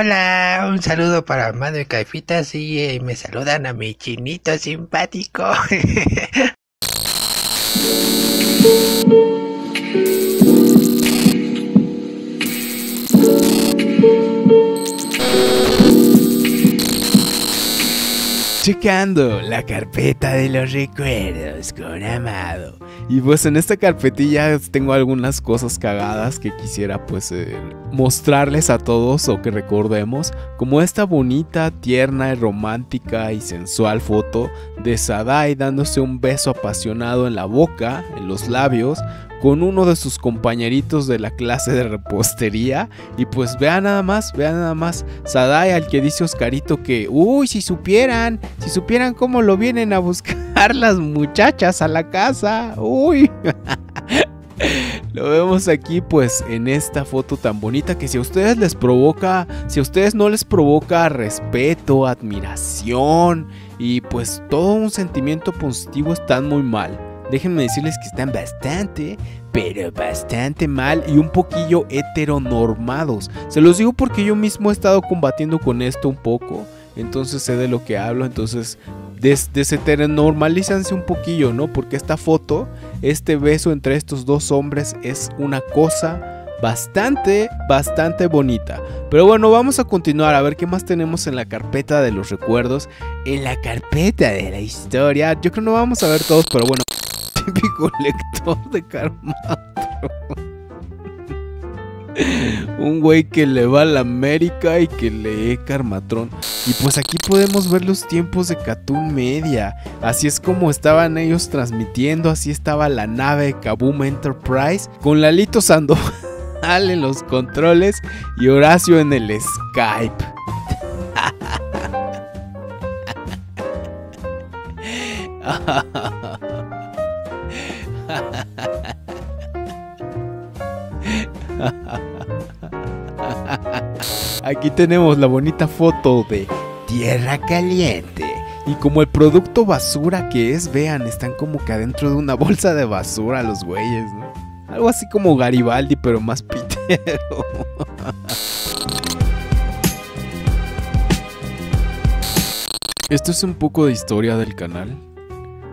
Hola, un saludo para madre y Caifitas y eh, me saludan a mi chinito simpático. Checando la carpeta de los recuerdos con Amado. Y pues en esta carpetilla tengo algunas cosas cagadas que quisiera pues eh, mostrarles a todos o que recordemos, como esta bonita, tierna, romántica y sensual foto de Sadai dándose un beso apasionado en la boca, en los labios, con uno de sus compañeritos de la clase de repostería. Y pues vean nada más, vean nada más. Sadai al que dice Oscarito que, uy, si supieran, si supieran cómo lo vienen a buscar las muchachas a la casa. Uy. Lo vemos aquí pues en esta foto tan bonita que si a ustedes les provoca, si a ustedes no les provoca respeto, admiración y pues todo un sentimiento positivo están muy mal déjenme decirles que están bastante, pero bastante mal y un poquillo heteronormados. Se los digo porque yo mismo he estado combatiendo con esto un poco. Entonces sé de lo que hablo. Entonces des, desheteronormalízanse un poquillo, ¿no? Porque esta foto, este beso entre estos dos hombres es una cosa bastante, bastante bonita. Pero bueno, vamos a continuar a ver qué más tenemos en la carpeta de los recuerdos, en la carpeta de la historia. Yo creo que no vamos a ver todos, pero bueno, típico lector de carmatro, Un güey que le va a la América y que lee Carmatrón. Y pues aquí podemos ver los tiempos de Catún Media. Así es como estaban ellos transmitiendo. Así estaba la nave de Kaboom Enterprise. Con Lalito Sandoval en los controles y Horacio en el Skype. Aquí tenemos la bonita foto de Tierra Caliente. Y como el producto basura que es, vean, están como que adentro de una bolsa de basura los güeyes, ¿no? Algo así como Garibaldi, pero más pitero. Esto es un poco de historia del canal.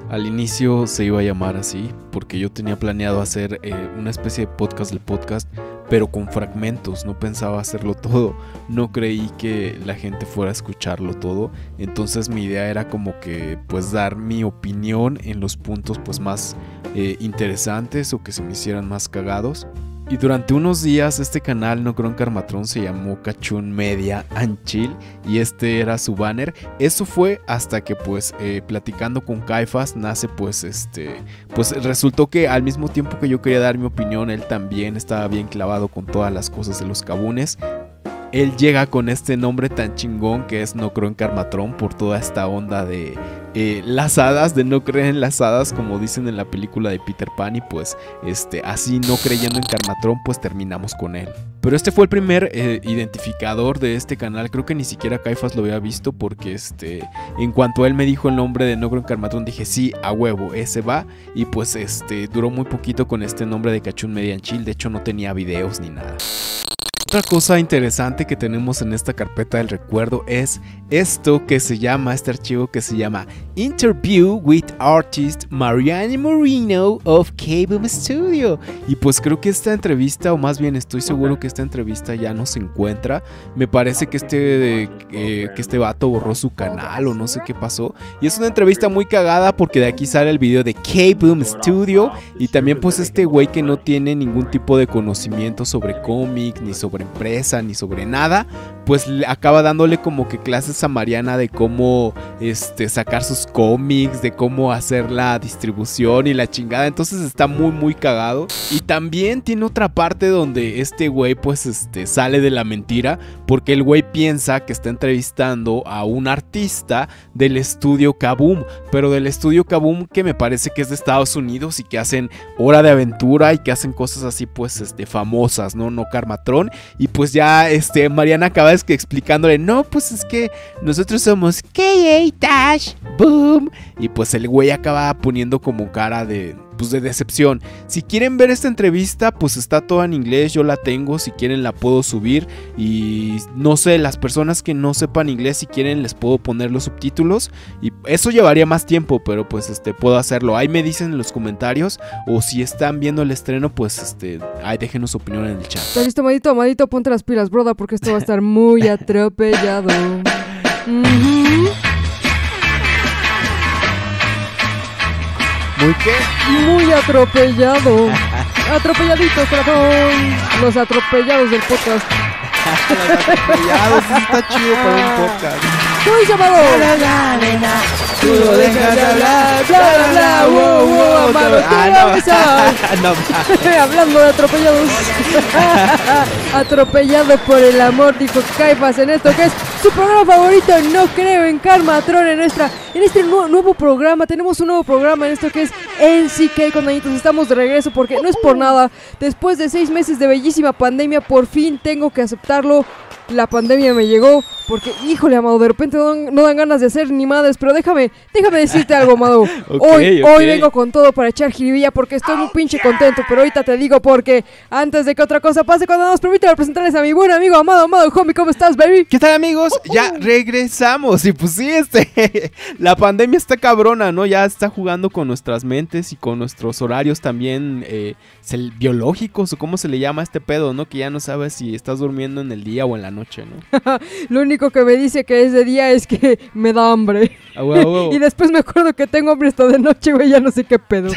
Al inicio se iba a llamar así, porque yo tenía planeado hacer eh, una especie de podcast del podcast, pero con fragmentos, no pensaba hacerlo todo, no creí que la gente fuera a escucharlo todo, entonces mi idea era como que pues dar mi opinión en los puntos pues más eh, interesantes o que se me hicieran más cagados y durante unos días este canal no creo en se llamó Cachun Media Anchil y este era su banner. Eso fue hasta que pues eh, platicando con Caifas nace pues este pues resultó que al mismo tiempo que yo quería dar mi opinión él también estaba bien clavado con todas las cosas de los cabunes él llega con este nombre tan chingón que es No creo en por toda esta onda de, eh, las hadas, de no creer las hadas, como dicen en la película de Peter Pan, y pues este, así no creyendo en Karmatron pues terminamos con él. Pero este fue el primer eh, identificador de este canal. Creo que ni siquiera Caifas lo había visto porque este, en cuanto él me dijo el nombre de No en Carmatron, dije sí, a huevo, ese va. Y pues este, duró muy poquito con este nombre de Cachun Medianchil. De hecho, no tenía videos ni nada. Otra cosa interesante que tenemos en esta carpeta del recuerdo es esto que se llama, este archivo que se llama Interview with Artist Marianne Moreno of K-Boom Studio. Y pues creo que esta entrevista, o más bien estoy seguro que esta entrevista ya no se encuentra. Me parece que este, eh, que este vato borró su canal o no sé qué pasó. Y es una entrevista muy cagada porque de aquí sale el video de K-Boom Studio. Y también pues este güey que no tiene ningún tipo de conocimiento sobre cómic ni sobre empresa ni sobre nada, pues acaba dándole como que clases a Mariana de cómo este, sacar sus cómics, de cómo hacer la distribución y la chingada. Entonces está muy, muy cagado. Y también tiene otra parte donde este güey pues este, sale de la mentira porque el güey piensa que está entrevistando a un artista del estudio Kaboom, pero del estudio Kaboom que me parece que es de Estados Unidos y que hacen Hora de Aventura y que hacen cosas así pues este, famosas, ¿no? No Karmatron. Y pues ya este, Mariana acaba explicándole, no, pues es que nosotros somos KA Tash y pues el güey acaba poniendo como cara de, pues de decepción. Si quieren ver esta entrevista, pues está toda en inglés, yo la tengo, si quieren la puedo subir y no sé, las personas que no sepan inglés, si quieren les puedo poner los subtítulos y eso llevaría más tiempo, pero pues este puedo hacerlo. Ahí me dicen en los comentarios o si están viendo el estreno, pues este, ahí déjenos opinión en el chat. Está listo, madito, madito, ponte las pilas, broda, porque esto va a estar muy atropellado. ¿Muy qué? Muy atropellado. Atropelladitos corazón. Los atropellados del podcast. Los atropellados, está chido para un podcast muy nena! Tú no dejas de hablar, la, la! la wow, wow, Amado! no ah, Hablando de atropellados. atropellados por el amor, dijo Caifas en esto que es su programa favorito, No Creo en Karma, Tron, en, nuestra, en este nuevo, nuevo programa. Tenemos un nuevo programa en esto que es NCK con Dañitos. Estamos de regreso porque no es por uh. nada. Después de seis meses de bellísima pandemia, por fin tengo que aceptarlo la pandemia me llegó, porque, híjole, Amado, de repente no, dan ganas de hacer ni madres, pero déjame, déjame decirte algo, Amado. hoy, hoy vengo con todo para echar jiribilla porque estoy muy pinche contento, pero ahorita te digo porque antes de que otra cosa pase, cuando nos permite presentarles a mi buen amigo Amado, Amado, homie, ¿cómo estás, baby? ¿Qué tal, amigos? Ya regresamos y pues sí, este, la pandemia está cabrona, ¿no? Ya está jugando con nuestras mentes y con nuestros horarios también eh, biológicos o cómo se le llama a este pedo, ¿no? Que ya no sabes si estás durmiendo en el día o en la noche ¿no? Lo único que me dice que es de día es que me da hambre. y después me acuerdo que tengo hambre hasta de noche, güey, ya no sé qué pedo.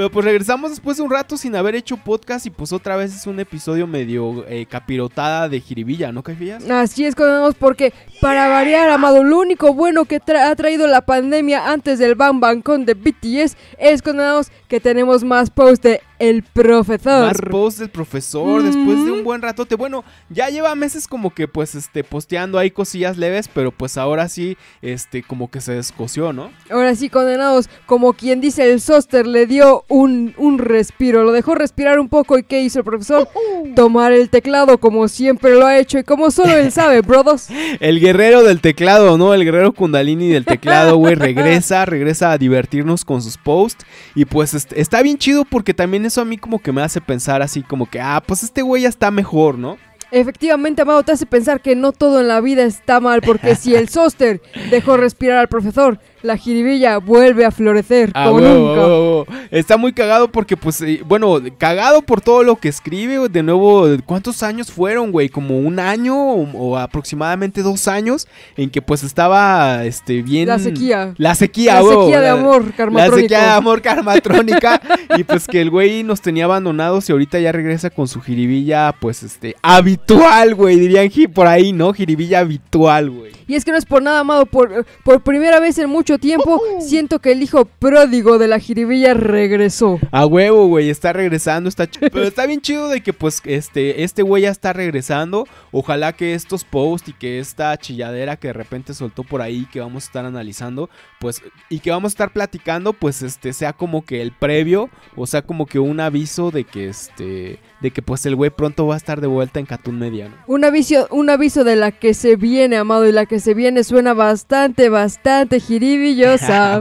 Pero pues regresamos después de un rato sin haber hecho podcast y pues otra vez es un episodio medio eh, capirotada de jiribilla, ¿no, Caifillas? Así es, condenados, porque para variar, amado, lo único bueno que ha traído la pandemia antes del Bam bancón de BTS es, condenados, que tenemos más post de El Profesor. Más post del Profesor después de un buen ratote. Bueno, ya lleva meses como que pues este posteando ahí cosillas leves, pero pues ahora sí este como que se descoció, ¿no? Ahora sí, condenados, como quien dice el Soster le dio un, respiro, lo dejó respirar un poco y ¿qué hizo el profesor? Tomar el teclado como siempre lo ha hecho y como solo él sabe, brodos. el guerrero del teclado, ¿no? El guerrero kundalini del teclado, güey, regresa, regresa a divertirnos con sus posts y pues está bien chido porque también eso a mí como que me hace pensar así como que, ah, pues este güey ya está mejor, ¿no? Efectivamente, Amado, te hace pensar que no todo en la vida está mal, porque si el Soster dejó respirar al profesor, la jiribilla vuelve a florecer ah, como Está muy cagado porque, pues, eh, bueno, cagado por todo lo que escribe. De nuevo, ¿cuántos años fueron, güey? Como un año o, aproximadamente dos años en que, pues, estaba este, bien. La sequía. La sequía, La sequía de amor carmatrónica. La sequía de amor carmatrónica. y pues que el güey nos tenía abandonados y ahorita ya regresa con su jiribilla, pues, este, habitual, güey. Dirían por ahí, ¿no? Jiribilla habitual, güey. Y es que no es por nada, amado. Por, por primera vez en mucho tiempo, siento que el hijo pródigo de la jiribilla regresó. A huevo, güey, está regresando, está pero está bien chido de que pues este este güey ya está regresando. Ojalá que estos posts y que esta chilladera que de repente soltó por ahí que vamos a estar analizando, pues y que vamos a estar platicando pues este sea como que el previo o sea como que un aviso de que este de que pues el güey pronto va a estar de vuelta en Catún Mediano. Un aviso un aviso de la que se viene, amado, y la que se viene suena bastante bastante jiribillosa. Ah,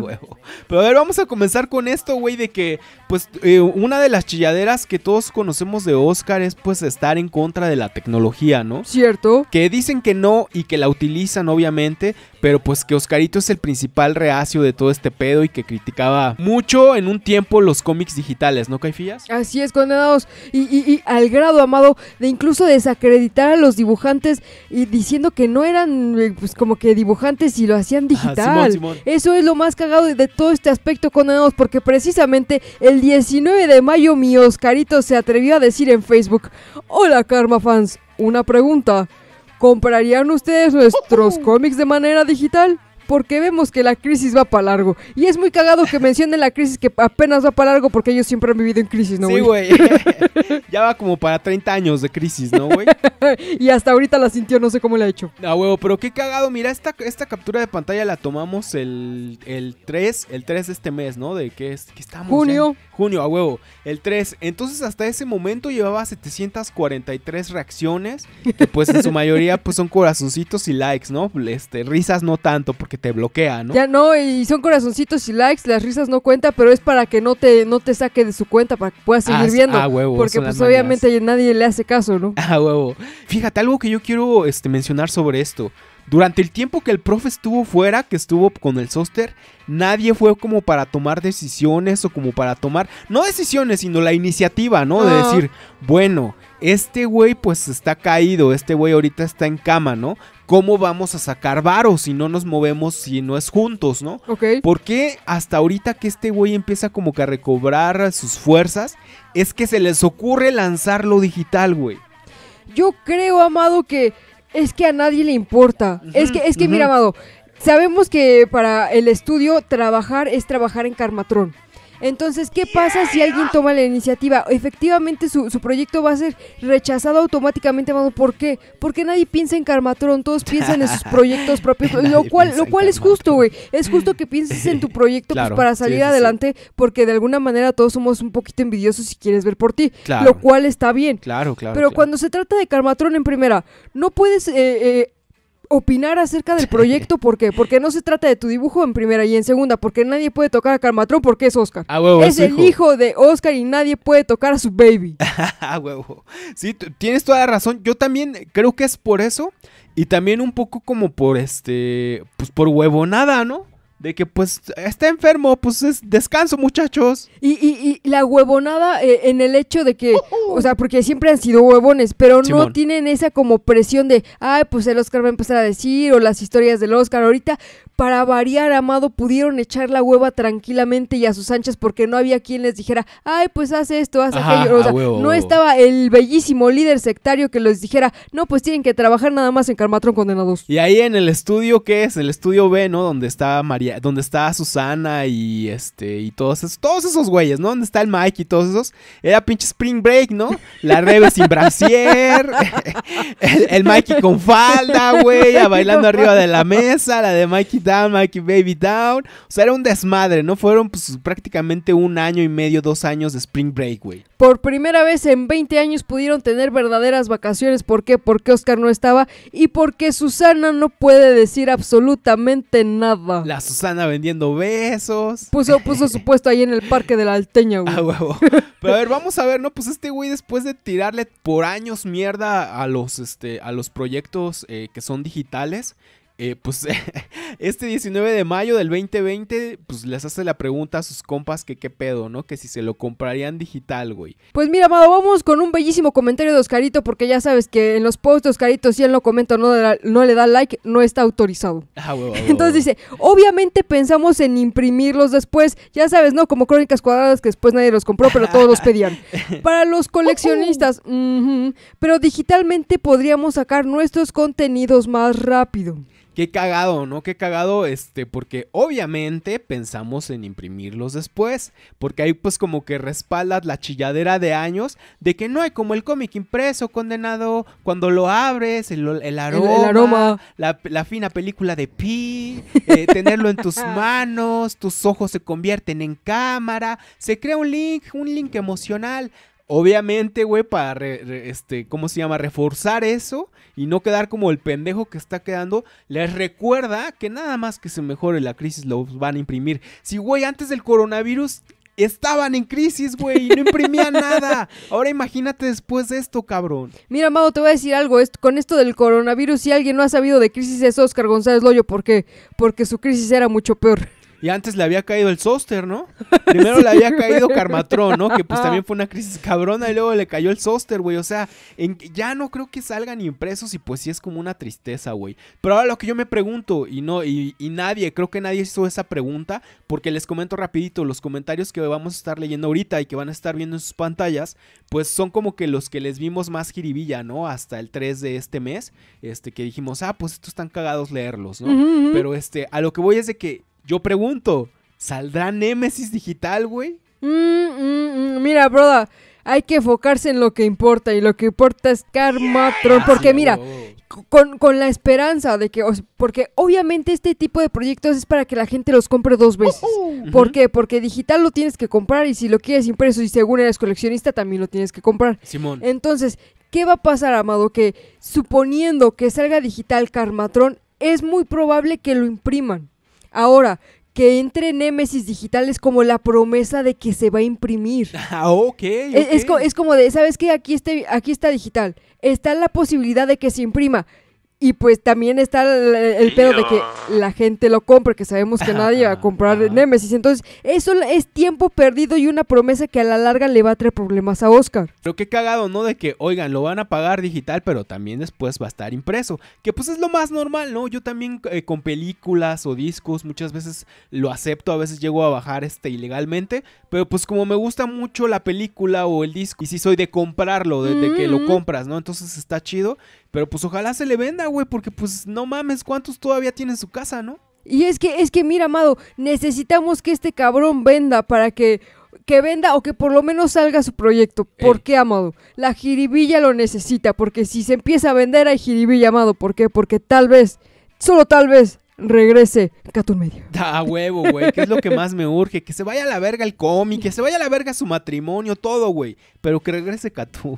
Pero a ver, vamos a comenzar con esto, güey, de que pues eh, una de las chilladeras que todos conocemos de Oscar es pues estar en contra de la tecnología, ¿no? Cierto. Que dicen que no y que la utilizan obviamente, pero pues que Oscarito es el principal reacio de todo este pedo y que criticaba mucho en un tiempo los cómics digitales, ¿no, Caifías? Así es, condenados. Y, al grado, amado, de incluso desacreditar a los dibujantes y diciendo que no eran eh, pues como que dibujantes y lo hacían digital. Simón, Simón. Eso es lo más cagado de todo este aspecto, condenados, porque precisamente el el 19 de mayo mi Oscarito se atrevió a decir en Facebook, hola Karma fans, una pregunta, ¿comprarían ustedes nuestros cómics de manera digital? porque vemos que la crisis va para largo. Y es muy cagado que mencionen la crisis que apenas va para largo porque ellos siempre han vivido en crisis, ¿no, güey? Sí, güey. ya va como para 30 años de crisis, ¿no, güey? y hasta ahorita la sintió, no sé cómo le ha hecho. Ah, huevo, pero qué cagado. Mira, esta, esta captura de pantalla la tomamos el, el 3, el 3 de este mes, ¿no? De que, es, que estamos. Junio. junio, a huevo. El 3. Entonces, hasta ese momento llevaba 743 reacciones, que pues en su mayoría pues son corazoncitos y likes, ¿no? Este, risas no tanto, porque te bloquea, ¿no? Ya no, y son corazoncitos y likes, las risas no cuenta, pero es para que no te, no te saque de su cuenta, para que puedas seguir ah, viendo. Ah, huevo, porque pues obviamente nadie le hace caso, ¿no? Ah, huevo. Fíjate, algo que yo quiero este, mencionar sobre esto. Durante el tiempo que el profe estuvo fuera, que estuvo con el Soster, nadie fue como para tomar decisiones o como para tomar, no decisiones, sino la iniciativa, ¿no? De ah. decir, bueno, este güey pues está caído, este güey ahorita está en cama, ¿no? ¿cómo vamos a sacar varo si no nos movemos, si no es juntos, ¿no? Ok. Porque hasta ahorita que este güey empieza como que a recobrar sus fuerzas, es que se les ocurre lanzarlo digital, güey. Yo creo, Amado, que es que a nadie le importa. es que, es que mira, Amado, sabemos que para el estudio trabajar es trabajar en Carmatrón. Entonces, ¿qué pasa si alguien toma la iniciativa? Efectivamente, su, proyecto va a ser rechazado automáticamente, ¿Por qué? Porque nadie piensa en Karmatron, todos piensan en sus proyectos propios, lo cual, lo cual es justo, güey. Es justo que pienses en tu proyecto pues, para salir adelante, porque de alguna manera todos somos un poquito envidiosos si quieres ver por ti, lo cual está bien. Claro, claro. Pero cuando se trata de Karmatron en primera, no puedes eh, eh, opinar acerca del proyecto. ¿Por Porque no se trata de tu dibujo en primera y en segunda, porque nadie puede tocar a Carmatrón porque es Oscar. Ah, es, el hijo. de Oscar y nadie puede tocar a su baby. Ah, huevo. Sí, tienes toda la razón. Yo también creo que es por eso y también un poco como por este, pues por huevonada, ¿no? de que pues está enfermo, pues es descanso muchachos. Y, y, y la huevonada eh, en el hecho de que, uh-uh. o sea, porque siempre han sido huevones, pero no tienen esa como presión de, ay, pues el Oscar va a empezar a decir, o las historias del Oscar ahorita, para variar, amado, pudieron echar la hueva tranquilamente y a sus anchas porque no había quien les dijera, ay, pues haz esto, haz aquello. no estaba el bellísimo líder sectario que les dijera, no, pues tienen que trabajar nada más en Carmatrón Condenados. Y ahí en el estudio, ¿qué es? El estudio B, ¿no? Donde está María, donde está Susana y este, y todos esos, todos esos güeyes, ¿no? Donde está el Mike y todos esos. Era pinche Spring Break, ¿no? La Rebe sin brasier, el, el Mikey con falda, güey, bailando arriba de la mesa, la de Mikey Down, Mikey Baby Down. O sea, era un desmadre, ¿no? Fueron pues, prácticamente un año y medio, dos años de Spring Break, güey. Por primera vez en 20 años pudieron tener verdaderas vacaciones. ¿Por qué? Porque Oscar no estaba y porque Susana no puede decir absolutamente nada. La Susana vendiendo besos. Puso, puso su puesto ahí en el parque de la Alteña, güey. Ah, huevo. Pero a ver, vamos a ver, ¿no? Pues este güey, después de tirarle por años mierda a los, este, a los proyectos eh, que son digitales, eh, pues este 19 de mayo del 2020, pues les hace la pregunta a sus compas que qué pedo, ¿no? Que si se lo comprarían digital, güey. Pues mira, Amado, vamos con un bellísimo comentario de Oscarito, porque ya sabes que en los posts de Oscarito, si él lo comenta no, no le da like, no está autorizado. Ah, Entonces dice, obviamente pensamos en imprimirlos después, ya sabes, ¿no? Como crónicas cuadradas que después nadie los compró, pero todos los pedían. Para los coleccionistas, pero digitalmente podríamos sacar nuestros contenidos más rápido. Qué cagado, ¿no? Qué cagado, este, porque obviamente pensamos en imprimirlos después, porque ahí pues como que respaldas la chilladera de años de que no hay como el cómic impreso, condenado, cuando lo abres, el, aroma, La, fina película de Pi, eh, tenerlo en tus manos, tus ojos se convierten en cámara, se crea un link, un link emocional. Obviamente, güey, para, este, ¿cómo se llama? Reforzar eso y no quedar como el pendejo que está quedando. Les recuerda que nada más que se mejore la crisis los van a imprimir. Si, güey, antes del coronavirus estaban en crisis, güey, y no imprimían nada. Ahora imagínate después de esto, cabrón. Mira, Mado, te voy a decir algo. Con esto del coronavirus, si alguien no ha sabido de crisis es Oscar González Loyo. ¿Por qué? Porque su crisis era mucho peor. Y antes le había caído el Soster, ¿no? Primero le había caído Carmatrón, ¿no? Que pues también fue una crisis cabrona y luego le cayó el Soster, güey. O sea, ya no creo que salgan impresos y pues sí es como una tristeza, güey. Pero ahora lo que yo me pregunto, y no, y, nadie, creo que nadie hizo esa pregunta, porque les comento rapidito, los comentarios que vamos a estar leyendo ahorita y que van a estar viendo en sus pantallas, pues son como que los que les vimos más jiribilla, ¿no? Hasta el 3 de este mes, este, que dijimos, ah, pues estos están cagados leerlos, ¿no? Pero este, a lo que voy es de que yo pregunto, ¿saldrá Nemesis Digital, güey? Mm, mm, mm. mira, broda, hay que enfocarse en lo que importa y lo que importa es Karma porque mira, con, la esperanza de que, porque obviamente este tipo de proyectos es para que la gente los compre dos veces. Uh-huh. ¿Por qué? Porque digital lo tienes que comprar y si lo quieres impreso y según eres coleccionista también lo tienes que comprar. Simón. Entonces, ¿qué va a pasar, Amado? Que suponiendo que salga digital Karmatron, es muy probable que lo impriman. Ahora, que entre Némesis es como la promesa de que se va a imprimir. Ah, ok. E-, es, como de, ¿sabes qué? Aquí, este, aquí está digital. Está la posibilidad de que se imprima. Y pues también está el, pedo de que la gente lo compre, que sabemos que nadie va a comprar Nemesis. Entonces, eso es tiempo perdido y una promesa que a la larga le va a traer problemas a Oscar. Pero qué cagado, ¿no? De que, oigan, lo van a pagar digital, pero también después va a estar impreso. Que pues es lo más normal, ¿no? Yo también eh, con películas o discos muchas veces lo acepto, a veces llego a bajar este ilegalmente. Pero pues como me gusta mucho la película o el disco, y si soy de comprarlo, desde de que lo mm. compras, ¿no? Entonces está chido. Pero pues ojalá se le venda, güey, porque pues no mames, ¿cuántos todavía tienen su casa, no? Y es que, es que mira, amado, necesitamos que este cabrón venda para que, que venda o que por lo menos salga su proyecto. Eh. ¿Por qué, amado? La jiribilla lo necesita, porque si se empieza a vender hay jiribilla, amado. ¿Por qué? Porque tal vez, solo tal vez, regrese Catún Medio. Da huevo, güey, que es lo que más me urge, que se vaya a la verga el cómic, que se vaya a la verga su matrimonio, todo, güey, pero que regrese Catún.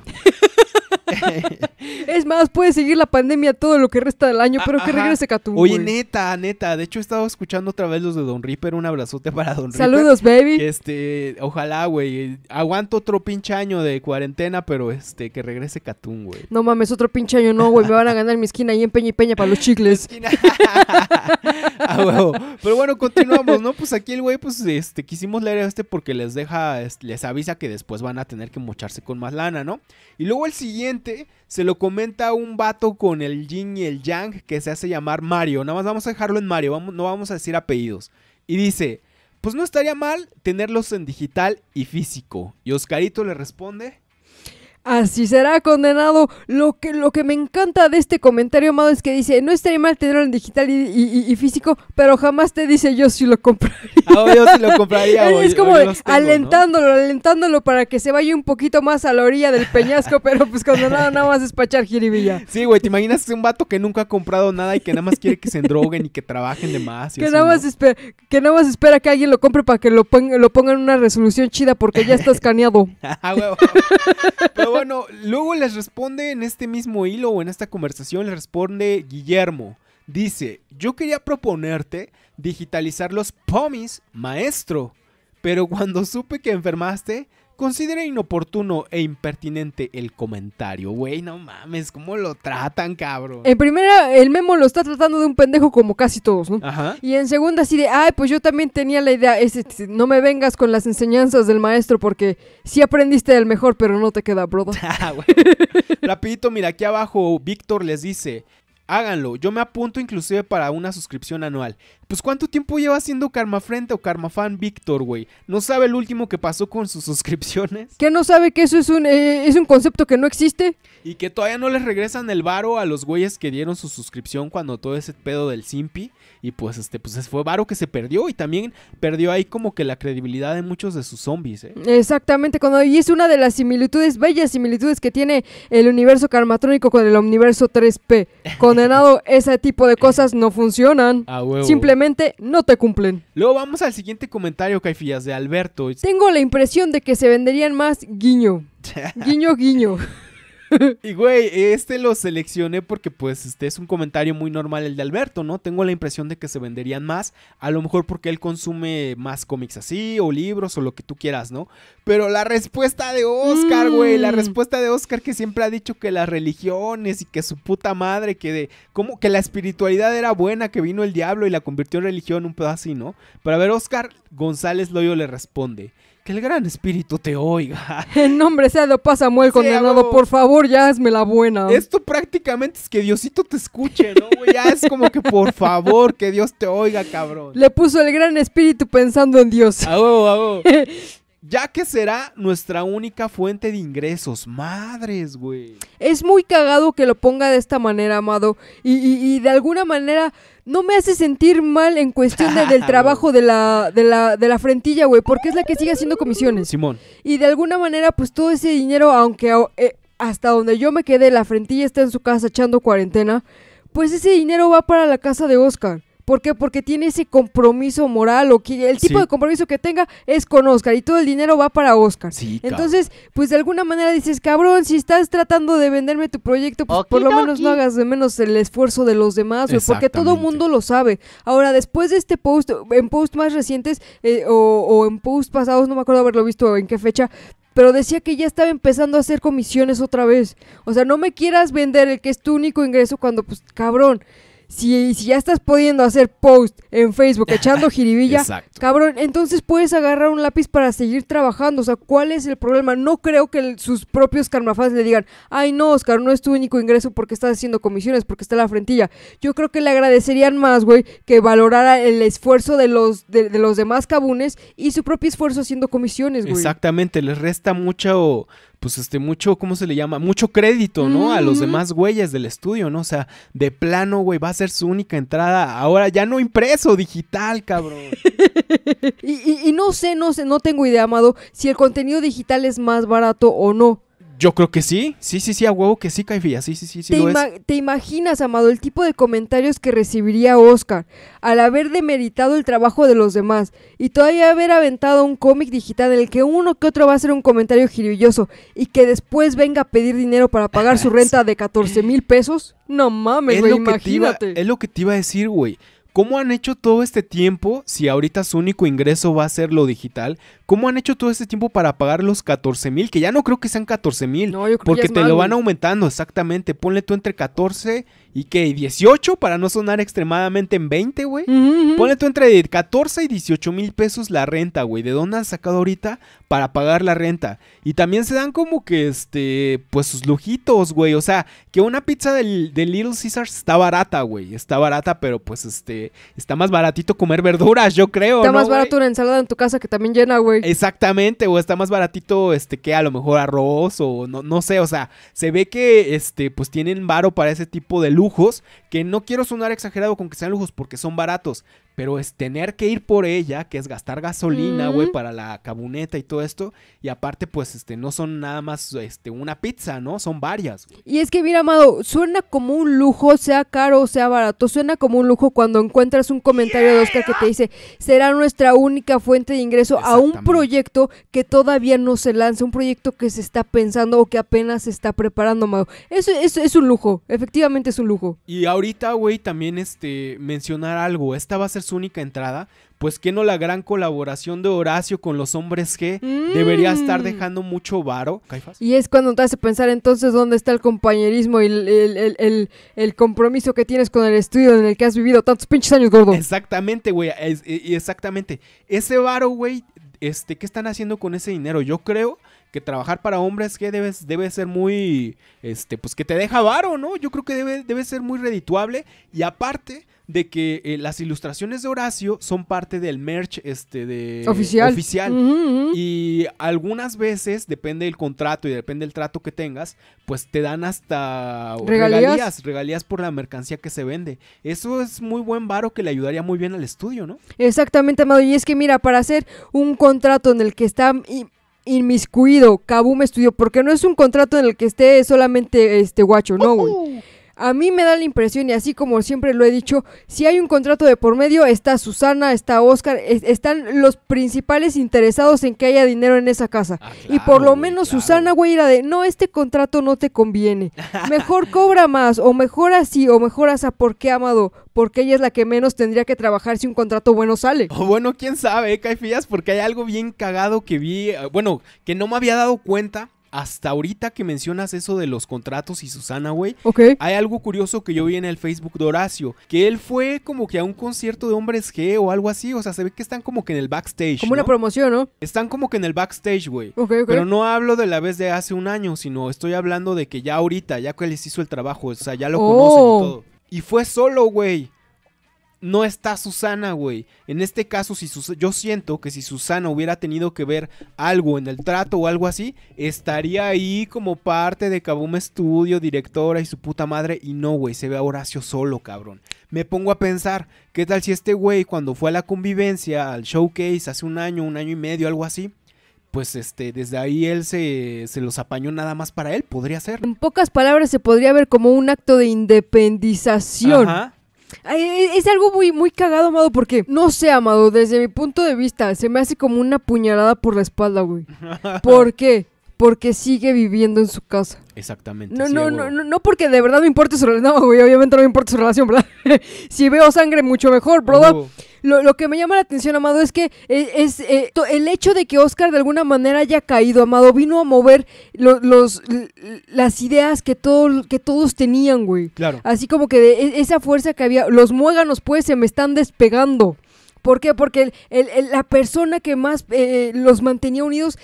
es más, puede seguir la pandemia todo lo que resta del año, ah, pero que regrese Catum. Oye, neta, neta. De hecho, he estado escuchando otra vez los de Don Reaper. Un abrazote para Don Saludos, Reaper. Saludos, baby. Este, ojalá, güey. Aguanto otro pinche año de cuarentena, pero este, que regrese Catum, güey. No mames, otro pinche año no, güey. Me van a ganar mi esquina ahí en Peña y Peña para los chicles. Pero bueno, continuamos, ¿no? Pues aquí el güey, pues este, quisimos leer este porque les deja, les avisa que después van a tener que mocharse con más lana, ¿no? Y luego el siguiente se lo comenta un vato con el yin y el yang que se hace llamar Mario. Nada más vamos a dejarlo en Mario, no vamos a decir apellidos. Y dice, pues no estaría mal tenerlos en digital y físico. Y Oscarito le responde, así será condenado. Lo que, lo que me encanta de este comentario, amado, es que dice, no estaría mal tenerlo en digital y, físico, pero jamás te dice yo si lo compraría. Ah, yo lo compraría. es, es como alentándolo, alentándolo para que se vaya un poquito más a la orilla del peñasco, pero pues condenado nada más despachar jiribilla. Sí, güey, ¿te imaginas un vato que nunca ha comprado nada y que nada más quiere que se droguen y que trabajen de más? que, nada más espera, que espera que alguien lo compre para que lo, ponga, lo pongan en una resolución chida porque ya está escaneado. ah, bueno, luego les responde en este mismo hilo o en esta conversación, les responde Guillermo. Dice, yo quería proponerte digitalizar los POMIs, maestro, pero cuando supe que enfermaste, Considera inoportuno e impertinente el comentario, güey, no mames, ¿cómo lo tratan, cabrón? En primera, el memo lo está tratando de un pendejo como casi todos, ¿no? Ajá. Y en segunda, así de, ay, pues yo también tenía la idea, no me vengas con las enseñanzas del maestro porque sí aprendiste del mejor, pero no te queda, bro. Ah, Rapidito, mira, aquí abajo Víctor les dice, háganlo, yo me apunto inclusive para una suscripción anual pues ¿cuánto tiempo lleva siendo Karma Frente o Karma Fan Víctor, güey? ¿No sabe el último que pasó con sus suscripciones? ¿Que no sabe que eso es un, eh, es un concepto que no existe? Y que todavía no les regresan el varo a los güeyes que dieron su suscripción cuando todo ese pedo del Simpi. Y pues este, pues fue varo que se perdió y también perdió ahí como que la credibilidad de muchos de sus zombies, ¿eh? Exactamente, cuando, y es una de las similitudes, bellas similitudes que tiene el universo karmatrónico con el universo 3P. Condenado, ese tipo de cosas no funcionan. Ah, Simplemente no te cumplen. Luego vamos al siguiente comentario, Caifillas, de Alberto. Tengo la impresión de que se venderían más guiño. Guiño, guiño. Y güey, este lo seleccioné porque pues este es un comentario muy normal el de Alberto, ¿no? Tengo la impresión de que se venderían más, a lo mejor porque él consume más cómics así o libros o lo que tú quieras, ¿no? Pero la respuesta de Oscar, güey, la mm. respuesta de Oscar que siempre ha dicho que las religiones y que su puta madre, que de como que la espiritualidad era buena, que vino el diablo y la convirtió en religión, un pedazo así, ¿no? Pero ver, Oscar González Loyo le responde. Que el gran espíritu te oiga. En nombre sea de paz, Samuel condenado, por favor, ya hazme la buena. Esto prácticamente es que Diosito te escuche, ¿no? ya es como que por favor, que Dios te oiga, cabrón. Le puso el gran espíritu pensando en Dios. huevo. ya que será nuestra única fuente de ingresos. Madres, güey. Es muy cagado que lo ponga de esta manera, amado. Y, y, y de alguna manera no me hace sentir mal en cuestión del trabajo de la, de la, de la frentilla, güey, porque es la que sigue haciendo comisiones. Simón. Y de alguna manera, pues todo ese dinero, aunque eh, hasta donde yo me quedé, la frentilla está en su casa echando cuarentena, pues ese dinero va para la casa de Oscar. ¿Por qué? Porque tiene ese compromiso moral o que el tipo de compromiso que tenga es con Oscar y todo el dinero va para Oscar. Entonces, pues de alguna manera dices, cabrón, si estás tratando de venderme tu proyecto, pues por lo menos no hagas de menos el esfuerzo de los demás, porque todo mundo lo sabe. Ahora, después de este post, en post más recientes eh, o, o en post pasados, no me acuerdo haberlo visto en qué fecha, pero decía que ya estaba empezando a hacer comisiones otra vez. O sea, no me quieras vender el que es tu único ingreso cuando, pues, cabrón. Si, si ya estás pudiendo hacer post en Facebook echando jiribilla, cabrón, entonces puedes agarrar un lápiz para seguir trabajando. O sea, ¿cuál es el problema? No creo que sus propios carnafás le digan, ay no, Oscar, no es tu único ingreso porque estás haciendo comisiones, porque está la frentilla. Yo creo que le agradecerían más, güey, que valorara el esfuerzo de los, de los demás cabunes y su propio esfuerzo haciendo comisiones, güey. Exactamente, les resta mucho pues este mucho, ¿cómo se le llama? Mucho crédito, ¿no? A los demás güeyes del estudio, ¿no? O sea, de plano, güey, va a ser su única entrada. Ahora ya no impreso, digital, cabrón. y, y no sé, no sé, no tengo idea, Amado, si el contenido digital es más barato o no. Yo creo que sí, sí, sí, sí, a huevo que sí, Caifía, sí, sí, sí, sí. ¿Te, imaginas, Amado, el tipo de comentarios que recibiría Oscar al haber demeritado el trabajo de los demás y todavía haber aventado un cómic digital en el que uno que otro va a hacer un comentario girilloso y que después venga a pedir dinero para pagar su renta de 14 mil pesos? No mames, güey, imagínate. es lo que te iba a decir, güey. ¿Cómo han hecho todo este tiempo si ahorita su único ingreso va a ser lo digital? ¿Cómo han hecho todo este tiempo para pagar los 14 mil? Que ya no creo que sean 14 mil. No, porque te lo van aumentando, exactamente. Ponle tú entre 14 y que 18 para no sonar extremadamente en 20, güey. Ponle tú entre 14 y 18 mil pesos la renta, güey. ¿De dónde han sacado ahorita para pagar la renta? Y también se dan como que, este, pues sus lujitos, güey. O sea, que una pizza del, Little Caesars está barata, güey. Está barata, pero pues, este, está más baratito comer verduras, yo creo. Está más barato una ensalada en tu casa que también llena, güey. Exactamente, o está más baratito este que a lo mejor arroz o no, no sé, o sea, se ve que este pues tienen varo para ese tipo de lujos, que no quiero sonar exagerado con que sean lujos porque son baratos, pero es tener que ir por ella, que es gastar gasolina, güey, para la cabuneta y todo esto. Y aparte, pues, este, no son nada más, este, una pizza, ¿no? Son varias. Y es que, mira, amado, suena como un lujo, sea caro o sea barato, suena como un lujo cuando encuentras un comentario de Oscar que te dice, será nuestra única fuente de ingreso a un proyecto que todavía no se lanza, un proyecto que se está pensando o que apenas se está preparando, amado. Eso es, es un lujo, efectivamente es un lujo. Y ahorita, güey, también, este, mencionar algo. Esta va a ser su única entrada, pues que no la gran colaboración de Horacio con los hombres G mm. debería estar dejando mucho varo. Y es cuando te hace pensar entonces dónde está el compañerismo y el, compromiso que tienes con el estudio en el que has vivido tantos pinches años, gordo. Exactamente, güey, es, exactamente. Ese varo, güey, este, ¿qué están haciendo con ese dinero? Yo creo que trabajar para hombres que debe ser muy, este, pues que te deja varo, ¿no? Yo creo que debe, debe ser muy redituable y aparte de que eh, las ilustraciones de Horacio son parte del merch este, de, oficial. oficial. Y algunas veces, depende del contrato y depende del trato que tengas, pues te dan hasta ¿Regalías? regalías, por la mercancía que se vende. Eso es muy buen varo que le ayudaría muy bien al estudio, ¿no? Exactamente, Amado. Y es que mira, para hacer un contrato en el que está inmiscuido Kabum Estudio, porque no es un contrato en el que esté solamente este guacho, no, a mí me da la impresión, y así como siempre lo he dicho, si hay un contrato de por medio, está Susana, está Oscar, están los principales interesados en que haya dinero en esa casa. Ah, y por lo menos Susana, güey, era de, no, este contrato no te conviene. Mejor cobra más, o mejor así, o mejor ¿por qué, amado, porque ella es la que menos tendría que trabajar si un contrato bueno sale. O bueno, quién sabe, ¿eh, Caifías, porque hay algo bien cagado que vi, eh, bueno, que no me había dado cuenta hasta ahorita que mencionas eso de los contratos y Susana, güey, Ok. hay algo curioso que yo vi en el Facebook de Horacio, que él fue como que a un concierto de hombres G o algo así, o sea, se ve que están como que en el backstage. Como una promoción, ¿no? Están como que en el backstage, güey. Pero no hablo de la vez de hace un año, sino estoy hablando de que ya ahorita, ya que les hizo el trabajo, o sea, ya lo conocen y oh. todo. Y fue solo, güey no está Susana, güey. En este caso, si yo siento que si Susana hubiera tenido que ver algo en el trato o algo así, estaría ahí como parte de Kaboom Studio, directora y su puta madre. Y no, güey, se ve a Horacio solo, cabrón. Me pongo a pensar, ¿qué tal si este güey cuando fue a la convivencia, al showcase, hace un año, un año y medio, algo así? pues este, desde ahí él se, se, los apañó nada más para él, podría ser. En pocas palabras, se podría ver como un acto de independización. Ajá, e, es algo muy, muy cagado, amado, porque no sé, amado, desde mi punto de vista, se me hace como una puñalada por la espalda, güey. ¿Por qué? porque sigue viviendo en su casa. Exactamente. No, no, no, no, no, porque de verdad me importe su relación. No, güey, obviamente no me importa su relación, ¿verdad? si veo sangre, mucho mejor, bro Lo, que me llama la atención, Amado, es que e, es, eh, el hecho de que Oscar de alguna manera haya caído, Amado, vino a mover los, las ideas que, todo, que todos tenían, güey. Claro. Así como que e, esa fuerza que había, los muéganos, pues, se me están despegando. ¿Por qué? Porque la persona que más eh, los mantenía unidos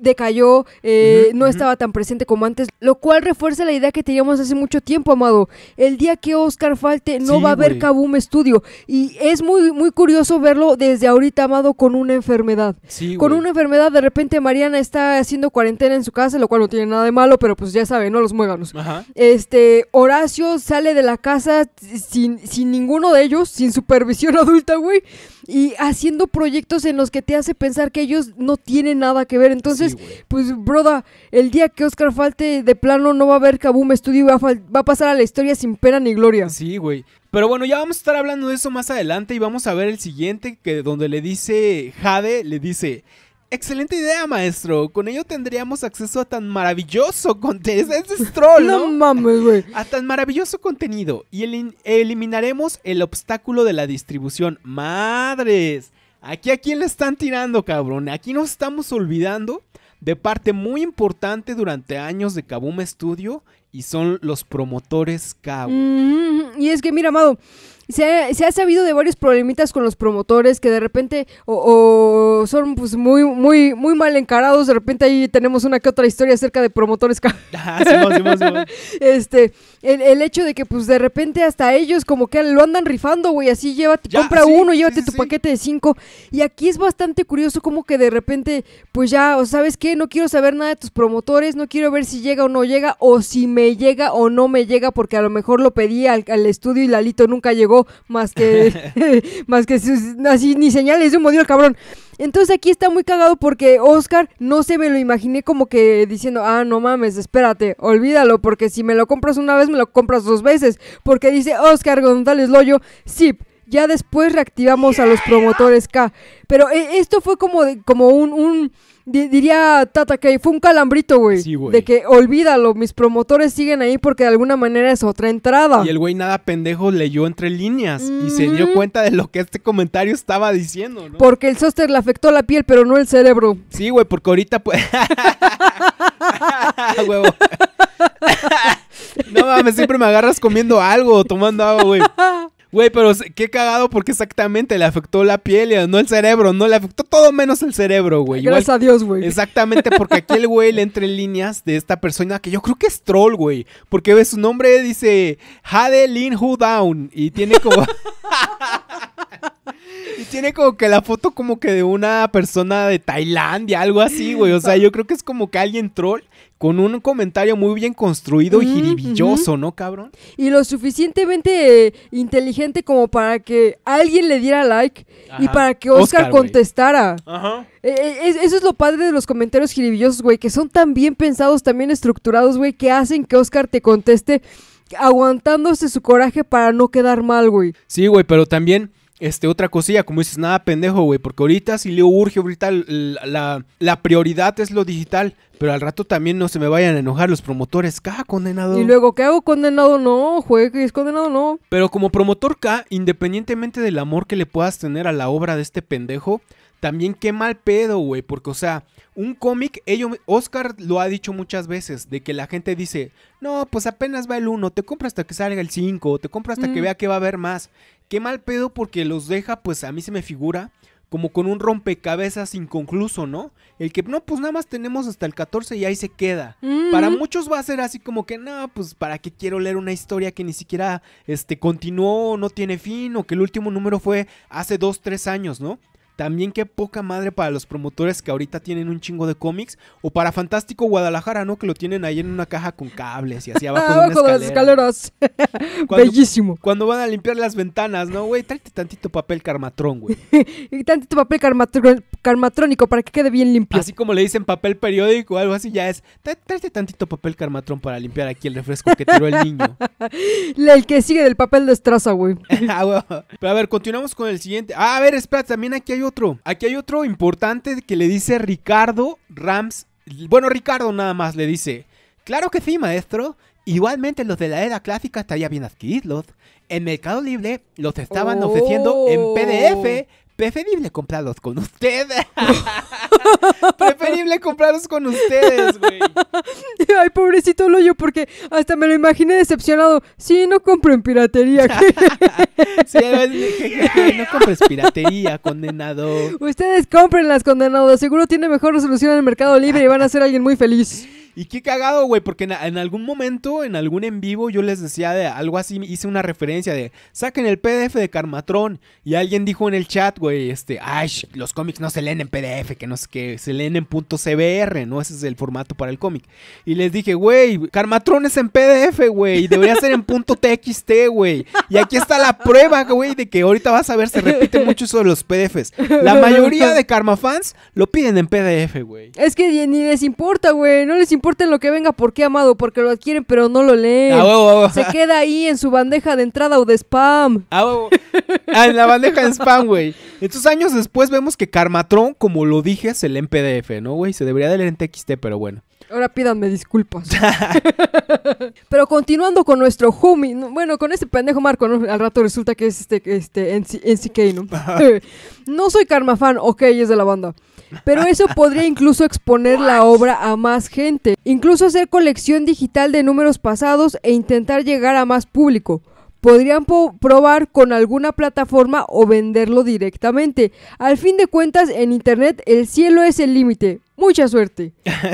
decayó, eh, no estaba tan presente como antes, lo cual refuerza la idea que teníamos hace mucho tiempo, Amado. El día que Oscar falte no va a haber Kaboom Studio y es muy muy curioso verlo desde ahorita, Amado, con una enfermedad. Sí, con una enfermedad de repente Mariana está haciendo cuarentena en su casa, lo cual no tiene nada de malo, pero pues ya saben, no los muéganos. Ajá. Este Horacio sale de la casa sin sin ninguno de ellos, sin supervisión adulta, güey y haciendo proyectos en los que te hace pensar que ellos no tienen nada que ver. Entonces, pues, broda, el día que Oscar falte de plano no va a haber Kaboom Studio, va va a pasar a la historia sin pena ni gloria. Sí, güey. Pero bueno, ya vamos a estar hablando de eso más adelante y vamos a ver el siguiente que donde le dice Jade, le dice... Excelente idea, maestro. Con ello tendríamos acceso a tan maravilloso contenido. Es, troll, ¿no? mames, güey. A tan maravilloso contenido. Y eliminaremos el obstáculo de la distribución. Madres. Aquí a quién le están tirando, cabrón. Aquí nos estamos olvidando de parte muy importante durante años de Kaboom Studio y son los promotores Kaboom. Y es que, mira, amado se ha, sabido de varios problemitas con los promotores que de repente o, son pues muy muy muy mal encarados de repente ahí tenemos una que otra historia acerca de promotores ah, este el, hecho de que pues de repente hasta ellos como que lo andan rifando güey así llévate compra uno llévate tu paquete de cinco y aquí es bastante curioso como que de repente pues ya o sabes qué no quiero saber nada de tus promotores no quiero ver si llega o no llega o si me llega o no me llega porque a lo mejor lo pedí al estudio y Lalito nunca llegó más que, más que así, ni señales de un modelo cabrón. Entonces aquí está muy cagado porque Oscar no se me lo imaginé como que diciendo, ah, no mames, espérate, olvídalo, porque si me lo compras una vez, me lo compras dos veces. Porque dice Oscar González Loyo, zip. Ya después reactivamos a los promotores K. Pero eh, esto fue como, como un, diría Tata que fue un calambrito, güey. Sí, de que olvídalo, mis promotores siguen ahí porque de alguna manera es otra entrada. Y el güey nada pendejo leyó entre líneas y se dio cuenta de lo que este comentario estaba diciendo, Porque el soster le afectó la piel, pero no el cerebro. Sí, güey, porque ahorita pues. no mames, siempre me agarras comiendo algo o tomando agua, güey. Güey, pero qué cagado porque exactamente le afectó la piel, no el cerebro, no le afectó todo menos el cerebro, güey. Gracias a Dios, güey. Exactamente, porque aquí el güey le entra en líneas de esta persona que yo creo que es troll, güey. Porque ve su nombre, dice Jade Lin Hu Down y tiene como... Y tiene como que la foto como que de una persona de Tailandia, algo así, güey. O sea, yo creo que es como que alguien troll con un comentario muy bien construido y jiribilloso, ¿no, cabrón? Y lo suficientemente inteligente como para que alguien le diera like y para que Oscar, contestara. Ajá. Eh, eh, eso es lo padre de los comentarios jiribillosos, güey, que son tan bien pensados, tan bien estructurados, güey, que hacen que Oscar te conteste aguantándose su coraje para no quedar mal, güey. Sí, güey, pero también este, otra cosilla, como dices, nada pendejo, güey, porque ahorita si le urge, ahorita la, prioridad es lo digital, pero al rato también no se me vayan a enojar los promotores K, condenado. Y luego, ¿qué hago, condenado? No, juegues, condenado, no. Pero como promotor K, independientemente del amor que le puedas tener a la obra de este pendejo, también qué mal pedo, güey, porque, o sea, un cómic, ello, Oscar lo ha dicho muchas veces, de que la gente dice, no, pues apenas va el 1, te compra hasta que salga el 5, te compra hasta que vea que va a haber más. Qué mal pedo porque los deja, pues a mí se me figura como con un rompecabezas inconcluso, ¿no? El que no, pues nada más tenemos hasta el 14 y ahí se queda. Para muchos va a ser así como que, no, pues para qué quiero leer una historia que ni siquiera este, continuó, no tiene fin, o que el último número fue hace dos, tres años, ¿no? También qué poca madre para los promotores que ahorita tienen un chingo de cómics. O para Fantástico Guadalajara, ¿no? Que lo tienen ahí en una caja con cables y así abajo, abajo de, ah, una escalera. de las escaleras. Bellísimo. Cuando van a limpiar las ventanas, ¿no, güey? Tráete tantito papel carmatrón, güey. tantito papel carmatrón, carmatrónico para que quede bien limpio. Así como le dicen papel periódico o algo así, ya es. Tráete tantito papel carmatrón para limpiar aquí el refresco que tiró el niño. el que sigue del papel estraza, güey. Ah, Pero a ver, continuamos con el siguiente. Ah, a ver, espera, también aquí hay otro. Aquí hay otro importante que le dice Ricardo Rams. Bueno, Ricardo nada más le dice. Claro que sí, maestro. Igualmente los de la era clásica estaría bien adquirirlos. En Mercado Libre los estaban ofreciendo en PDF. Oh. Preferible comprarlos con ustedes. Preferible comprarlos con ustedes, güey. Ay, pobrecito Loyo, porque hasta me lo imaginé decepcionado. Sí, no compro en piratería. no, no compres piratería, condenado. Ustedes compren las condenados. Seguro tiene mejor resolución en el Mercado Libre y van a ser alguien muy feliz. Y qué cagado, güey, porque en, algún momento, en algún en vivo, yo les decía de algo así, hice una referencia de, saquen el PDF de Carmatrón. Y alguien dijo en el chat, güey, este, ay, los cómics no se leen en PDF, que no sé qué, se leen en .cbr, ¿no? Ese es el formato para el cómic. Y les dije, güey, Carmatrón es en PDF, güey, debería ser en .txt, güey. Y aquí está la prueba, güey, de que ahorita vas a ver, se repite mucho eso de los PDFs. La mayoría de Karma fans lo piden en PDF, güey. Es que ni les importa, güey, no les importa importen lo que venga, porque amado, porque lo adquieren, pero no lo leen. Se queda ahí en su bandeja de entrada o de spam. Ah, en la bandeja de spam, güey. Estos años después vemos que Karmatron, como lo dije, se lee en PDF, ¿no, güey? Se debería de leer en TXT, pero bueno. Ahora pídanme disculpas. pero continuando con nuestro homie, bueno, con este pendejo Marco, al rato resulta que es este, este NCK, ¿no? no soy Karma fan, ok, es de la banda pero eso podría incluso exponer la obra a más gente, incluso hacer colección digital de números pasados e intentar llegar a más público. Podrían probar con alguna plataforma o venderlo directamente. Al fin de cuentas, en Internet el cielo es el límite mucha suerte.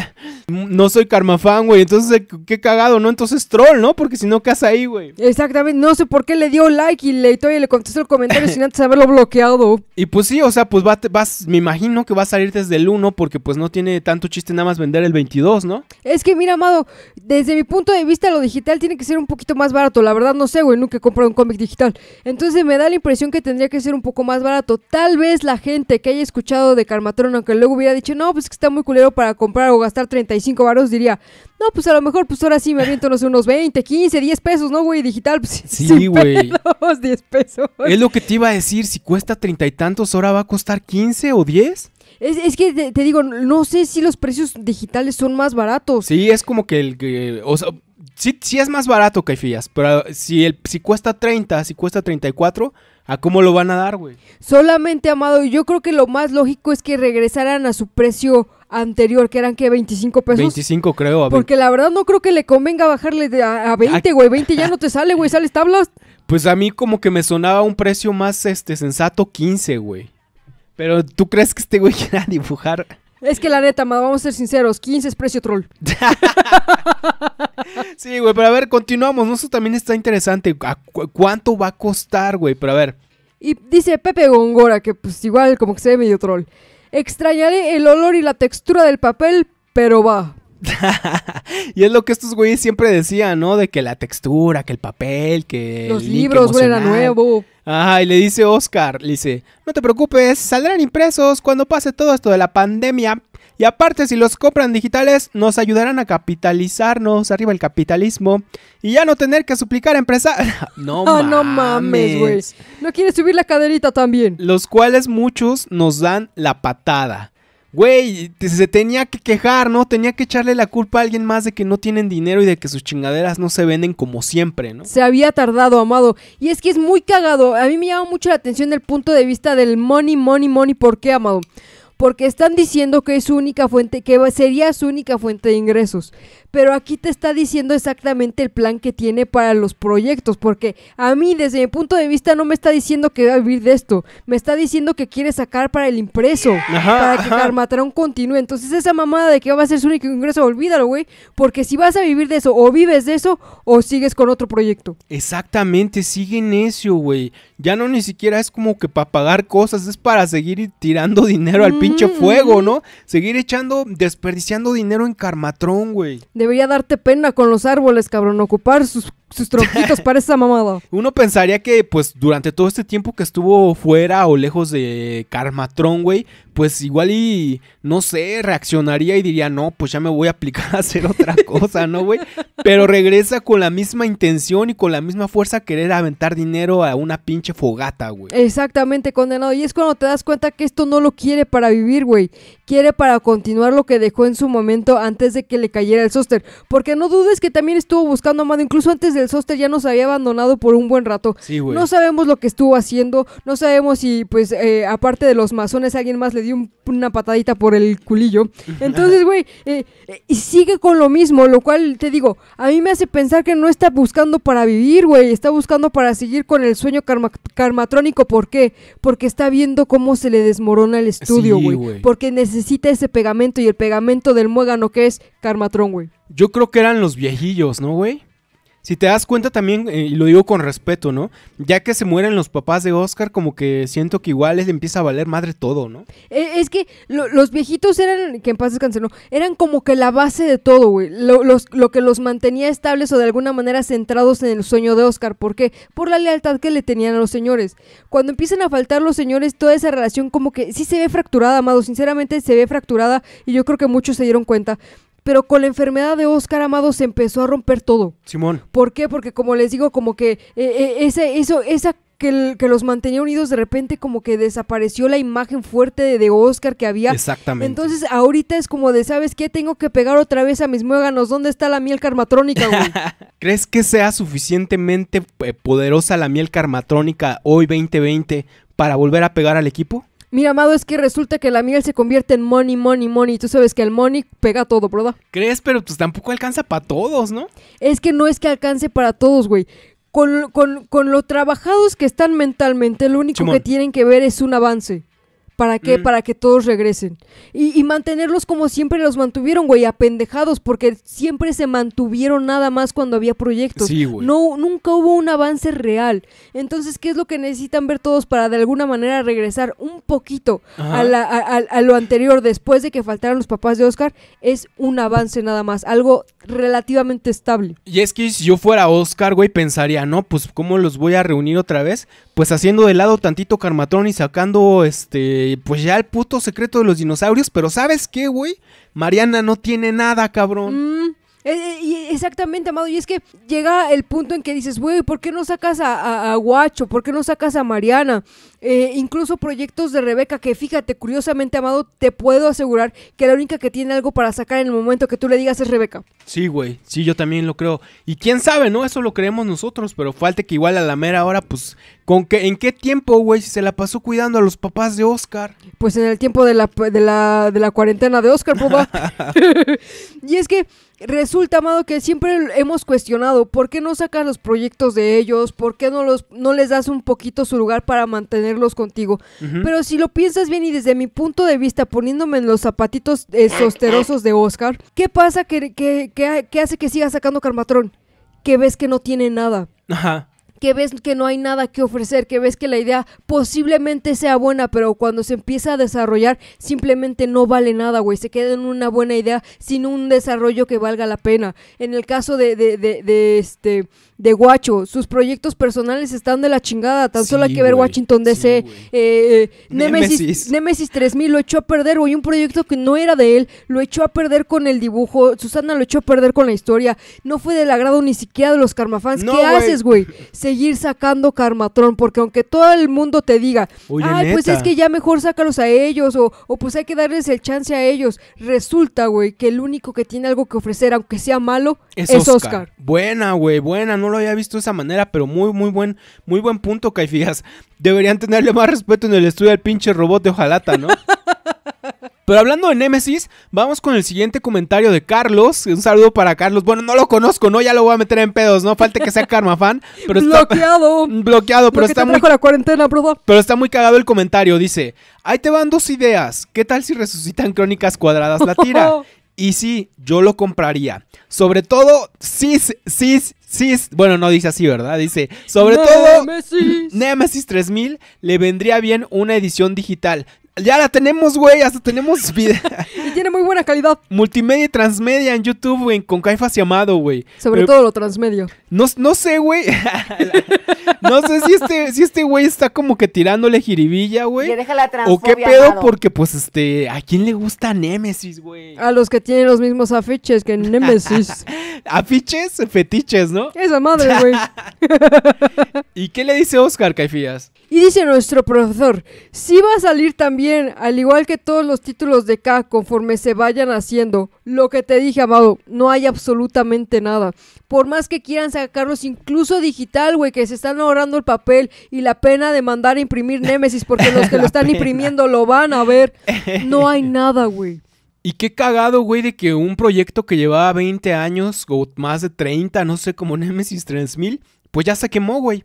no soy karma fan, güey. Entonces, eh, qué cagado, ¿no? Entonces, troll, ¿no? Porque si no, ¿qué haces ahí, güey. Exactamente. No sé por qué le dio like y le, y le contestó el comentario sin antes haberlo bloqueado. Y pues sí, o sea, pues va, vas, me imagino que va a salir desde el 1 porque pues no tiene tanto chiste nada más vender el 22, ¿no? Es que mira, Amado, desde mi punto de vista, lo digital tiene que ser un poquito más barato. La verdad, no sé, güey. Nunca he comprado un cómic digital. Entonces, me da la impresión que tendría que ser un poco más barato. Tal vez la gente que haya escuchado de Karmatron, aunque luego hubiera dicho, no, pues que está muy culero para comprar o gastar 35 baros, diría, no, pues a lo mejor, pues ahora sí me aviento, no sé, unos 20, 15, 10 pesos, ¿no, güey? Digital, pues sí, güey. 10 pesos. Es lo que te iba a decir, si cuesta treinta y tantos, ahora va a costar 15 o 10. Es, que te, digo, no sé si los precios digitales son más baratos. Sí, es como que el O sea, sí, es más barato, Caifías. Pero ah, si, el, si cuesta 30, si cuesta 34, ¿A cómo lo van a dar, güey? Solamente, Amado, yo creo que lo más lógico es que regresaran a su precio anterior, que eran que 25 pesos. 25 creo. A porque la verdad no creo que le convenga bajarle a, 20, güey. 20 ya no te sale, güey. Sales tablas. Pues a mí como que me sonaba un precio más este sensato 15, güey. Pero ¿tú crees que este güey quiera dibujar es que la neta, vamos a ser sinceros, 15 es precio troll. sí, güey, pero a ver, continuamos. ¿no? Eso también está interesante. ¿Cuánto va a costar, güey? Pero a ver. Y dice Pepe Gongora, que pues igual como que se ve medio troll. Extrañaré el olor y la textura del papel, pero va. y es lo que estos güeyes siempre decían, ¿no? De que la textura, que el papel, que... Los libros güey, era nuevo. Ajá, y le dice Oscar, le dice, no te preocupes, saldrán impresos cuando pase todo esto de la pandemia. Y aparte, si los compran digitales, nos ayudarán a capitalizarnos, arriba el capitalismo, y ya no tener que suplicar a empresa... Ah, no, mames. no mames, güey. No quieres subir la caderita también. Los cuales muchos nos dan la patada. Güey, se tenía que quejar, ¿no? Tenía que echarle la culpa a alguien más de que no tienen dinero y de que sus chingaderas no se venden como siempre, ¿no? Se había tardado, amado. Y es que es muy cagado. A mí me llama mucho la atención el punto de vista del money, money, money. ¿Por qué, amado? porque están diciendo que es su única fuente, que sería su única fuente de ingresos. Pero aquí te está diciendo exactamente el plan que tiene para los proyectos, porque a mí desde mi punto de vista no me está diciendo que va a vivir de esto, me está diciendo que quiere sacar para el impreso, ajá, para que Carmatrón continúe. Entonces esa mamada de que va a ser su único ingreso, olvídalo, güey, porque si vas a vivir de eso, o vives de eso, o sigues con otro proyecto. Exactamente, sigue necio, güey. Ya no ni siquiera es como que para pagar cosas, es para seguir tirando dinero al mm, pinche fuego, ¿no? Seguir echando, desperdiciando dinero en Carmatrón, güey. Debería darte pena con los árboles, cabrón. Ocupar sus sus tronquitos para esa mamada. Uno pensaría que, pues, durante todo este tiempo que estuvo fuera o lejos de Tron güey, pues igual y, no sé, reaccionaría y diría, no, pues ya me voy a aplicar a hacer otra cosa, ¿no, güey? Pero regresa con la misma intención y con la misma fuerza querer aventar dinero a una pinche fogata, güey. Exactamente, condenado. Y es cuando te das cuenta que esto no lo quiere para vivir, güey. Quiere para continuar lo que dejó en su momento antes de que le cayera el soster. Porque no dudes que también estuvo buscando a Amado, incluso antes de el Soster ya nos había abandonado por un buen rato. Sí, no sabemos lo que estuvo haciendo, no sabemos si, pues, eh, aparte de los masones, alguien más le dio una patadita por el culillo. Entonces, güey, eh, eh, sigue con lo mismo, lo cual te digo, a mí me hace pensar que no está buscando para vivir, güey, está buscando para seguir con el sueño karma karmatrónico. ¿Por qué? Porque está viendo cómo se le desmorona el estudio, güey. porque necesita ese pegamento y el pegamento del muégano que es Karmatron, güey. Yo creo que eran los viejillos, ¿no, güey? Si te das cuenta también, eh, y lo digo con respeto, ¿no? Ya que se mueren los papás de Oscar, como que siento que igual les empieza a valer madre todo, ¿no? E, es que los viejitos eran, que en paz descansen, Eran como que la base de todo, güey. Lo, lo que los mantenía estables o de alguna manera centrados en el sueño de Oscar. ¿Por qué? Por la lealtad que le tenían a los señores. Cuando empiezan a faltar los señores, toda esa relación como que sí se ve fracturada, amado. Sinceramente se ve fracturada y yo creo que muchos se dieron cuenta. Pero con la enfermedad de Oscar Amado se empezó a romper todo. Simón. ¿Por qué? Porque como les digo, como que eh, eh, ese, eso, esa que, que, los mantenía unidos, de repente como que desapareció la imagen fuerte de, de, Oscar que había. Exactamente. Entonces ahorita es como de, ¿sabes qué? Tengo que pegar otra vez a mis muéganos. ¿Dónde está la miel karmatrónica, güey? ¿Crees que sea suficientemente eh, poderosa la miel karmatrónica hoy 2020 para volver a pegar al equipo? Mira, amado, es que resulta que la miel se convierte en money, money, money. Tú sabes que el money pega todo, ¿verdad? ¿Crees? Pero pues tampoco alcanza para todos, ¿no? Es que no es que alcance para todos, güey. Con, con, con lo trabajados que están mentalmente, lo único que tienen que ver es un avance. ¿Para qué? Mm. Para que todos regresen. Y, mantenerlos como siempre los mantuvieron, güey, apendejados, porque siempre se mantuvieron nada más cuando había proyectos. Sí, güey. No, nunca hubo un avance real. Entonces, ¿qué es lo que necesitan ver todos para de alguna manera regresar un poquito a, lo anterior, después de que faltaron los papás de Oscar? Es un avance nada más, algo relativamente estable. Y es que si yo fuera Oscar, güey, pensaría, no, pues, ¿cómo los voy a reunir otra vez? Pues haciendo de lado tantito carmatón y sacando este pues ya el puto secreto de los dinosaurios. Pero ¿sabes qué, güey? Mariana no tiene nada, cabrón. Mm. Eh, eh, exactamente, amado. Y es que llega el punto en que dices, güey, ¿por qué no sacas a, Guacho? ¿Por qué no sacas a Mariana? Eh, incluso proyectos de Rebeca, que fíjate, curiosamente, amado, te puedo asegurar que la única que tiene algo para sacar en el momento que tú le digas es Rebeca. Sí, güey, sí, yo también lo creo. Y quién sabe, ¿no? Eso lo creemos nosotros, pero falta que igual a la mera hora, pues, ¿con que ¿en qué tiempo, güey, se la pasó cuidando a los papás de Oscar? Pues en el tiempo de la, de la, de la cuarentena de Oscar, papá. y es que Resulta, amado, que siempre hemos cuestionado por qué no sacas los proyectos de ellos, por qué no, los, no les das un poquito su lugar para mantenerlos contigo. Pero si lo piensas bien y desde mi punto de vista, poniéndome en los zapatitos eh, sosterosos de Oscar, ¿qué pasa que, hace que siga sacando Carmatrón? Que ves que no tiene nada. Ajá que ves que no hay nada que ofrecer, que ves que la idea posiblemente sea buena, pero cuando se empieza a desarrollar simplemente no vale nada, güey. Se queda en una buena idea sin un desarrollo que valga la pena. En el caso de, este de Guacho, sus proyectos personales están de la chingada. Tan solo hay que ver Washington DC. Eh, eh, Nemesis. Nemesis 3000 lo echó a perder, güey. Un proyecto que no era de él, lo echó a perder con el dibujo. Susana lo echó a perder con la historia. No fue del agrado ni siquiera de los Carmafans. fans, ¿Qué haces, güey? Se seguir sacando Karmatron, porque aunque todo el mundo te diga, ay, pues es que ya mejor sácalos a ellos, o, o pues hay que darles el chance a ellos, resulta, güey, que el único que tiene algo que ofrecer, aunque sea malo, es, Oscar. Buena, güey, buena, no lo había visto de esa manera, pero muy, muy buen, muy buen punto, Caifías. Deberían tenerle más respeto en el estudio al pinche robot de Ojalata, ¿no? Pero hablando de Nemesis, vamos con el siguiente comentario de Carlos. Un saludo para Carlos. Bueno, no lo conozco, ¿no? Ya lo voy a meter en pedos, ¿no? Falta que sea Karma fan. bloqueado. bloqueado, pero está muy. La cuarentena, Pero está muy cagado el comentario. Dice: Ahí te van dos ideas. ¿Qué tal si resucitan crónicas cuadradas la tira? y sí, yo lo compraría. Sobre todo, Sí, sí, sí... Bueno, no dice así, ¿verdad? Dice, sobre Nemesis. todo, Nemesis 3000 le vendría bien una edición digital. Ya la tenemos, güey. Hasta tenemos video. y tiene muy buena calidad. Multimedia y transmedia en YouTube, güey. Con Caifas y Amado, güey. Sobre todo lo transmedio No, no sé, güey. no sé si este, si este güey está como que tirándole jiribilla, güey. Que O qué pedo, porque pues este. ¿A quién le gusta Nemesis, güey? A los que tienen los mismos afiches que Nemesis. ¿Afiches? Fetiches, ¿no? Esa madre, güey. ¿Y qué le dice Oscar Caifías? Y dice nuestro profesor, si va a salir también, al igual que todos los títulos de K, conforme se vayan haciendo. Lo que te dije, amado, no hay absolutamente nada. Por más que quieran sacarlos incluso digital, güey, que se están ahorrando el papel y la pena de mandar a imprimir Nemesis porque los que lo están imprimiendo lo van a ver. No hay nada, güey. Y qué cagado, güey, de que un proyecto que llevaba 20 años o más de 30, no sé, como Nemesis 3000, pues ya se quemó, güey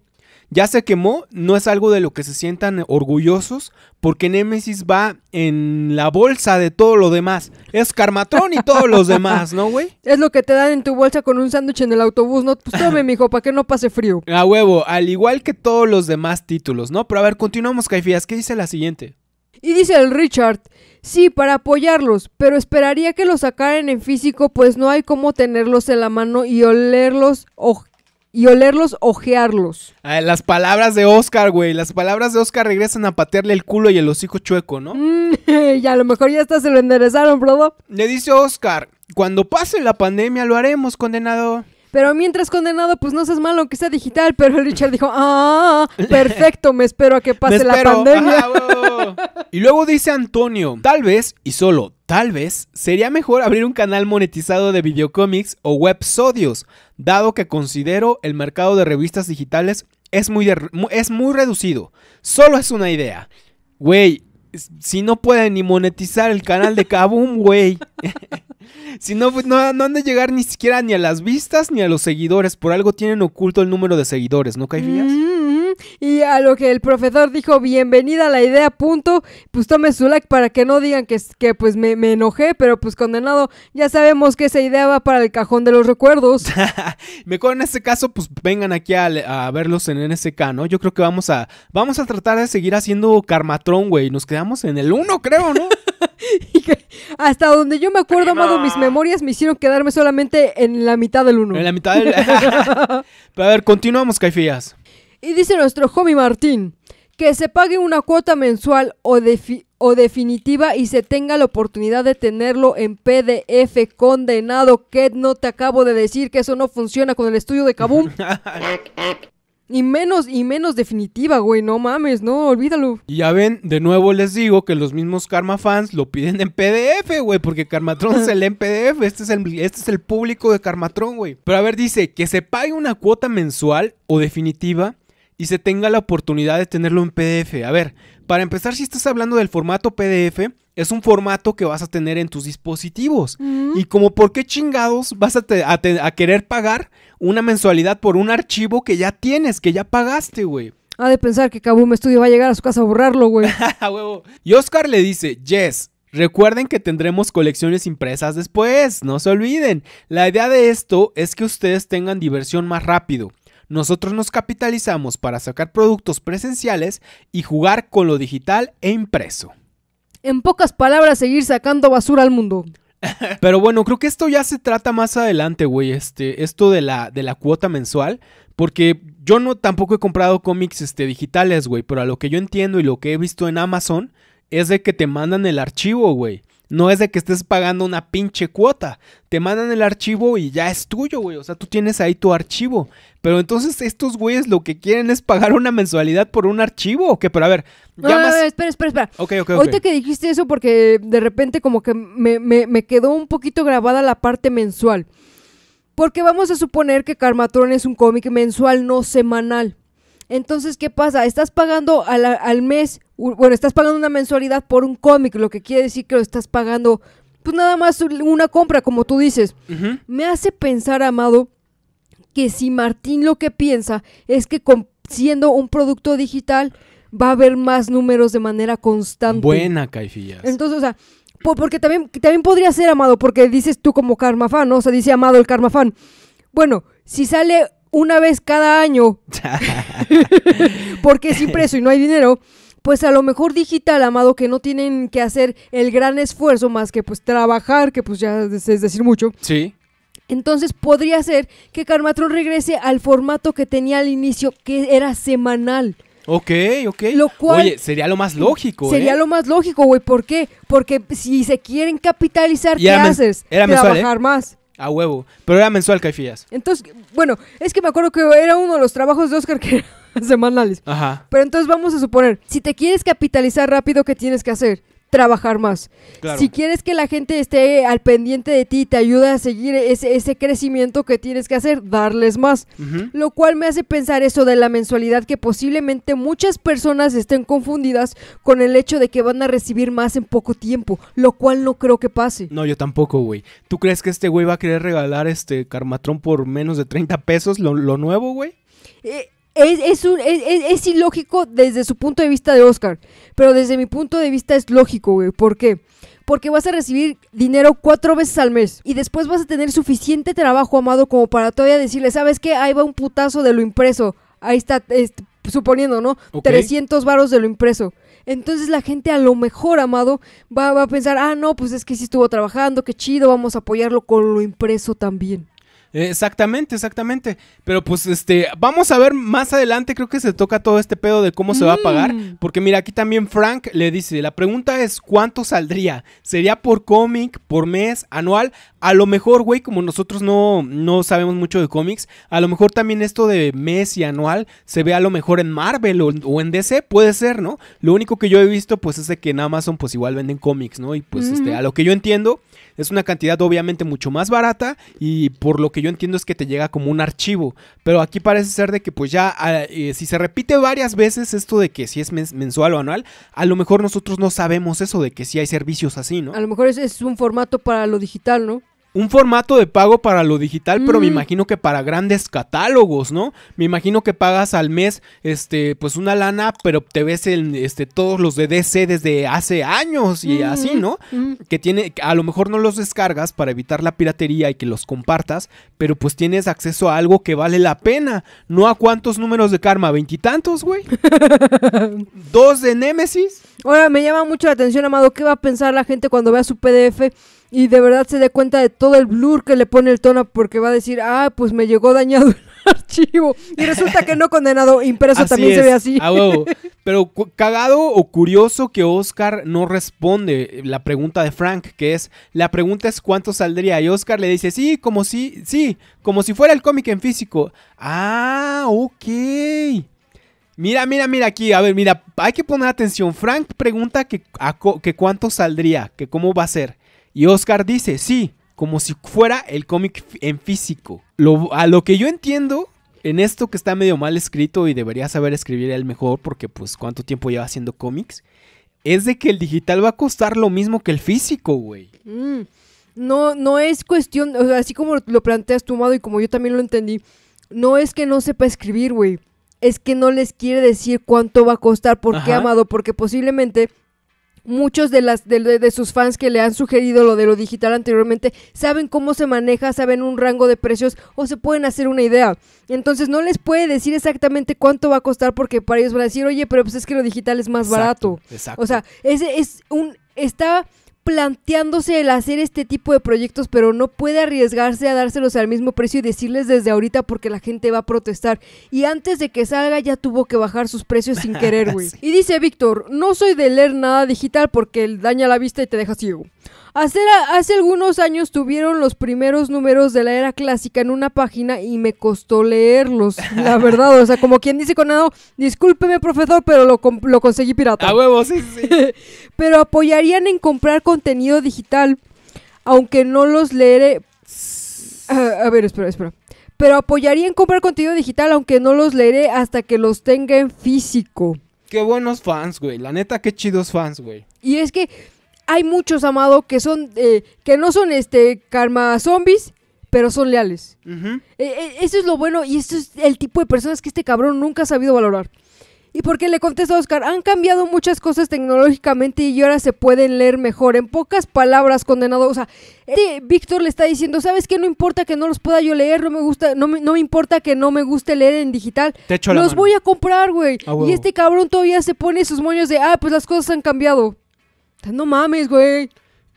ya se quemó, no es algo de lo que se sientan orgullosos, porque Nemesis va en la bolsa de todo lo demás. Es Carmatrón y todos los demás, ¿no, güey? Es lo que te dan en tu bolsa con un sándwich en el autobús, ¿no? Pues tome, mijo, para que no pase frío. A huevo, al igual que todos los demás títulos, ¿no? Pero a ver, continuamos, Caifías, ¿qué dice la siguiente? Y dice el Richard, sí, para apoyarlos, pero esperaría que los sacaran en físico, pues no hay como tenerlos en la mano y olerlos o y olerlos, ojearlos. Ah, las palabras de Oscar, güey. Las palabras de Oscar regresan a patearle el culo y el hocico chueco, ¿no? Ya, mm, y a lo mejor ya hasta se lo enderezaron, bro Le dice Oscar, cuando pase la pandemia lo haremos, condenado. Pero mientras condenado, pues no seas malo, que sea digital. Pero Richard dijo, ah, perfecto, me espero a que pase la pandemia. y luego dice Antonio, tal vez, y solo tal vez, sería mejor abrir un canal monetizado de videocómics o websodios dado que considero el mercado de revistas digitales es muy, er-, es muy reducido. Solo es una idea. Güey, si no pueden ni monetizar el canal de Kaboom, güey. si pues, no, no, han de llegar ni siquiera ni a las vistas ni a los seguidores. Por algo tienen oculto el número de seguidores, ¿no, Caifías? Mm-hmm y a lo que el profesor dijo, bienvenida a la idea, punto, pues tome su like para que no digan que, que pues me, me enojé, pero pues condenado, ya sabemos que esa idea va para el cajón de los recuerdos. Mejor en este caso, pues vengan aquí a, verlos en NSK, ¿no? Yo creo que vamos a, vamos a tratar de seguir haciendo Karmatron, güey, nos quedamos en el 1, creo, ¿no? hasta donde yo me acuerdo, amado, mis memorias me hicieron quedarme solamente en la mitad del 1. En la mitad del... Pero a ver, continuamos, Caifías. Y dice nuestro homie Martín, que se pague una cuota mensual o, definitiva y se tenga la oportunidad de tenerlo en PDF condenado. Que no te acabo de decir que eso no funciona con el estudio de Kabum. Y menos, y menos definitiva, güey, no mames, no, olvídalo. Y ya ven, de nuevo les digo que los mismos Karma fans lo piden en PDF, güey, porque Karmatron se lee en PDF, este es, el, este es el público de Karmatron, güey. Pero a ver, dice que se pague una cuota mensual o definitiva y se tenga la oportunidad de tenerlo en PDF. A ver, para empezar, si estás hablando del formato PDF, es un formato que vas a tener en tus dispositivos. Mm. Y como por qué chingados vas a, querer pagar una mensualidad por un archivo que ya tienes, que ya pagaste, güey. Ha de pensar que Kaboom Studio va a llegar a su casa a borrarlo, güey. y Oscar le dice, Yes, Recuerden que tendremos colecciones impresas después, no se olviden. La idea de esto es que ustedes tengan diversión más rápido. Nosotros nos capitalizamos para sacar productos presenciales y jugar con lo digital e impreso. En pocas palabras, seguir sacando basura al mundo. Pero bueno, creo que esto ya se trata más adelante, güey. Este, esto de la, de la cuota mensual. Porque yo no tampoco he comprado cómics este, digitales, güey. Pero a lo que yo entiendo y lo que he visto en Amazon es de que te mandan el archivo, güey. No es de que estés pagando una pinche cuota. Te mandan el archivo y ya es tuyo, güey. O sea, tú tienes ahí tu archivo. Pero entonces estos güeyes lo que quieren es pagar una mensualidad por un archivo. ¿O qué? Pero a ver, no, no, espera, espera, espera. Ok, ok, Ahorita que dijiste eso porque de repente como que me, quedó un poquito grabada la parte mensual. Porque vamos a suponer que Karmatron es un cómic mensual, no semanal. Entonces, ¿qué pasa? Estás pagando al mes bueno, estás pagando una mensualidad por un cómic, lo que quiere decir que lo estás pagando, pues nada más una compra, como tú dices. Me hace pensar, Amado, que si Martín lo que piensa es que siendo un producto digital va a haber más números de manera constante. Buena, Caifillas. Entonces, o sea, porque también, también podría ser, Amado, porque dices tú como fan, ¿no? O sea, dice Amado el karma fan Bueno, si sale una vez cada año, porque es impreso y no hay dinero, pues a lo mejor digital, amado, que no tienen que hacer el gran esfuerzo más que pues trabajar, que pues ya es decir mucho. Sí. Entonces podría ser que Carmatron regrese al formato que tenía al inicio, que era semanal. Ok, ok. Lo cual, Oye, sería lo más lógico. ¿eh? Sería lo más lógico, güey. ¿Por qué? Porque si se quieren capitalizar, ¿qué haces? Era mensual, ¿eh? Trabajar más. A huevo. Pero era mensual, Caifías. Entonces, bueno, es que me acuerdo que era uno de los trabajos de Oscar que semanales. Ajá. Pero entonces vamos a suponer, si te quieres capitalizar rápido, ¿qué tienes que hacer? trabajar más. Si quieres que la gente esté al pendiente de ti y te ayude a seguir ese, crecimiento que tienes que hacer, darles más. Lo cual me hace pensar eso de la mensualidad que posiblemente muchas personas estén confundidas con el hecho de que van a recibir más en poco tiempo, lo cual no creo que pase. No, yo tampoco, güey. ¿Tú crees que este güey va a querer regalar este carmatrón por menos de 30 pesos, lo nuevo, güey? Eh, es, es, un, es, ilógico desde su punto de vista de Oscar, pero desde mi punto de vista es lógico, güey. ¿Por qué? Porque vas a recibir dinero cuatro veces al mes y después vas a tener suficiente trabajo, amado, como para todavía decirle, ¿sabes qué? Ahí va un putazo de lo impreso. Ahí está, suponiendo, ¿no? 300 varos de lo impreso. Entonces la gente a lo mejor, amado, va, va a pensar, ah, no, pues es que sí estuvo trabajando, qué chido, vamos a apoyarlo con lo impreso también. Exactamente, exactamente. Pero pues este, vamos a ver más adelante, creo que se toca todo este pedo de cómo se va a pagar. Mm. Porque mira, aquí también Frank le dice, la pregunta es, ¿cuánto saldría? ¿Sería por cómic, por mes, anual? A lo mejor, güey, como nosotros no, no sabemos mucho de cómics, a lo mejor también esto de mes y anual se ve a lo mejor en Marvel o, en DC, puede ser, ¿no? Lo único que yo he visto pues es de que en Amazon pues igual venden cómics, ¿no? Y pues este, a lo que yo entiendo, es una cantidad obviamente mucho más barata y por lo que yo entiendo es que te llega como un archivo. Pero aquí parece ser de que pues ya ah, eh, si se repite varias veces esto de que si es mensual o anual, a lo mejor nosotros no sabemos eso de que si hay servicios así, ¿no? A lo mejor es un formato para lo digital, ¿no? un formato de pago para lo digital, pero me mm. imagino que para grandes catálogos, ¿no? Me imagino que pagas al mes, este, pues una lana, pero te ves en, este, todos los de DC desde hace años y mm, así, ¿no? Mm. Que tiene, a lo mejor no los descargas para evitar la piratería y que los compartas, pero pues tienes acceso a algo que vale la pena. No a cuántos números de karma, veintitantos, güey. Dos de Nemesis. Ahora me llama mucho la atención, Amado, ¿qué va a pensar la gente cuando vea su PDF? y de verdad se dé cuenta de todo el blur que le pone el tono porque va a decir, ah, pues me llegó dañado el archivo. Y resulta que no condenado impreso también se ve así. Pero cagado o curioso que Oscar no responde eh, la pregunta de Frank, que es, la pregunta es cuánto saldría. Y Oscar le dice, sí, como si, sí, como si fuera el cómic en físico. Ah, ok. Mira, mira, mira aquí. A ver, mira, hay que poner atención. Frank pregunta que, que cuánto saldría, que cómo va a ser. Y Oscar dice, sí, como si fuera el cómic en físico. Lo, a lo que yo entiendo, en esto que está medio mal escrito y debería saber escribir el mejor porque pues cuánto tiempo lleva haciendo cómics, es de que el digital va a costar lo mismo que el físico, güey. Mm. no, no es cuestión, o sea, así como lo planteas tú, Amado, y como yo también lo entendí, no es que no sepa escribir, güey. Es que no les quiere decir cuánto va a costar. ¿Por Amado? Porque posiblemente muchos de las de, sus fans que le han sugerido lo de lo digital anteriormente saben cómo se maneja, saben un rango de precios o se pueden hacer una idea. Entonces no les puede decir exactamente cuánto va a costar porque para ellos van a decir, oye, pero pues es que lo digital es más barato. Exacto. O sea, ese es un está planteándose el hacer este tipo de proyectos, pero no puede arriesgarse a dárselos al mismo precio y decirles desde ahorita porque la gente va a protestar. Y antes de que salga ya tuvo que bajar sus precios sin querer, güey. Y dice Víctor, no soy de leer nada digital porque daña la vista y te deja ciego. Hace, algunos años tuvieron los primeros números de la era clásica en una página y me costó leerlos, la verdad. O sea, como quien dice con Conado, discúlpeme profesor, pero lo, conseguí pirata. A huevo, sí, sí. pero apoyarían en comprar contenido digital, aunque no los leeré. Ah, a, ver, espera, espera pero apoyarían en comprar contenido digital, aunque no los leeré hasta que los tenga en físico. Qué buenos fans, güey. La neta, qué chidos fans, güey. Y es que hay muchos, Amado, que son eh, que no son este karma zombies, pero son leales. E, e, eso es lo bueno y eso es el tipo de personas que este cabrón nunca ha sabido valorar. Y porque le contesta a Oscar, han cambiado muchas cosas tecnológicamente y ahora se pueden leer mejor. En pocas palabras, condenado. O sea, este Víctor le está diciendo, ¿sabes qué? No importa que no los pueda yo leer, no me gusta, no me, no me importa que no me guste leer en digital. los voy a comprar, güey. y este cabrón todavía se pone sus moños de, ah, pues las cosas han cambiado no mames, güey.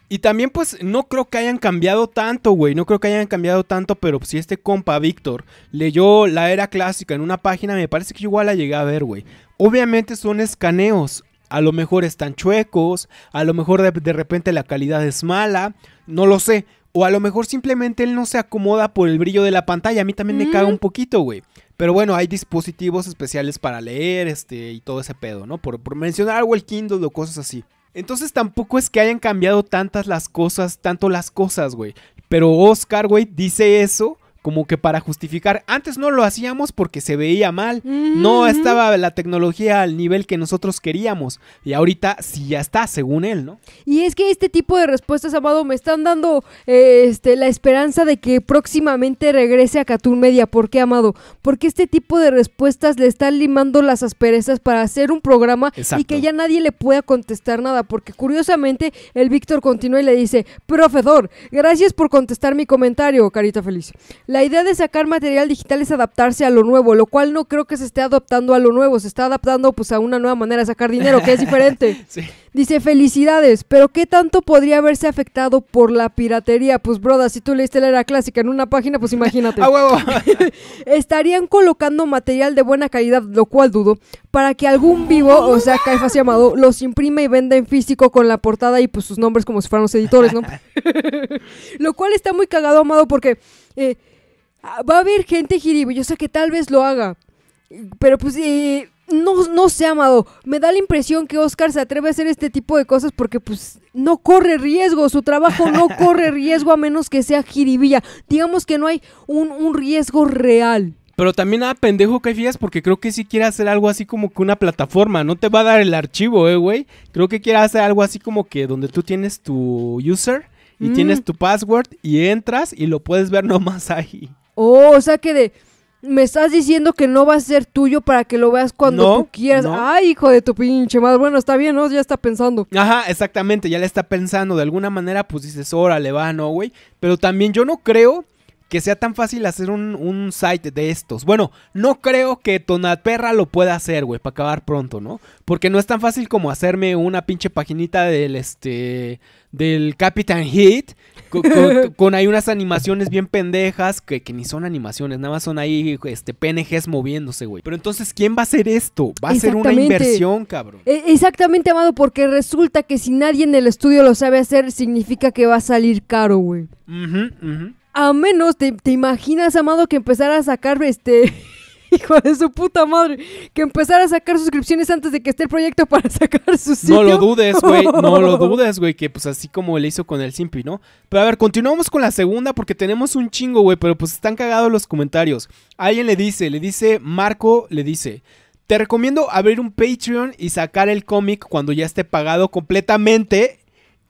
Y también, pues, no creo que hayan cambiado tanto, güey. No creo que hayan cambiado tanto, pero si este compa, Víctor, leyó la era clásica en una página, me parece que igual la llegué a ver, güey. Obviamente son escaneos. A lo mejor están chuecos, a lo mejor de, repente la calidad es mala, no lo sé. O a lo mejor simplemente él no se acomoda por el brillo de la pantalla. A mí también me caga un poquito, güey. Pero bueno, hay dispositivos especiales para leer, este, y todo ese pedo, ¿no? por mencionar algo el Kindle o cosas así. Entonces tampoco es que hayan cambiado tantas las cosas, tanto las cosas, güey. Pero Oscar, güey, dice eso como que para justificar. Antes no lo hacíamos porque se veía mal, no estaba la tecnología al nivel que nosotros queríamos y ahorita sí ya está, según él, ¿no? Y es que este tipo de respuestas, Amado, me están dando eh, este, la esperanza de que próximamente regrese a Catún Media. ¿Por qué, Amado? Porque este tipo de respuestas le están limando las asperezas para hacer un programa y que ya nadie le pueda contestar nada, porque curiosamente el Víctor continúa y le dice, profesor, gracias por contestar mi comentario, carita feliz. La idea de sacar material digital es adaptarse a lo nuevo, lo cual no creo que se esté adaptando a lo nuevo, se está adaptando pues a una nueva manera de sacar dinero, que es diferente. Dice, felicidades, pero ¿qué tanto podría haberse afectado por la piratería? Pues, broda, si tú leíste la era clásica en una página, pues imagínate. ¡A huevo! Estarían colocando material de buena calidad, lo cual dudo, para que algún vivo, o sea, Caifas Amado, los imprime y venda en físico con la portada y pues sus nombres como si fueran los editores, ¿no? lo cual está muy cagado, Amado, porque... Eh, Ah, va a haber gente yo sé que tal vez lo haga. Pero pues eh, no, no sé, amado. Me da la impresión que Oscar se atreve a hacer este tipo de cosas porque pues no corre riesgo. Su trabajo no corre riesgo a menos que sea giribilla. Digamos que no hay un, riesgo real. Pero también a ah, pendejo que fías porque creo que si quiere hacer algo así como que una plataforma. No te va a dar el archivo, eh, güey. Creo que quiere hacer algo así como que donde tú tienes tu user y tienes mm. tu password y entras y lo puedes ver nomás ahí. Oh, o sea que de... Me estás diciendo que no va a ser tuyo para que lo veas cuando tú quieras. Ay, hijo de tu pinche madre. Bueno, está bien, ¿no? Ya está pensando. Ajá, exactamente, ya le está pensando. De alguna manera, pues dices, órale, va, ¿no, güey? Pero también yo no creo que sea tan fácil hacer un, site de estos. Bueno, no creo que perra lo pueda hacer, güey, para acabar pronto, ¿no? Porque no es tan fácil como hacerme una pinche paginita del, este, del Capitán Hit con, ahí unas animaciones bien pendejas que, que, ni son animaciones, nada más son ahí este, PNGs moviéndose, güey. Pero entonces, ¿quién va a hacer esto? Va a ser una inversión, cabrón. E, exactamente, Amado, porque resulta que si nadie en el estudio lo sabe hacer, significa que va a salir caro, güey. A menos, te, ¿te imaginas, Amado, que empezara a sacar este... hijo de su puta madre, que empezar a sacar suscripciones antes de que esté el proyecto para sacar su sitio. No lo dudes, güey, no lo dudes, güey, que pues así como le hizo con el Simpi, ¿no? Pero a ver, continuamos con la segunda porque tenemos un chingo, güey, pero pues están cagados los comentarios. Alguien le dice, le dice, Marco le dice... Te recomiendo abrir un Patreon y sacar el cómic cuando ya esté pagado completamente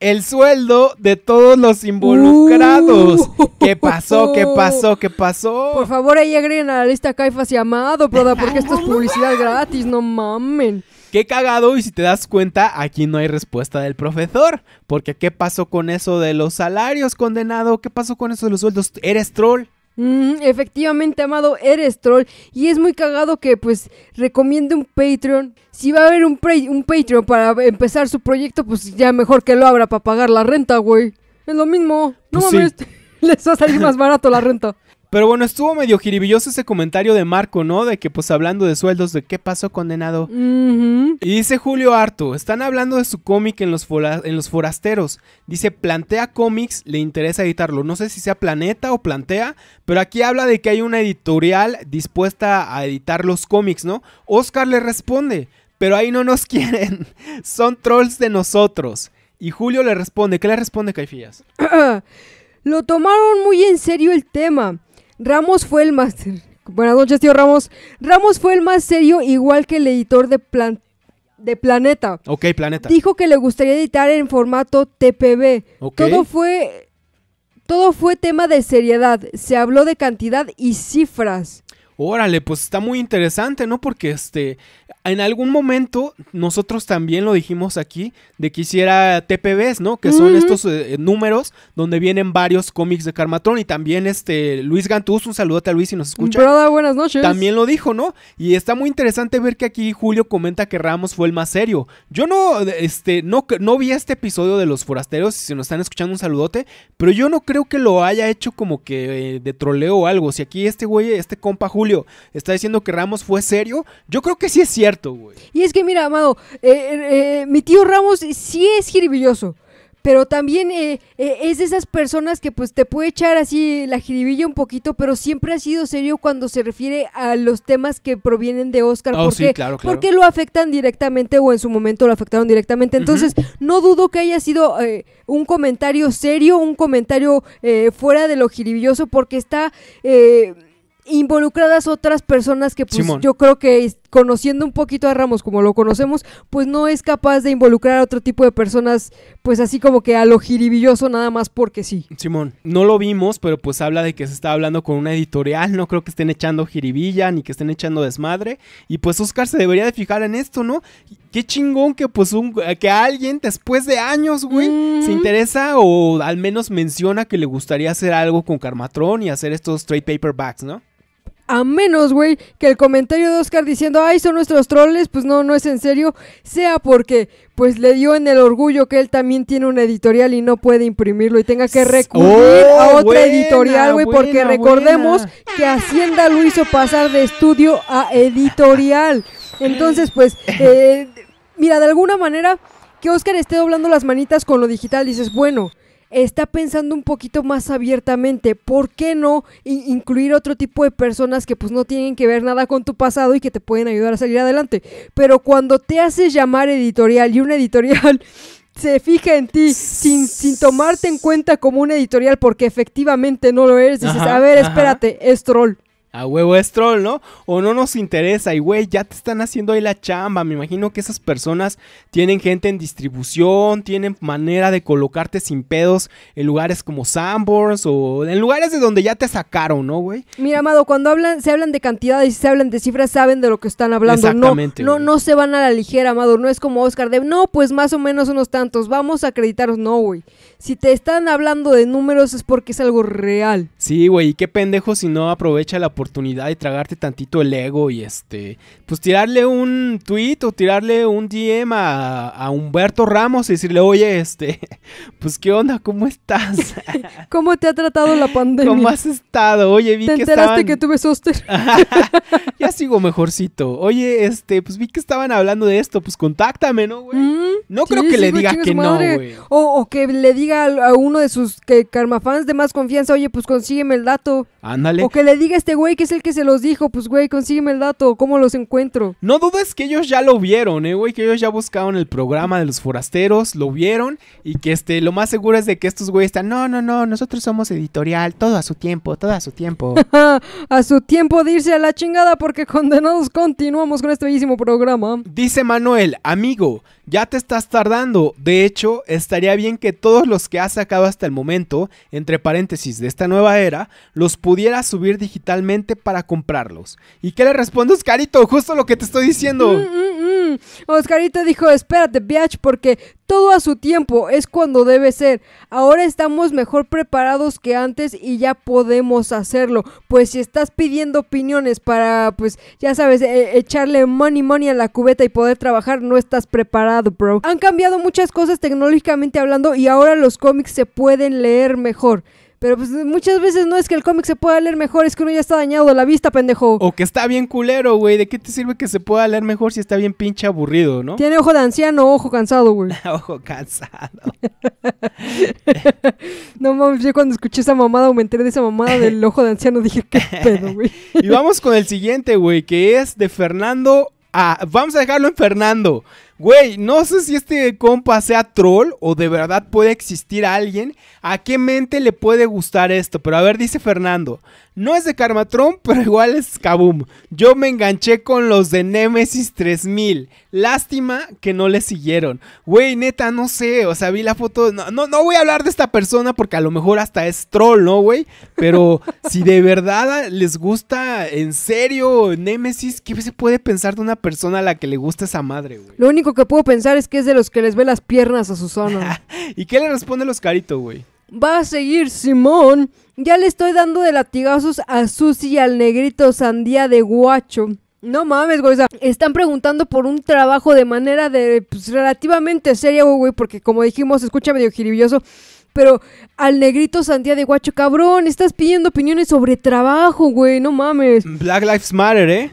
el sueldo de todos los involucrados. Uh. ¿Qué pasó? ¿Qué pasó? ¿Qué pasó? Por favor, ahí agreguen a la lista Caifas y Amado, porque esto es publicidad gratis, no mamen. Qué cagado, y si te das cuenta, aquí no hay respuesta del profesor. Porque ¿qué pasó con eso de los salarios, condenado? ¿Qué pasó con eso de los sueldos? Eres troll efectivamente, amado, eres troll. Y es muy cagado que pues recomiende un Patreon. Si va a haber un, un Patreon para empezar su proyecto, pues ya mejor que lo abra para pagar la renta, güey. Es lo mismo. no pues les va a salir más barato la renta. Pero bueno, estuvo medio jiribilloso ese comentario de Marco, ¿no? De que pues hablando de sueldos, de qué pasó condenado. Y dice Julio Harto, están hablando de su cómic en los, en los forasteros. Dice, plantea cómics, le interesa editarlo. No sé si sea planeta o plantea, pero aquí habla de que hay una editorial dispuesta a editar los cómics, ¿no? Oscar le responde, pero ahí no nos quieren, son trolls de nosotros. Y Julio le responde, ¿qué le responde Caifías? Lo tomaron muy en serio el tema. Ramos fue el más... Buenas noches, tío Ramos. Ramos fue el más serio, igual que el editor de, plan... de Planeta. Ok, Planeta. Dijo que le gustaría editar en formato TPB. Todo fue... Todo fue tema de seriedad. Se habló de cantidad y cifras. Órale, pues está muy interesante, ¿no? Porque este, en algún momento nosotros también lo dijimos aquí de que hiciera TPBs, ¿no? Que son estos eh, números donde vienen varios cómics de Karmatron y también este Luis Gantús, un saludote a Luis si nos escucha. buenas noches. También lo dijo, ¿no? Y está muy interesante ver que aquí Julio comenta que Ramos fue el más serio. Yo no este no no vi este episodio de Los Forasteros, si nos están escuchando un saludote, pero yo no creo que lo haya hecho como que eh, de troleo o algo. Si aquí este güey, este compa Julio está diciendo que Ramos fue serio, yo creo que sí es cierto y es que, mira, amado, eh, eh, eh, mi tío Ramos sí es jiribilloso. Pero también es de esas personas que pues te puede echar así la jiribilla un poquito, pero siempre ha sido serio cuando se refiere a los temas que provienen de Oscar. porque, porque lo afectan directamente o en su momento lo afectaron directamente. Entonces, no dudo que haya sido un comentario serio, un comentario fuera de lo jiribilloso, porque está... Eh, involucradas otras personas que pues yo creo que conociendo un poquito a Ramos como lo conocemos, pues no es capaz de involucrar a otro tipo de personas pues así como que a lo jiribilloso nada más porque sí. Simón, no lo vimos, pero pues habla de que se está hablando con una editorial, no creo que estén echando jiribilla ni que estén echando desmadre y pues Oscar se debería de fijar en esto, ¿no? Qué chingón que pues un, que alguien después de años, güey, mm. se interesa o al menos menciona que le gustaría hacer algo con Carmatrón y hacer estos trade paperbacks, ¿no? a menos, güey, que el comentario de Oscar diciendo, ay, son nuestros troles, pues no, no es en serio, sea porque pues le dio en el orgullo que él también tiene una editorial y no puede imprimirlo y tenga que recurrir a oh, otra editorial, güey, porque recordemos que Hacienda lo hizo pasar de estudio a editorial. Entonces, pues, eh, mira, de alguna manera que Oscar esté doblando las manitas con lo digital, dices, bueno, está pensando un poquito más abiertamente. ¿Por qué no incluir otro tipo de personas que pues no tienen que ver nada con tu pasado y que te pueden ayudar a salir adelante? Pero cuando te haces llamar editorial y una editorial se fija en ti sin, sin tomarte en cuenta como una editorial porque efectivamente no lo eres, dices, a ver, espérate, es troll. A huevo es troll, ¿no? O no nos interesa y güey, ya te están haciendo ahí la chamba. Me imagino que esas personas tienen gente en distribución, tienen manera de colocarte sin pedos en lugares como Sanborns o en lugares de donde ya te sacaron, ¿no, güey? Mira, amado, cuando hablan, se hablan de cantidades y se hablan de cifras, saben de lo que están hablando. Exactamente. No, no, no se van a la ligera, amado. No es como Oscar de, no, pues más o menos unos tantos. Vamos a acreditaros, no, güey. Si te están hablando de números es porque es algo real. Sí, güey, y qué pendejo si no aprovecha la oportunidad de tragarte tantito el ego y este, pues tirarle un tweet o tirarle un DM a, Humberto Ramos y decirle, oye, este, pues qué onda, ¿cómo estás? ¿Cómo te ha tratado la pandemia? ¿Cómo has estado? Oye, vi ¿Te que enteraste que tuve soster ya sigo mejorcito. Oye, este, pues vi que estaban hablando de esto, pues contáctame, ¿no, güey? Mm, no creo que le diga que no, güey. O, que le diga a, uno de sus que, fans de más confianza, oye, pues consígueme el dato. Ándale. O que le diga este güey que es el que se los dijo, pues güey, consígueme el dato, ¿cómo los encuentro? No dudes que ellos ya lo vieron, eh, güey, que ellos ya buscaron el programa de los forasteros, lo vieron y que este, lo más seguro es de que estos güeyes están, no, no, no, nosotros somos editorial, todo a su tiempo, todo a su tiempo. a su tiempo de irse a la chingada porque condenados continuamos con este bellísimo programa. Dice Manuel, amigo, ya te estás tardando. De hecho, estaría bien que todos los que has sacado hasta el momento, entre paréntesis, de esta nueva era, los pudieras subir digitalmente para comprarlos. ¿Y qué le responde Oscarito? Justo lo que te estoy diciendo. Mm, mm, mm. Oscarito dijo, espérate, Biatch, porque todo a su tiempo, es cuando debe ser. Ahora estamos mejor preparados que antes y ya podemos hacerlo. Pues si estás pidiendo opiniones para, pues ya sabes, e-, echarle money money a la cubeta y poder trabajar, no estás preparado, bro. Han cambiado muchas cosas tecnológicamente hablando y ahora los cómics se pueden leer mejor. Pero pues muchas veces no es que el cómic se pueda leer mejor, es que uno ya está dañado de la vista, pendejo. O que está bien culero, güey. ¿De qué te sirve que se pueda leer mejor si está bien pinche aburrido, no? Tiene ojo de anciano, ojo cansado, güey. ojo cansado. no mames, yo cuando escuché esa mamada o me enteré de esa mamada del ojo de anciano dije, qué pedo, güey. y vamos con el siguiente, güey, que es de Fernando a... Vamos a dejarlo en Fernando. Güey, no sé si este compa sea troll o de verdad puede existir alguien a qué mente le puede gustar esto. Pero a ver, dice Fernando, no es de Karmatron, pero igual es Kaboom. Yo me enganché con los de Nemesis 3000. Lástima que no le siguieron. Güey, neta, no sé. O sea, vi la foto. No, no, voy a hablar de esta persona porque a lo mejor hasta es troll, ¿no, güey? Pero si de verdad les gusta en serio Nemesis, ¿qué se puede pensar de una persona a la que le gusta esa madre, güey? Lo único que puedo pensar es que es de los que les ve las piernas a zona ¿Y qué le responde los caritos, güey? va a seguir Simón. Ya le estoy dando de latigazos a Susi y al negrito sandía de guacho. No mames, güey. están preguntando por un trabajo de manera de pues, relativamente seria, güey, porque como dijimos, escucha medio jiribilloso. Pero al negrito Santiago de Guacho, cabrón, estás pidiendo opiniones sobre trabajo, güey, no mames. Black Lives Matter, ¿eh?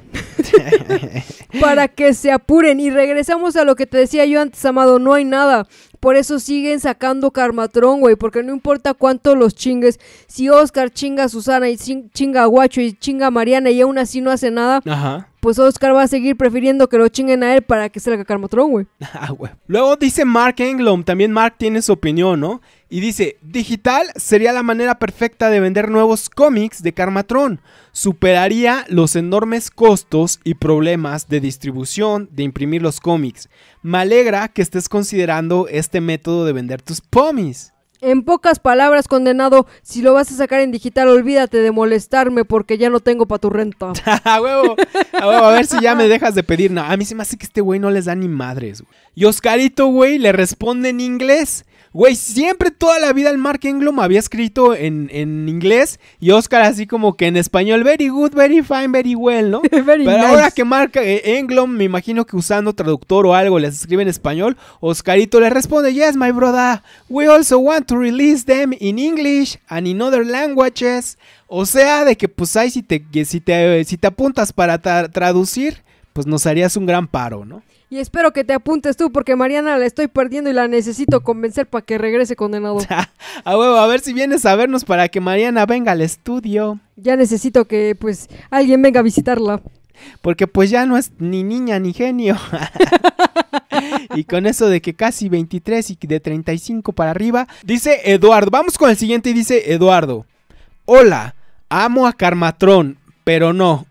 Para que se apuren. Y regresamos a lo que te decía yo antes, Amado, no hay nada. Por eso siguen sacando Carmatrón, güey, porque no importa cuánto los chingues. Si Oscar chinga a Susana y chinga a Guacho y chinga a Mariana y aún así no hace nada, pues Oscar va a seguir prefiriendo que lo chinguen a él para que salga Carmatrón, ah, güey. Luego dice Mark Englom, también Mark tiene su opinión, ¿no? Y dice, digital sería la manera perfecta de vender nuevos cómics de Karmatron. Superaría los enormes costos y problemas de distribución de imprimir los cómics. Me alegra que estés considerando este método de vender tus pomis. En pocas palabras, condenado, si lo vas a sacar en digital, olvídate de molestarme porque ya no tengo para tu renta. a huevo, a ver si ya me dejas de pedir. a mí se me hace que este güey no les da ni madres. Y Oscarito, güey, le responde en inglés. Güey, siempre toda la vida el Mark Englom había escrito en, en, inglés y Oscar así como que en español, very good, very fine, very well, ¿no? very Pero ahora que Mark eh, Englund, me imagino que usando traductor o algo, les escribe en español, Oscarito le responde, yes, my brother, we also want to release them in English and in other languages. O sea, de que pues si te, si te, si te apuntas para traducir, pues nos harías un gran paro, ¿no? Y espero que te apuntes tú, porque Mariana la estoy perdiendo y la necesito convencer para que regrese condenado. a huevo, a ver si vienes a vernos para que Mariana venga al estudio. Ya necesito que, pues, alguien venga a visitarla. Porque pues ya no es ni niña ni genio. y con eso de que casi 23 y de 35 para arriba, dice Eduardo, vamos con el siguiente y dice Eduardo, hola, amo a Carmatrón, pero no.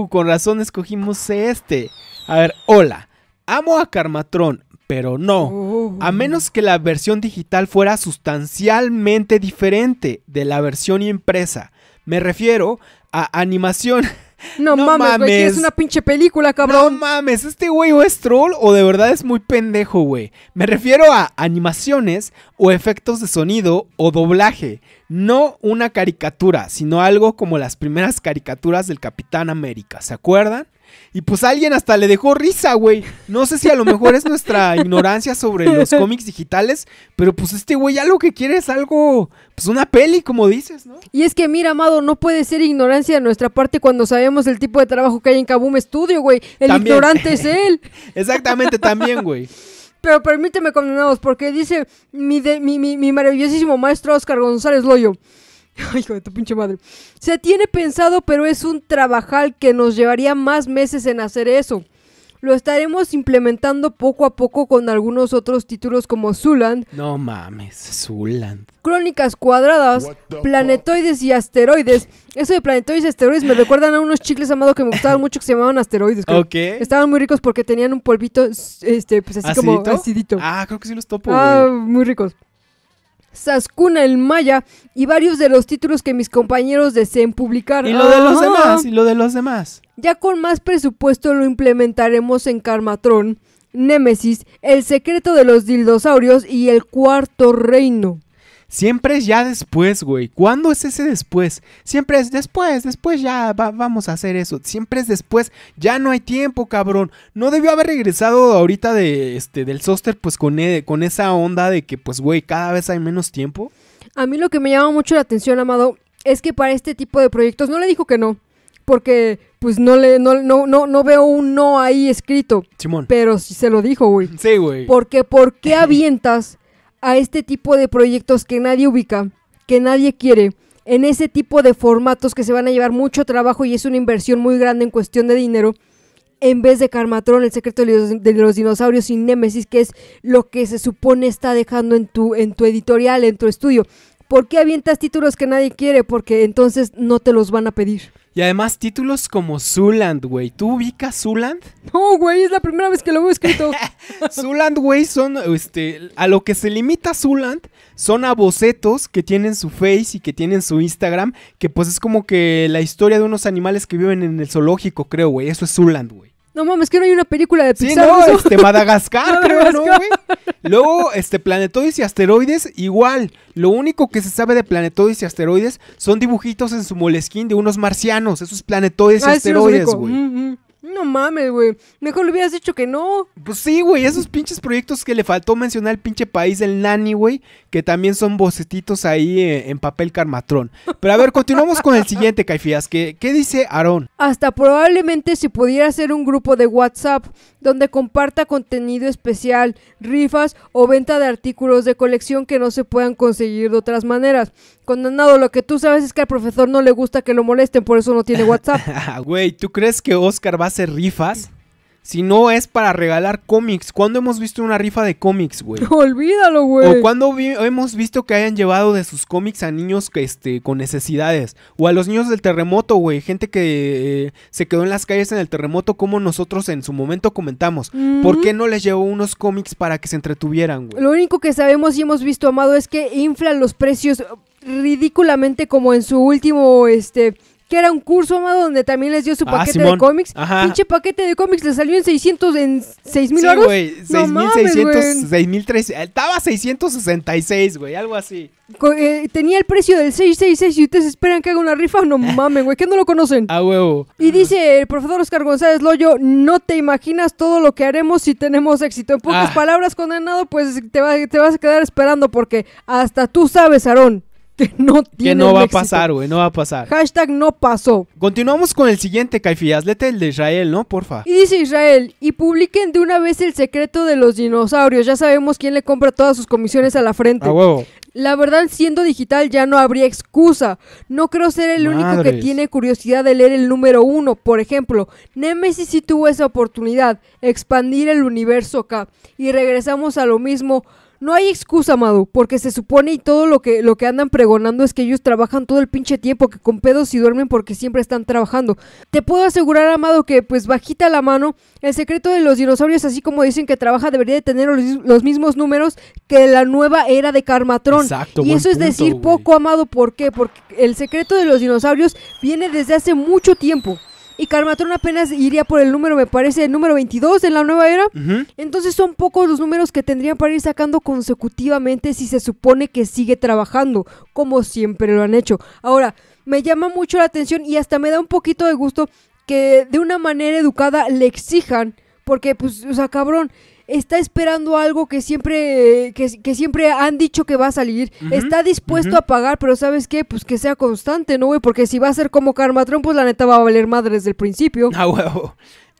Uh, con razón escogimos este. A ver, hola. Amo a Carmatron, pero no. A uh. menos que la versión digital fuera sustancialmente diferente de la versión impresa. Me refiero a animación. No, mames, es una pinche película, cabrón. No mames, este güey o es troll o de verdad es muy pendejo, güey. Me refiero a animaciones o efectos de sonido o doblaje. No una caricatura, sino algo como las primeras caricaturas del Capitán América, ¿se acuerdan? Y pues alguien hasta le dejó risa, güey. No sé si a lo mejor es nuestra ignorancia sobre los cómics digitales, pero pues este güey ya lo que quiere es algo, pues una peli, como dices, ¿no? Y es que, mira, amado, no puede ser ignorancia de nuestra parte cuando sabemos el tipo de trabajo que hay en Kaboom Studio, güey. El ignorante es él. Exactamente, también, güey. Pero permíteme, condenados, porque dice mi, de, mi, mi, mi maravillosísimo maestro Oscar González Loyo. Hijo de tu pinche madre. Se tiene pensado, pero es un trabajal que nos llevaría más meses en hacer eso. Lo estaremos implementando poco a poco con algunos otros títulos como Zuland. No mames, Zuland. Crónicas cuadradas, planetoides y asteroides. Eso de planetoides y asteroides me recuerdan a unos chicles amados que me gustaban mucho que se llamaban asteroides. Estaban muy ricos porque tenían un polvito, este, pues así ¿Ah, como Ah, creo que sí los topo. Ah, muy ricos. Saskuna el Maya y varios de los títulos que mis compañeros deseen publicar. Y lo de los ah. demás, y lo de los demás. Ya con más presupuesto lo implementaremos en Karmatron, Némesis, El secreto de los dildosaurios y El cuarto reino. Siempre es ya después, güey. ¿Cuándo es ese después? Siempre es después, después ya vamos a hacer eso. Siempre es después. Ya no hay tiempo, cabrón. No debió haber regresado ahorita de, este, del Soster, pues con, e, con esa onda de que, pues, güey, cada vez hay menos tiempo. A mí lo que me llama mucho la atención, Amado, es que para este tipo de proyectos no le dijo que no. Porque, pues, no le, no, no, no, no veo un no ahí escrito. Simón. Pero sí se lo dijo, güey. Sí, güey. Porque, ¿por qué avientas a este tipo de proyectos que nadie ubica, que nadie quiere, en ese tipo de formatos que se van a llevar mucho trabajo y es una inversión muy grande en cuestión de dinero, en vez de Carmatrón, el secreto de los dinosaurios y Némesis, que es lo que se supone está dejando en tu, en tu editorial, en tu estudio. ¿Por qué avientas títulos que nadie quiere? Porque entonces no te los van a pedir. Y además títulos como Zuland, güey. ¿Tú ubicas Zuland? No, güey, es la primera vez que lo veo escrito. Zuland, güey, son, este, a lo que se limita Zuland son a bocetos que tienen su face y que tienen su Instagram, que pues es como que la historia de unos animales que viven en el zoológico, creo, güey. Eso es Zuland, güey. No mames, que no hay una película de Pixar. Sí, no, este Madagascar, creo, ¿no, Luego, este, planetoides y asteroides, igual. Lo único que se sabe de planetoides y asteroides son dibujitos en su molesquín de unos marcianos. Esos planetoides y ah, asteroides, güey. No mames, güey. Mejor le hubieras dicho que no. Pues sí, güey. Esos pinches proyectos que le faltó mencionar el pinche país, del nanny, güey. Que también son bocetitos ahí eh, en, papel carmatrón. Pero a ver, continuamos con el siguiente, Caifías. ¿Qué, ¿Qué dice Aarón? Hasta probablemente si pudiera hacer un grupo de WhatsApp donde comparta contenido especial, rifas o venta de artículos de colección que no se puedan conseguir de otras maneras. Condenado, lo que tú sabes es que al profesor no le gusta que lo molesten, por eso no tiene WhatsApp. Güey, ¿tú crees que Oscar va a hacer rifas? Si no es para regalar cómics, ¿cuándo hemos visto una rifa de cómics, güey? Olvídalo, güey. O cuándo hemos visto que hayan llevado de sus cómics a niños que, este, con necesidades. O a los niños del terremoto, güey. Gente que eh, se quedó en las calles en el terremoto, como nosotros en su momento comentamos. ¿Por qué no les llevó unos cómics para que se entretuvieran, güey? Lo único que sabemos y hemos visto, Amado, es que inflan los precios ridículamente como en su último, este, que era un curso, amado, donde también les dio su ah, paquete de cómics. Pinche paquete de cómics le salió en 600, en 6000 euros 6600, 6300, estaba 666, güey, algo así. Eh, tenía el precio del 666 y ustedes esperan que haga una rifa, no mames, güey, que no lo conocen. a ah, huevo. Y dice el profesor Oscar González Loyo, no te imaginas todo lo que haremos si tenemos éxito. En pocas ah. palabras, condenado, pues te, te vas a quedar esperando porque hasta tú sabes, Aarón. no tiene. Que no va a pasar, güey, no va a pasar. Hashtag no pasó. Continuamos con el siguiente, Caifías. Hazlete, el de Israel, ¿no? Porfa. Y dice Israel, y publiquen de una vez el secreto de los dinosaurios. Ya sabemos quién le compra todas sus comisiones a la frente. La verdad, siendo digital ya no habría excusa. No creo ser el único que tiene curiosidad de leer el número uno. Por ejemplo, Nemesis sí tuvo esa oportunidad, expandir el universo acá Y regresamos a lo mismo no hay excusa, Amado, porque se supone y todo lo que, lo que andan pregonando es que ellos trabajan todo el pinche tiempo, que con pedos y duermen porque siempre están trabajando. Te puedo asegurar, Amado, que pues bajita la mano, el secreto de los dinosaurios, así como dicen que trabaja, debería de tener los, mismos números que la nueva era de Carmatrón. y eso es decir poco, Amado, ¿por qué? Porque el secreto de los dinosaurios viene desde hace mucho tiempo y Karmatron apenas iría por el número, me parece, el número 22 en la nueva era. Entonces son pocos los números que tendrían para ir sacando consecutivamente si se supone que sigue trabajando, como siempre lo han hecho. Ahora, me llama mucho la atención y hasta me da un poquito de gusto que de una manera educada le exijan, porque pues, o sea, cabrón, está esperando algo que siempre, eh, que, siempre han dicho que va a salir, está dispuesto a pagar, pero ¿sabes qué? Pues que sea constante, ¿no, güey? Porque si va a ser como Karmatron, pues la neta va a valer madre desde el principio. Ah, güey!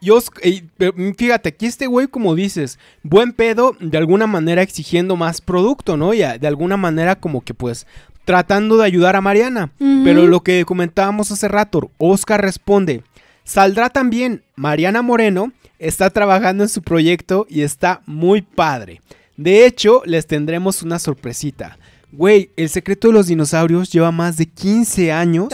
Yo, eh, mm, fíjate, aquí este güey, como dices, buen pedo, de alguna manera exigiendo más producto, ¿no? Ya, de alguna manera como que pues tratando de ayudar a Mariana. Pero lo que comentábamos hace rato, Oscar responde, saldrá también Mariana Moreno está trabajando en su proyecto y está muy padre. De hecho, les tendremos una sorpresita. Güey, El secreto de los dinosaurios lleva más de 15 años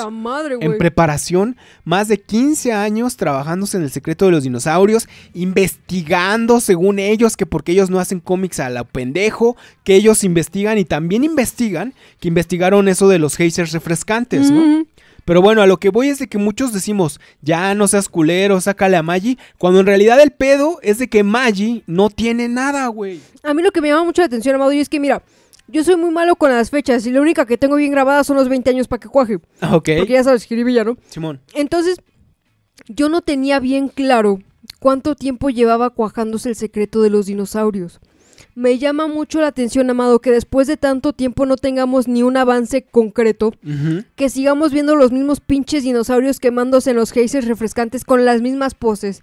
en preparación, más de 15 años trabajándose en El secreto de los dinosaurios, investigando según ellos que porque ellos no hacen cómics a la pendejo, que ellos investigan y también investigan, que investigaron eso de los geysers refrescantes, ¿no? Pero bueno, a lo que voy es de que muchos decimos, ya no seas culero, sácale a Maggie, cuando en realidad el pedo es de que Maggi no tiene nada, güey. A mí lo que me llama mucho la atención, Amado, y es que mira, yo soy muy malo con las fechas y la única que tengo bien grabada son los 20 años para que cuaje. Ah, ok. Porque ya sabes, escribí ¿no? Simón. Entonces, yo no tenía bien claro cuánto tiempo llevaba cuajándose el secreto de los dinosaurios. Me llama mucho la atención, Amado, que después de tanto tiempo no tengamos ni un avance concreto, que sigamos viendo los mismos pinches dinosaurios quemándose en los geysers refrescantes con las mismas poses,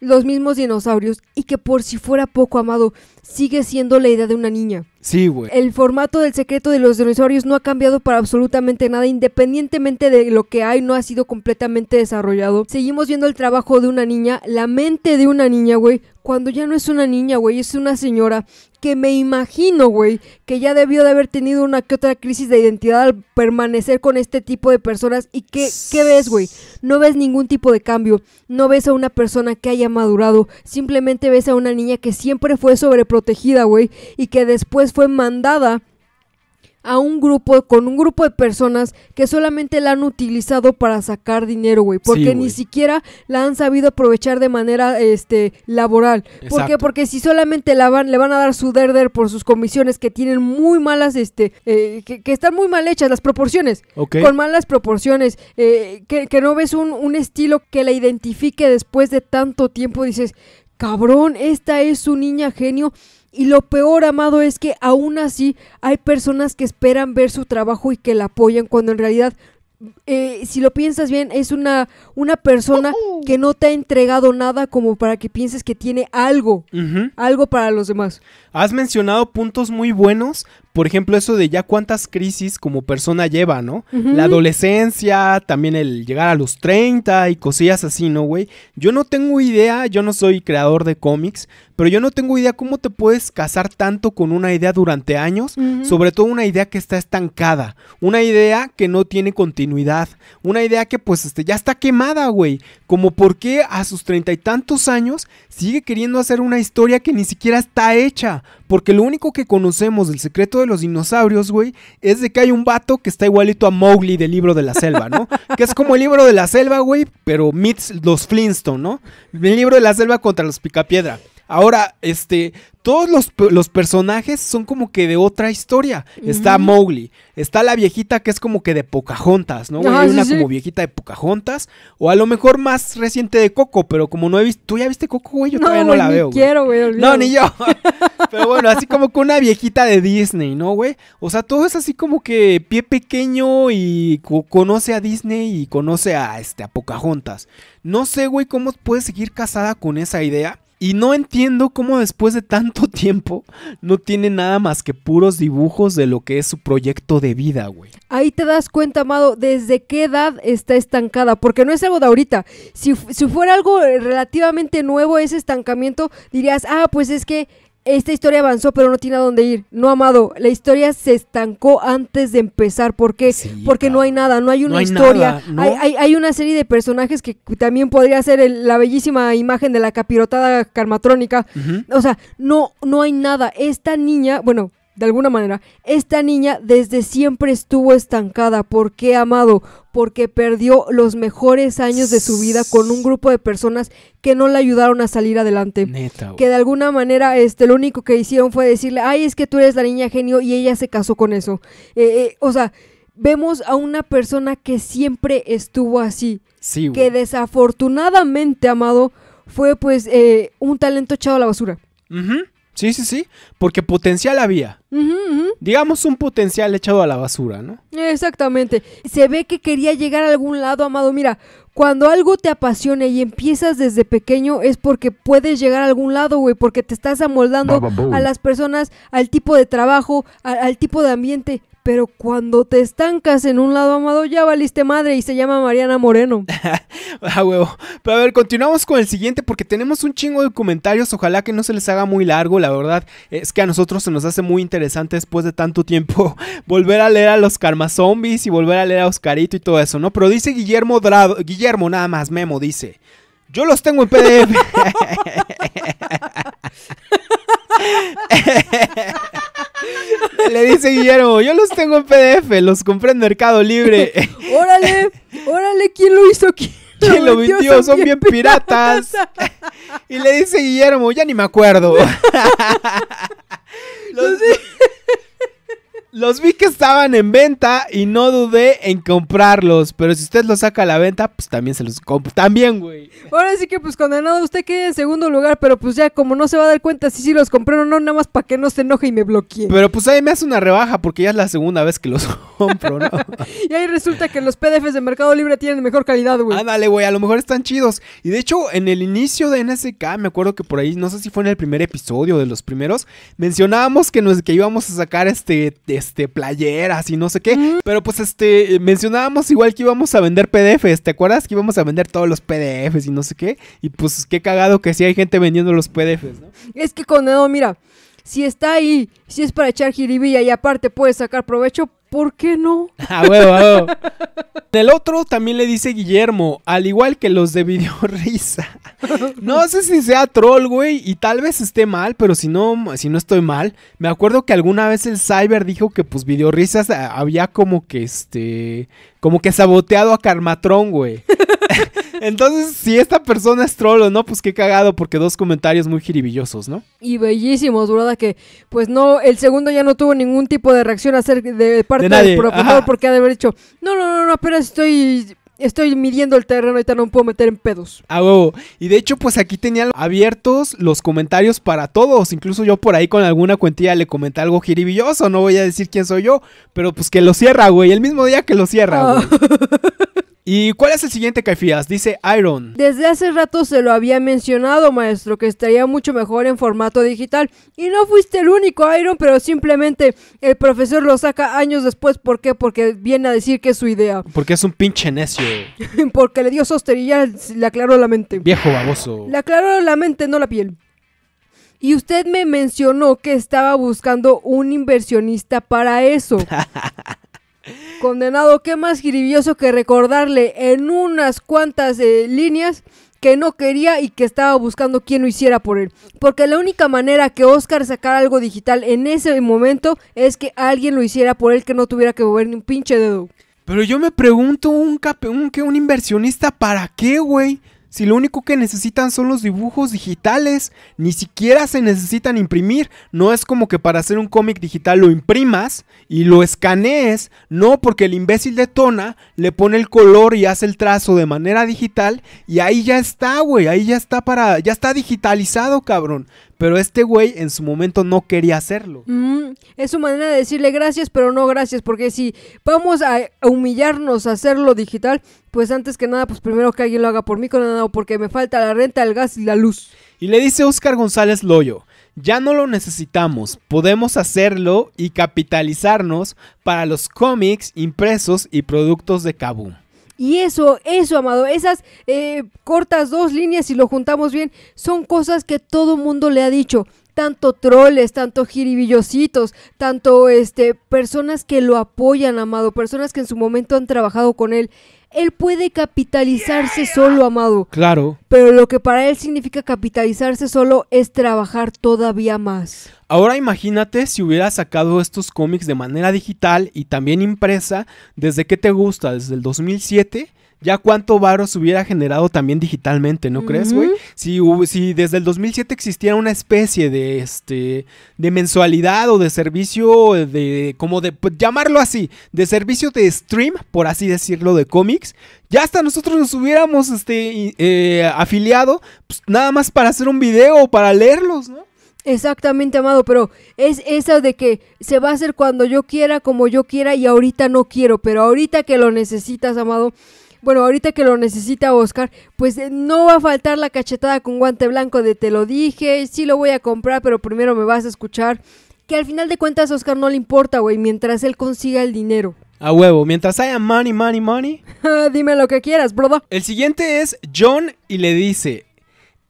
los mismos dinosaurios, y que por si fuera poco, Amado, sigue siendo la idea de una niña. Sí, güey. El formato del secreto de los dinosaurios no ha cambiado para absolutamente nada, independientemente de lo que hay, no ha sido completamente desarrollado. Seguimos viendo el trabajo de una niña, la mente de una niña, güey, cuando ya no es una niña, güey, es una señora que me imagino, güey, que ya debió de haber tenido una que otra crisis de identidad al permanecer con este tipo de personas. ¿Y qué, qué ves, güey? No ves ningún tipo de cambio, no ves a una persona que haya madurado, simplemente ves a una niña que siempre fue sobreprotegida, güey, y que después fue mandada a un grupo con un grupo de personas que solamente la han utilizado para sacar dinero, güey, porque ni siquiera la han sabido aprovechar de manera este laboral. porque Porque si solamente la van le van a dar su derder por sus comisiones que tienen muy malas este eh, que, están muy mal hechas las proporciones, con malas proporciones, eh, que, que, no ves un, un estilo que la identifique después de tanto tiempo dices, cabrón, esta es su niña genio y lo peor, amado, es que aún así hay personas que esperan ver su trabajo y que la apoyan cuando en realidad eh, si lo piensas bien, es una, una persona uh-uh. que no te ha entregado nada como para que pienses que tiene algo, algo para los demás. Has mencionado puntos muy buenos, por ejemplo, eso de ya cuántas crisis como persona lleva, ¿no? La adolescencia, también el llegar a los 30 y cosillas así, ¿no, güey? Yo no tengo idea, yo no soy creador de cómics, pero yo no tengo idea cómo te puedes casar tanto con una idea durante años, sobre todo una idea que está estancada, una idea que no tiene continuidad, una idea que pues este, ya está quemada, güey, como por qué a sus treinta y tantos años sigue queriendo hacer una historia que ni siquiera está hecha, porque lo único que conocemos del secreto de los dinosaurios, güey, es de que hay un vato que está igualito a Mowgli del libro de la selva, ¿no? que es como el libro de la selva, güey, pero meets los Flintstone, ¿no? El libro de la selva contra los picapiedra. Ahora, este, todos los, personajes son como que de otra historia. Está Mowgli, está la viejita que es como que de Pocahontas, ¿no? Güey? una como viejita de Pocahontas, o a lo mejor más reciente de Coco, pero como no he visto, ¿tú ya viste Coco, güey? Yo todavía no la veo. Quiero, güey. no, ni yo. pero bueno, así como que una viejita de Disney, ¿no, güey? O sea, todo es así como que pie pequeño y conoce a Disney y conoce a, este, a Pocahontas. No sé, güey, cómo puedes seguir casada con esa idea y no entiendo cómo después de tanto tiempo no tiene nada más que puros dibujos de lo que es su proyecto de vida, güey. Ahí te das cuenta, Amado, desde qué edad está estancada, porque no es algo de ahorita. Si, si fuera algo relativamente nuevo ese estancamiento, dirías, ah, pues es que esta historia avanzó, pero no tiene a dónde ir. No, amado, la historia se estancó antes de empezar. ¿Por qué? Porque no hay nada, no hay una historia. hay, hay, una serie de personajes que también podría ser la bellísima imagen de la capirotada karmatrónica. O sea, no, no hay nada. Esta niña, bueno, de alguna manera, esta niña desde siempre estuvo estancada. ¿Por qué, amado? Porque perdió los mejores años de su vida con un grupo de personas que no la ayudaron a salir adelante. Neta, que de alguna manera, este, lo único que hicieron fue decirle, ay, es que tú eres la niña genio y ella se casó con eso. Eh, eh, o sea, vemos a una persona que siempre estuvo así. Sí, que desafortunadamente, amado, fue pues eh, un talento echado a la basura. Sí, sí, sí, porque potencial había. Digamos un potencial echado a la basura, ¿no? Exactamente. Se ve que quería llegar a algún lado, amado. Mira, cuando algo te apasiona y empiezas desde pequeño es porque puedes llegar a algún lado, güey, porque te estás amoldando a las personas, al tipo de trabajo, al tipo de ambiente. Pero cuando te estancas en un lado, amado, ya valiste madre y se llama Mariana Moreno. A huevo. Pero a ver, continuamos con el siguiente porque tenemos un chingo de comentarios. Ojalá que no se les haga muy largo, la verdad. Es que a nosotros se nos hace muy interesante después de tanto tiempo volver a leer a los Karma Zombies y volver a leer a Oscarito y todo eso, ¿no? Pero dice Guillermo Drado, Guillermo nada más, Memo, dice. Yo los tengo en PDF. Le dice Guillermo, yo los tengo en PDF, los compré en Mercado Libre. órale, órale, ¿quién lo hizo aquí? ¿Quién lo vendió? Son bien piratas. y le dice Guillermo, ya ni me acuerdo. Los vi que estaban en venta y no dudé en comprarlos. Pero si usted los saca a la venta, pues también se los compro. También, güey. Ahora sí que, pues condenado, usted quede en segundo lugar. Pero pues ya, como no se va a dar cuenta si sí los compré o no, nada más para que no se enoje y me bloquee. Pero pues ahí me hace una rebaja porque ya es la segunda vez que los compro, ¿no? y ahí resulta que los PDFs de Mercado Libre tienen mejor calidad, güey. Ándale, güey. A lo mejor están chidos. Y de hecho, en el inicio de NSK, me acuerdo que por ahí, no sé si fue en el primer episodio de los primeros, mencionábamos que, nos, que íbamos a sacar este, este este, playeras y no sé qué. Mm. Pero pues este, eh, mencionábamos igual que íbamos a vender PDFs, ¿te acuerdas? Que íbamos a vender todos los PDFs y no sé qué. Y pues qué cagado que sí hay gente vendiendo los PDFs, ¿no? Es que con mira, si está ahí, si es para echar jiribilla y aparte puedes sacar provecho, ¿Por qué no? Ah, Del otro también le dice Guillermo, al igual que los de Video Risa. No sé si sea troll, güey, y tal vez esté mal, pero si no, si no estoy mal, me acuerdo que alguna vez el Cyber dijo que pues Video Risas eh, había como que este, como que saboteado a Carmatrón, güey. Entonces, si esta persona es troll o no, pues qué cagado, porque dos comentarios muy jiribillosos, ¿no? Y bellísimos, ¿verdad? Que, pues no, el segundo ya no tuvo ningún tipo de reacción ser de parte del profesor porque ha de haber dicho, no, no, no, no, apenas estoy estoy midiendo el terreno, ahorita no me puedo meter en pedos. Ah, huevo. Y de hecho, pues aquí tenían abiertos los comentarios para todos. Incluso yo por ahí con alguna cuentilla le comenté algo jiribilloso. No voy a decir quién soy yo, pero pues que lo cierra, güey. El mismo día que lo cierra, ah. güey. ¿Y cuál es el siguiente, Caifías? Dice Iron. Desde hace rato se lo había mencionado, maestro, que estaría mucho mejor en formato digital. Y no fuiste el único, Iron, pero simplemente el profesor lo saca años después. ¿Por qué? Porque viene a decir que es su idea. Porque es un pinche necio. Porque le dio soster ya le aclaró la mente. Viejo baboso. Le aclaró la mente, no la piel. Y usted me mencionó que estaba buscando un inversionista para eso. Condenado, qué más grivioso que recordarle en unas cuantas eh, líneas que no quería y que estaba buscando quien lo hiciera por él. Porque la única manera que Oscar sacara algo digital en ese momento es que alguien lo hiciera por él que no tuviera que mover ni un pinche dedo. Pero yo me pregunto, ¿un, que un inversionista para qué, güey? Si lo único que necesitan son los dibujos digitales, ni siquiera se necesitan imprimir. No es como que para hacer un cómic digital lo imprimas y lo escanees, no, porque el imbécil detona, le pone el color y hace el trazo de manera digital y ahí ya está, güey, ahí ya está para, ya está digitalizado, cabrón. Pero este güey en su momento no quería hacerlo. Mm, es su manera de decirle gracias, pero no gracias, porque si vamos a humillarnos a hacerlo digital, pues antes que nada, pues primero que alguien lo haga por mí, con nada, porque me falta la renta, el gas y la luz. Y le dice Óscar González Loyo, ya no lo necesitamos, podemos hacerlo y capitalizarnos para los cómics, impresos y productos de Kaboom. Y eso, eso, amado, esas eh, cortas dos líneas, si lo juntamos bien, son cosas que todo mundo le ha dicho. Tanto troles, tanto jiribillositos, tanto este, personas que lo apoyan, amado, personas que en su momento han trabajado con él él puede capitalizarse solo, amado. Claro. Pero lo que para él significa capitalizarse solo es trabajar todavía más. Ahora imagínate si hubiera sacado estos cómics de manera digital y también impresa desde que te gusta, desde el 2007 ya cuánto varos hubiera generado también digitalmente, ¿no crees, güey? Si, desde el 2007 existiera una especie de, este, de mensualidad o de servicio de, como de, pues, llamarlo así, de servicio de stream, por así decirlo, de cómics, ya hasta nosotros nos hubiéramos, este, eh, afiliado, pues, nada más para hacer un video o para leerlos, ¿no? Exactamente, amado, pero es eso de que se va a hacer cuando yo quiera, como yo quiera y ahorita no quiero, pero ahorita que lo necesitas, amado, bueno, ahorita que lo necesita Oscar, pues eh, no va a faltar la cachetada con guante blanco de te lo dije, sí lo voy a comprar, pero primero me vas a escuchar. Que al final de cuentas Oscar no le importa, güey, mientras él consiga el dinero. A huevo, mientras haya money, money, money. Dime lo que quieras, bro. El siguiente es John y le dice,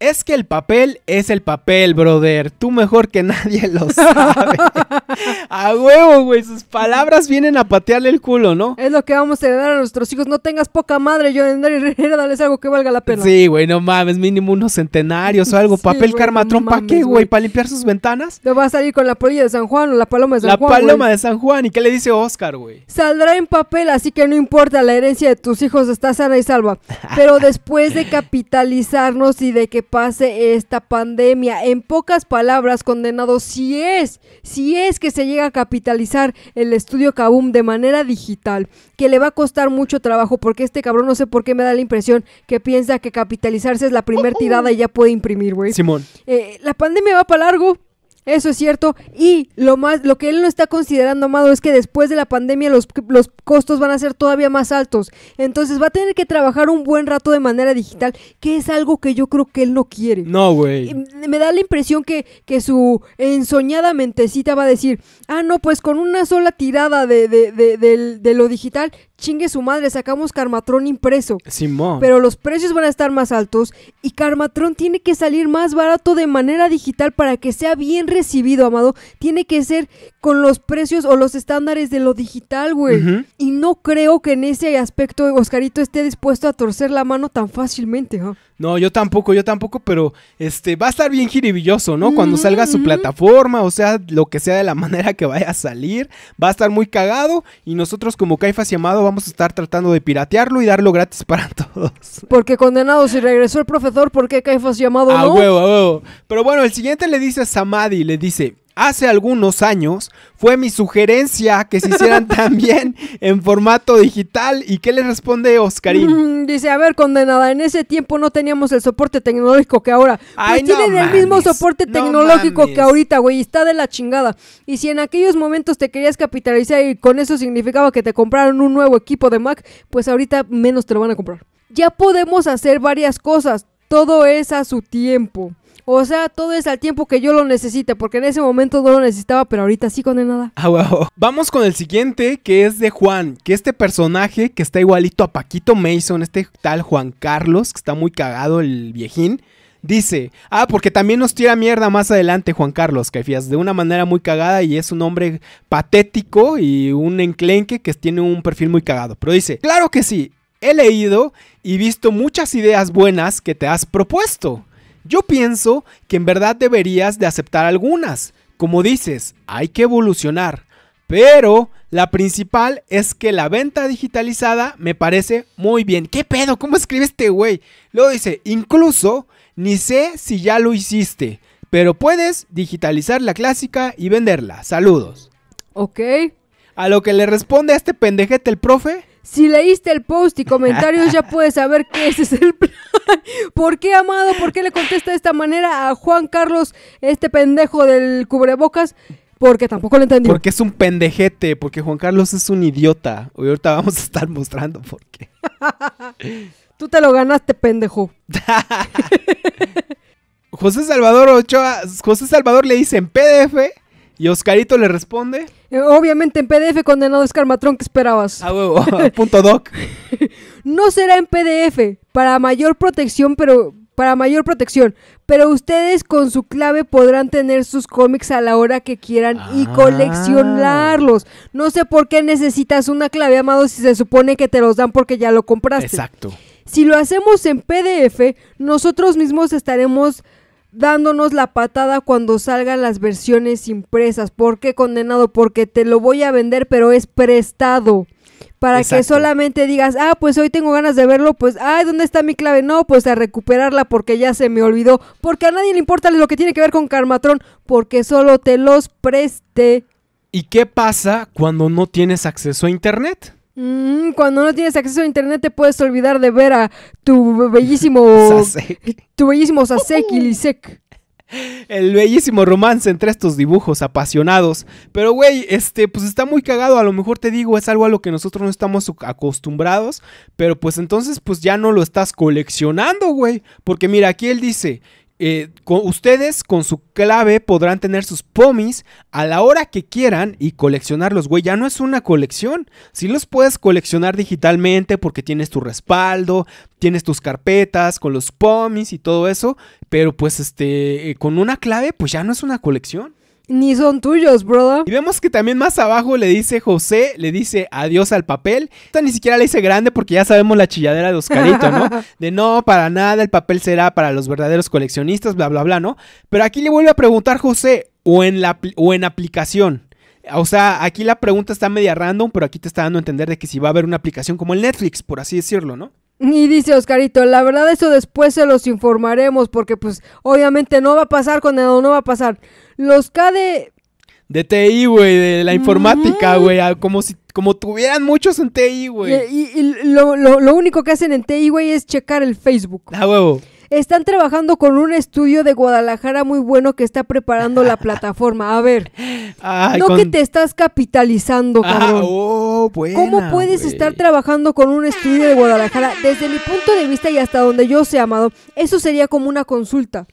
es que el papel es el papel, brother. Tú mejor que nadie lo sabe. a huevo, güey. Sus palabras vienen a patearle el culo, ¿no? Es lo que vamos a heredar a nuestros hijos. No tengas poca madre, yo dale algo que valga la pena. Sí, güey, no mames. Mínimo unos centenarios o algo. papel carmatrón, ¿para qué, güey? ¿Para limpiar sus ventanas? Te va a salir con la polilla de San Juan o la paloma de San Juan. La paloma de San Juan. ¿Y qué le dice Oscar, güey? Saldrá en papel, así que no importa. La herencia de tus hijos está sana y salva. Pero después de capitalizarnos y de que pase esta pandemia. En pocas palabras, condenado, si es, si es que se llega a capitalizar el estudio Kaboom de manera digital, que le va a costar mucho trabajo porque este cabrón no sé por qué me da la impresión que piensa que capitalizarse es la primera oh, oh. tirada y ya puede imprimir, güey. Simón. Eh, la pandemia va para largo. Eso es cierto. Y lo más, lo que él no está considerando, Amado, es que después de la pandemia los, costos van a ser todavía más altos. Entonces va a tener que trabajar un buen rato de manera digital, que es algo que yo creo que él no quiere. No, güey. Me da la impresión que, que su ensoñada mentecita va a decir, ah, no, pues con una sola tirada de, de, de, de lo digital chingue su madre, sacamos Carmatrón impreso. Simón. Pero los precios van a estar más altos y Karmatron tiene que salir más barato de manera digital para que sea bien recibido, amado. Tiene que ser con los precios o los estándares de lo digital, güey. Y no creo que en ese aspecto Oscarito esté dispuesto a torcer la mano tan fácilmente, ¿ah? No, yo tampoco, yo tampoco, pero este va a estar bien jiribilloso, ¿no? Cuando salga su mm. plataforma, o sea, lo que sea de la manera que vaya a salir, va a estar muy cagado y nosotros como Caifas llamado vamos a estar tratando de piratearlo y darlo gratis para todos. Porque condenado, si regresó el profesor, ¿por qué Caifas llamado no? A huevo, a huevo. Pero bueno, el siguiente le dice a Samadi, le dice, hace algunos años fue mi sugerencia que se hicieran también en formato digital. ¿Y qué le responde Oscarín? Mm, dice, a ver, condenada, en ese tiempo no teníamos el soporte tecnológico que ahora. Pues tienen el mismo soporte tecnológico que ahorita, güey, está de la chingada. Y si en aquellos momentos te querías capitalizar y con eso significaba que te compraron un nuevo equipo de Mac, pues ahorita menos te lo van a comprar. Ya podemos hacer varias cosas, todo es a su tiempo. O sea, todo es al tiempo que yo lo necesite, porque en ese momento no lo necesitaba, pero ahorita sí condenada. Ah, wow. Vamos con el siguiente, que es de Juan, que este personaje que está igualito a Paquito Mason, este tal Juan Carlos, que está muy cagado el viejín. Dice, ah, porque también nos tira mierda más adelante Juan Carlos que fías de una manera muy cagada y es un hombre patético y un enclenque que tiene un perfil muy cagado. Pero dice, claro que sí, he leído y visto muchas ideas buenas que te has propuesto. Yo pienso que en verdad deberías de aceptar algunas. Como dices, hay que evolucionar. Pero la principal es que la venta digitalizada me parece muy bien. ¿Qué pedo? ¿Cómo escribe este güey? Luego dice, incluso ni sé si ya lo hiciste, pero puedes digitalizar la clásica y venderla. Saludos. Ok. A lo que le responde a este pendejete el profe, si leíste el post y comentarios ya puedes saber que ese es el plan. ¿Por qué Amado? ¿Por qué le contesta de esta manera a Juan Carlos, este pendejo del cubrebocas? Porque tampoco lo entendí. Porque es un pendejete, porque Juan Carlos es un idiota. Hoy ahorita vamos a estar mostrando por qué. Tú te lo ganaste, pendejo. José Salvador Ochoa, José Salvador le dice en PDF y Oscarito le responde. Eh, obviamente en PDF, condenado escarmatrón, ¿qué esperabas? A ah, huevo, punto doc. no será en PDF, para mayor protección, pero para mayor protección, pero ustedes con su clave podrán tener sus cómics a la hora que quieran y ah. coleccionarlos. No sé por qué necesitas una clave, amado, si se supone que te los dan porque ya lo compraste. Exacto. Si lo hacemos en PDF, nosotros mismos estaremos dándonos la patada cuando salgan las versiones impresas. ¿Por qué condenado? Porque te lo voy a vender, pero es prestado. Para que solamente digas, ah, pues hoy tengo ganas de verlo, pues, ah ¿dónde está mi clave? No, pues a recuperarla porque ya se me olvidó. Porque a nadie le importa lo que tiene que ver con Carmatrón, porque solo te los preste. ¿Y qué pasa cuando no tienes acceso a Internet? Mm, cuando no tienes acceso a internet te puedes olvidar de ver a tu bellísimo tu bellísimo Sasek y Lisek. El bellísimo romance entre estos dibujos apasionados. Pero, güey, este, pues está muy cagado. A lo mejor te digo, es algo a lo que nosotros no estamos acostumbrados. Pero, pues entonces, pues ya no lo estás coleccionando, güey. Porque, mira, aquí él dice: eh, con, ustedes con su clave podrán tener sus pomis a la hora que quieran y coleccionarlos, güey. Ya no es una colección. Si los puedes coleccionar digitalmente porque tienes tu respaldo, tienes tus carpetas con los pomis y todo eso. Pero pues este, eh, con una clave, pues ya no es una colección. Ni son tuyos, brother. Y vemos que también más abajo le dice José, le dice adiós al papel. Esta ni siquiera le dice grande porque ya sabemos la chilladera de Oscarito, ¿no? De no, para nada, el papel será para los verdaderos coleccionistas, bla, bla, bla, ¿no? Pero aquí le vuelve a preguntar José, o en, la, o en aplicación. O sea, aquí la pregunta está media random, pero aquí te está dando a entender de que si va a haber una aplicación como el Netflix, por así decirlo, ¿no? Y dice Oscarito, la verdad eso después se los informaremos porque pues obviamente no va a pasar con el, no va a pasar. Los K de... TI, güey, de la informática, güey, como si como tuvieran muchos en TI, güey. Y, lo, lo, único que hacen en TI, güey, es checar el Facebook. Ah, huevo. Están trabajando con un estudio de Guadalajara muy bueno que está preparando la plataforma. A ver, no que te estás capitalizando, ah, cabrón. oh, ¿Cómo puedes estar trabajando con un estudio de Guadalajara? Desde mi punto de vista y hasta donde yo sé, amado, eso sería como una consulta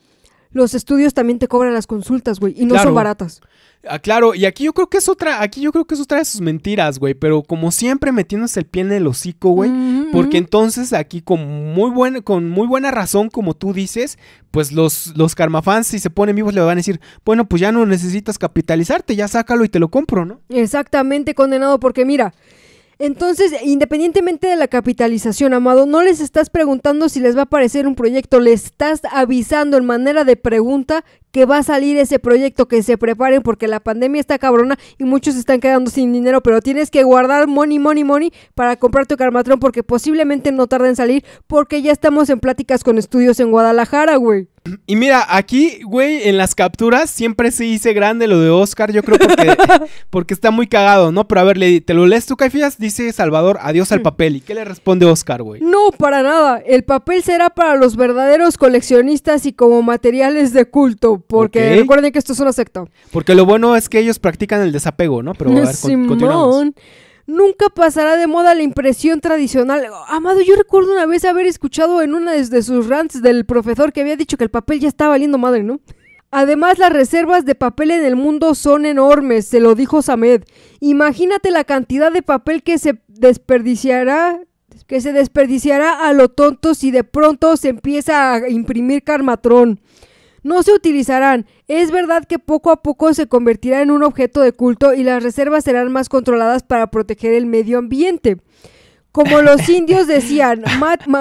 los estudios también te cobran las consultas, güey, y no son baratas. Ah, claro, y aquí yo creo que es otra, aquí yo creo que es otra de sus mentiras, güey, pero como siempre metiéndose el pie en el hocico, güey, porque entonces aquí con muy buena, con muy buena razón, como tú dices, pues los, los fans si se ponen vivos, le van a decir, bueno, pues ya no necesitas capitalizarte, ya sácalo y te lo compro, ¿no? Exactamente, condenado, porque mira, entonces, independientemente de la capitalización, Amado, no les estás preguntando si les va a aparecer un proyecto, les estás avisando en manera de pregunta que va a salir ese proyecto, que se preparen porque la pandemia está cabrona y muchos están quedando sin dinero, pero tienes que guardar money, money, money para comprar tu Carmatrón porque posiblemente no tarde en salir porque ya estamos en pláticas con estudios en Guadalajara, güey. Y mira, aquí, güey, en las capturas siempre se hice grande lo de Oscar, yo creo porque, porque está muy cagado, ¿no? Pero a ver, ¿te lo lees tú, Caifías? Dice Salvador, adiós al mm. papel. ¿Y qué le responde Oscar, güey? No, para nada. El papel será para los verdaderos coleccionistas y como materiales de culto, porque recuerden que esto es una secta. Porque lo bueno es que ellos practican el desapego, ¿no? Pero a ver, Nunca pasará de moda la impresión tradicional. Amado, yo recuerdo una vez haber escuchado en una de sus rants del profesor que había dicho que el papel ya estaba valiendo madre, ¿no? Además, las reservas de papel en el mundo son enormes, se lo dijo Samed. Imagínate la cantidad de papel que se desperdiciará que se desperdiciará a lo tonto si de pronto se empieza a imprimir Carmatrón no se utilizarán. Es verdad que poco a poco se convertirá en un objeto de culto y las reservas serán más controladas para proteger el medio ambiente. Como los indios decían,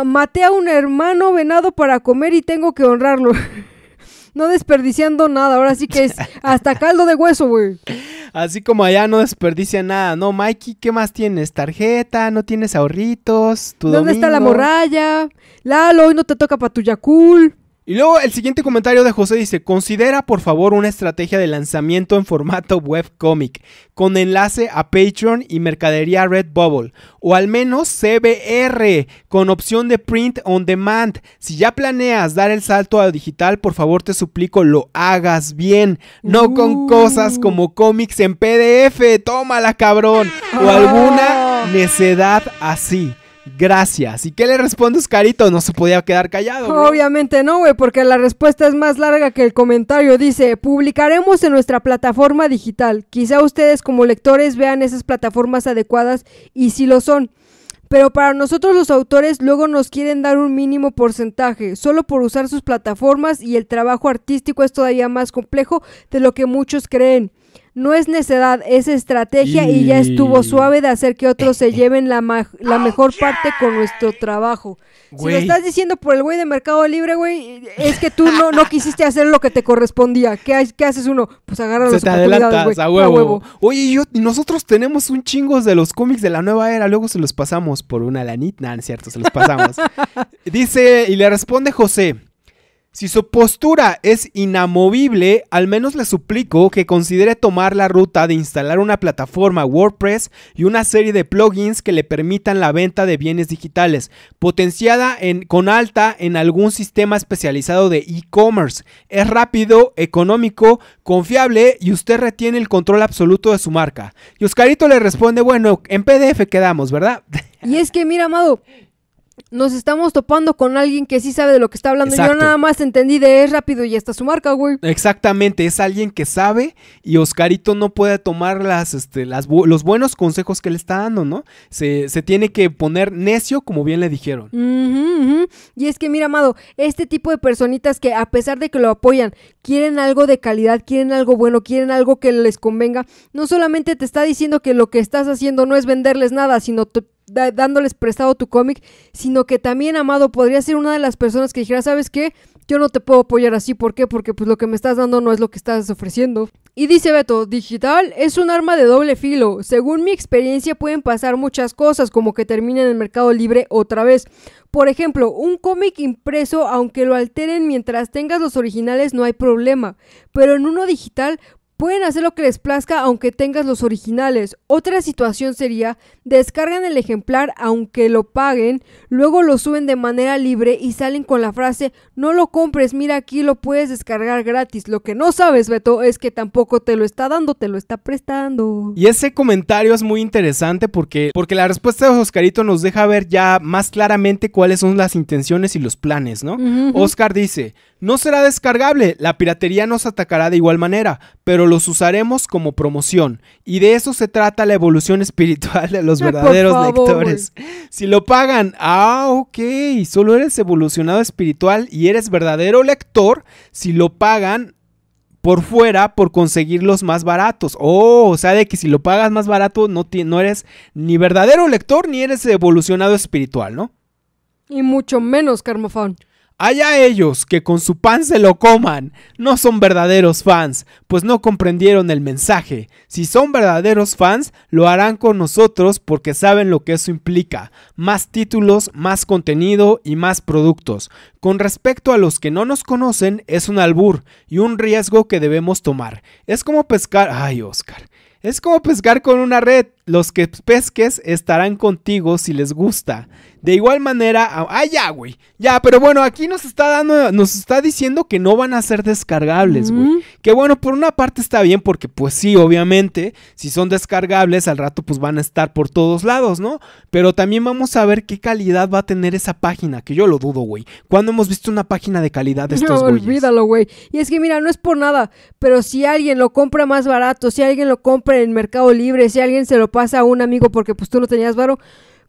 maté a un hermano venado para comer y tengo que honrarlo. no desperdiciando nada, ahora sí que es hasta caldo de hueso, güey. Así como allá no desperdicia nada, ¿no, Mikey? ¿Qué más tienes? ¿Tarjeta? ¿No tienes ahorritos? ¿Dónde está la morralla? Lalo, hoy no te toca para tu Yakul. Y luego el siguiente comentario de José dice, considera por favor una estrategia de lanzamiento en formato cómic, con enlace a Patreon y mercadería Redbubble, o al menos CBR, con opción de print on demand. Si ya planeas dar el salto a digital, por favor te suplico lo hagas bien, no con uh. cosas como cómics en PDF, tómala cabrón, o alguna ah. necedad así gracias. ¿Y qué le respondes, Carito? No se podía quedar callado. Obviamente no, güey, porque la respuesta es más larga que el comentario. Dice, publicaremos en nuestra plataforma digital. Quizá ustedes como lectores vean esas plataformas adecuadas y si lo son. Pero para nosotros los autores luego nos quieren dar un mínimo porcentaje, solo por usar sus plataformas y el trabajo artístico es todavía más complejo de lo que muchos creen. No es necedad, es estrategia y, ya estuvo suave de hacer que otros se lleven la, la oh, mejor parte con nuestro trabajo. Si lo estás diciendo por el güey de Mercado Libre, güey, es que tú no, no quisiste hacer lo que te correspondía. ¿Qué, haces uno? Pues agarra los a, huevo. a, huevo. Oye, nosotros tenemos un chingo de los cómics de la nueva era, luego se los pasamos por una lanitna cierto, se los pasamos. Dice, y le responde José. Si su postura es inamovible, al menos le suplico que considere tomar la ruta de instalar una plataforma WordPress y una serie de plugins que le permitan la venta de bienes digitales, potenciada en, con alta en algún sistema especializado de e-commerce. Es rápido, económico, confiable y usted retiene el control absoluto de su marca. Y Oscarito le responde, bueno, en PDF quedamos, ¿verdad? Y es que mira, Amado, nos estamos topando con alguien que sí sabe de lo que está hablando. Yo nada más entendí de es rápido y está su marca, güey. Exactamente, es alguien que sabe y Oscarito no puede tomar las, este, los buenos consejos que le está dando, ¿no? Se, tiene que poner necio, como bien le dijeron. Y es que, mira, amado, este tipo de personitas que a pesar de que lo apoyan, quieren algo de calidad, quieren algo bueno, quieren algo que les convenga, no solamente te está diciendo que lo que estás haciendo no es venderles nada, sino dándoles prestado tu cómic, sino que también, amado, podría ser una de las personas que dijera, ¿sabes qué? Yo no te puedo apoyar así, ¿por qué? Porque pues lo que me estás dando no es lo que estás ofreciendo. Y dice Beto, digital es un arma de doble filo. Según mi experiencia pueden pasar muchas cosas, como que termine en el mercado libre otra vez. Por ejemplo, un cómic impreso, aunque lo alteren mientras tengas los originales, no hay problema. Pero en uno digital Pueden hacer lo que les plazca aunque tengas los originales. Otra situación sería, descargan el ejemplar aunque lo paguen, luego lo suben de manera libre y salen con la frase, no lo compres, mira aquí lo puedes descargar gratis. Lo que no sabes, Beto, es que tampoco te lo está dando, te lo está prestando. Y ese comentario es muy interesante porque, porque la respuesta de Oscarito nos deja ver ya más claramente cuáles son las intenciones y los planes, ¿no? Oscar dice, no será descargable, la piratería nos atacará de igual manera, pero los usaremos como promoción. Y de eso se trata la evolución espiritual de los verdaderos lectores. Si lo pagan, ah, ok, solo eres evolucionado espiritual y eres verdadero lector si lo pagan por fuera por conseguir los más baratos. Oh, o sea, de que si lo pagas más barato no, no eres ni verdadero lector ni eres evolucionado espiritual, ¿no? Y mucho menos, Carmofón. Allá ellos que con su pan se lo coman. No son verdaderos fans, pues no comprendieron el mensaje. Si son verdaderos fans, lo harán con nosotros porque saben lo que eso implica. Más títulos, más contenido y más productos. Con respecto a los que no nos conocen, es un albur y un riesgo que debemos tomar. Es como pescar... Ay, Oscar. Es como pescar con una red los que pesques estarán contigo si les gusta. De igual manera, ah, ya, güey. Ya, pero bueno, aquí nos está dando, nos está diciendo que no van a ser descargables, güey. Que bueno, por una parte está bien, porque pues sí, obviamente, si son descargables, al rato pues van a estar por todos lados, ¿no? Pero también vamos a ver qué calidad va a tener esa página, que yo lo dudo, güey. ¿Cuándo hemos visto una página de calidad de estos güeyes? No, olvídalo, güey. Y es que mira, no es por nada, pero si alguien lo compra más barato, si alguien lo compra en Mercado Libre, si alguien se lo vas a un amigo porque pues tú no tenías varo.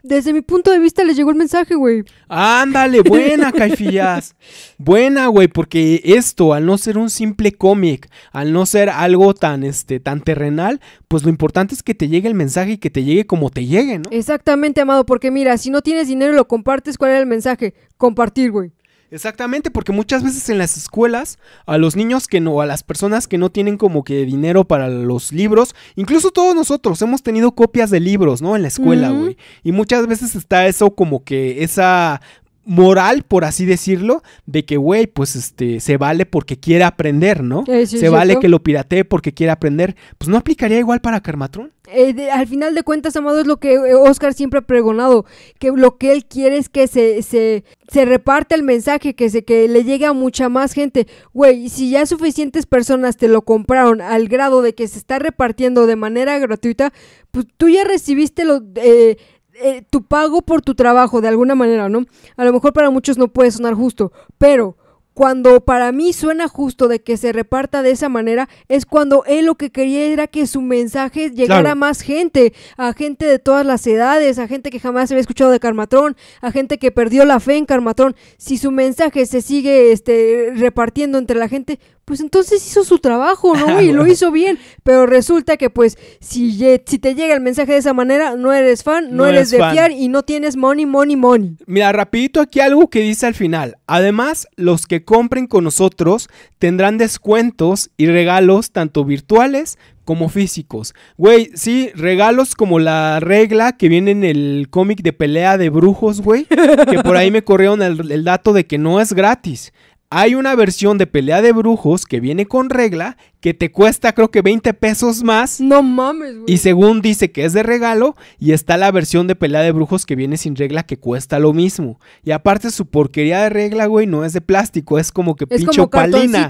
Desde mi punto de vista les llegó el mensaje, güey. Ándale, buena, Caifillas. buena, güey, porque esto, al no ser un simple cómic, al no ser algo tan, este, tan terrenal, pues lo importante es que te llegue el mensaje y que te llegue como te llegue, ¿no? Exactamente, amado, porque mira, si no tienes dinero y lo compartes, ¿cuál era el mensaje? Compartir, güey. Exactamente, porque muchas veces en las escuelas a los niños que no, a las personas que no tienen como que dinero para los libros, incluso todos nosotros hemos tenido copias de libros, ¿no? En la escuela, güey. Y muchas veces está eso como que esa moral, por así decirlo, de que, güey, pues este, se vale porque quiere aprender, ¿no? se vale que lo piratee porque quiere aprender. Pues no aplicaría igual para Carmatrón. Eh, al final de cuentas, Amado, es lo que eh, Oscar siempre ha pregonado, que lo que él quiere es que se, se, se reparte el mensaje, que, se, que le llegue a mucha más gente. Güey, si ya suficientes personas te lo compraron al grado de que se está repartiendo de manera gratuita, pues tú ya recibiste lo, eh, eh, tu pago por tu trabajo de alguna manera, ¿no? A lo mejor para muchos no puede sonar justo, pero cuando para mí suena justo de que se reparta de esa manera, es cuando él lo que quería era que su mensaje llegara a más gente, a gente de todas las edades, a gente que jamás había escuchado de Carmatrón, a gente que perdió la fe en Carmatrón. Si su mensaje se sigue este, repartiendo entre la gente, pues entonces hizo su trabajo, ¿no? Ah, y lo hizo bien. Pero resulta que, pues, si, te llega el mensaje de esa manera, no eres fan, no, eres, de fiar y no tienes money, money, money. Mira, rapidito aquí algo que dice al final. Además, los que compren con nosotros tendrán descuentos y regalos tanto virtuales como físicos. Güey, sí, regalos como la regla que viene en el cómic de pelea de brujos, güey. Que por ahí me corrieron el, dato de que no es gratis. Hay una versión de pelea de brujos que viene con regla, que te cuesta creo que 20 pesos más. No mames, güey. Y según dice que es de regalo, y está la versión de pelea de brujos que viene sin regla que cuesta lo mismo. Y aparte su porquería de regla, güey, no es de plástico, es como que pincho palina.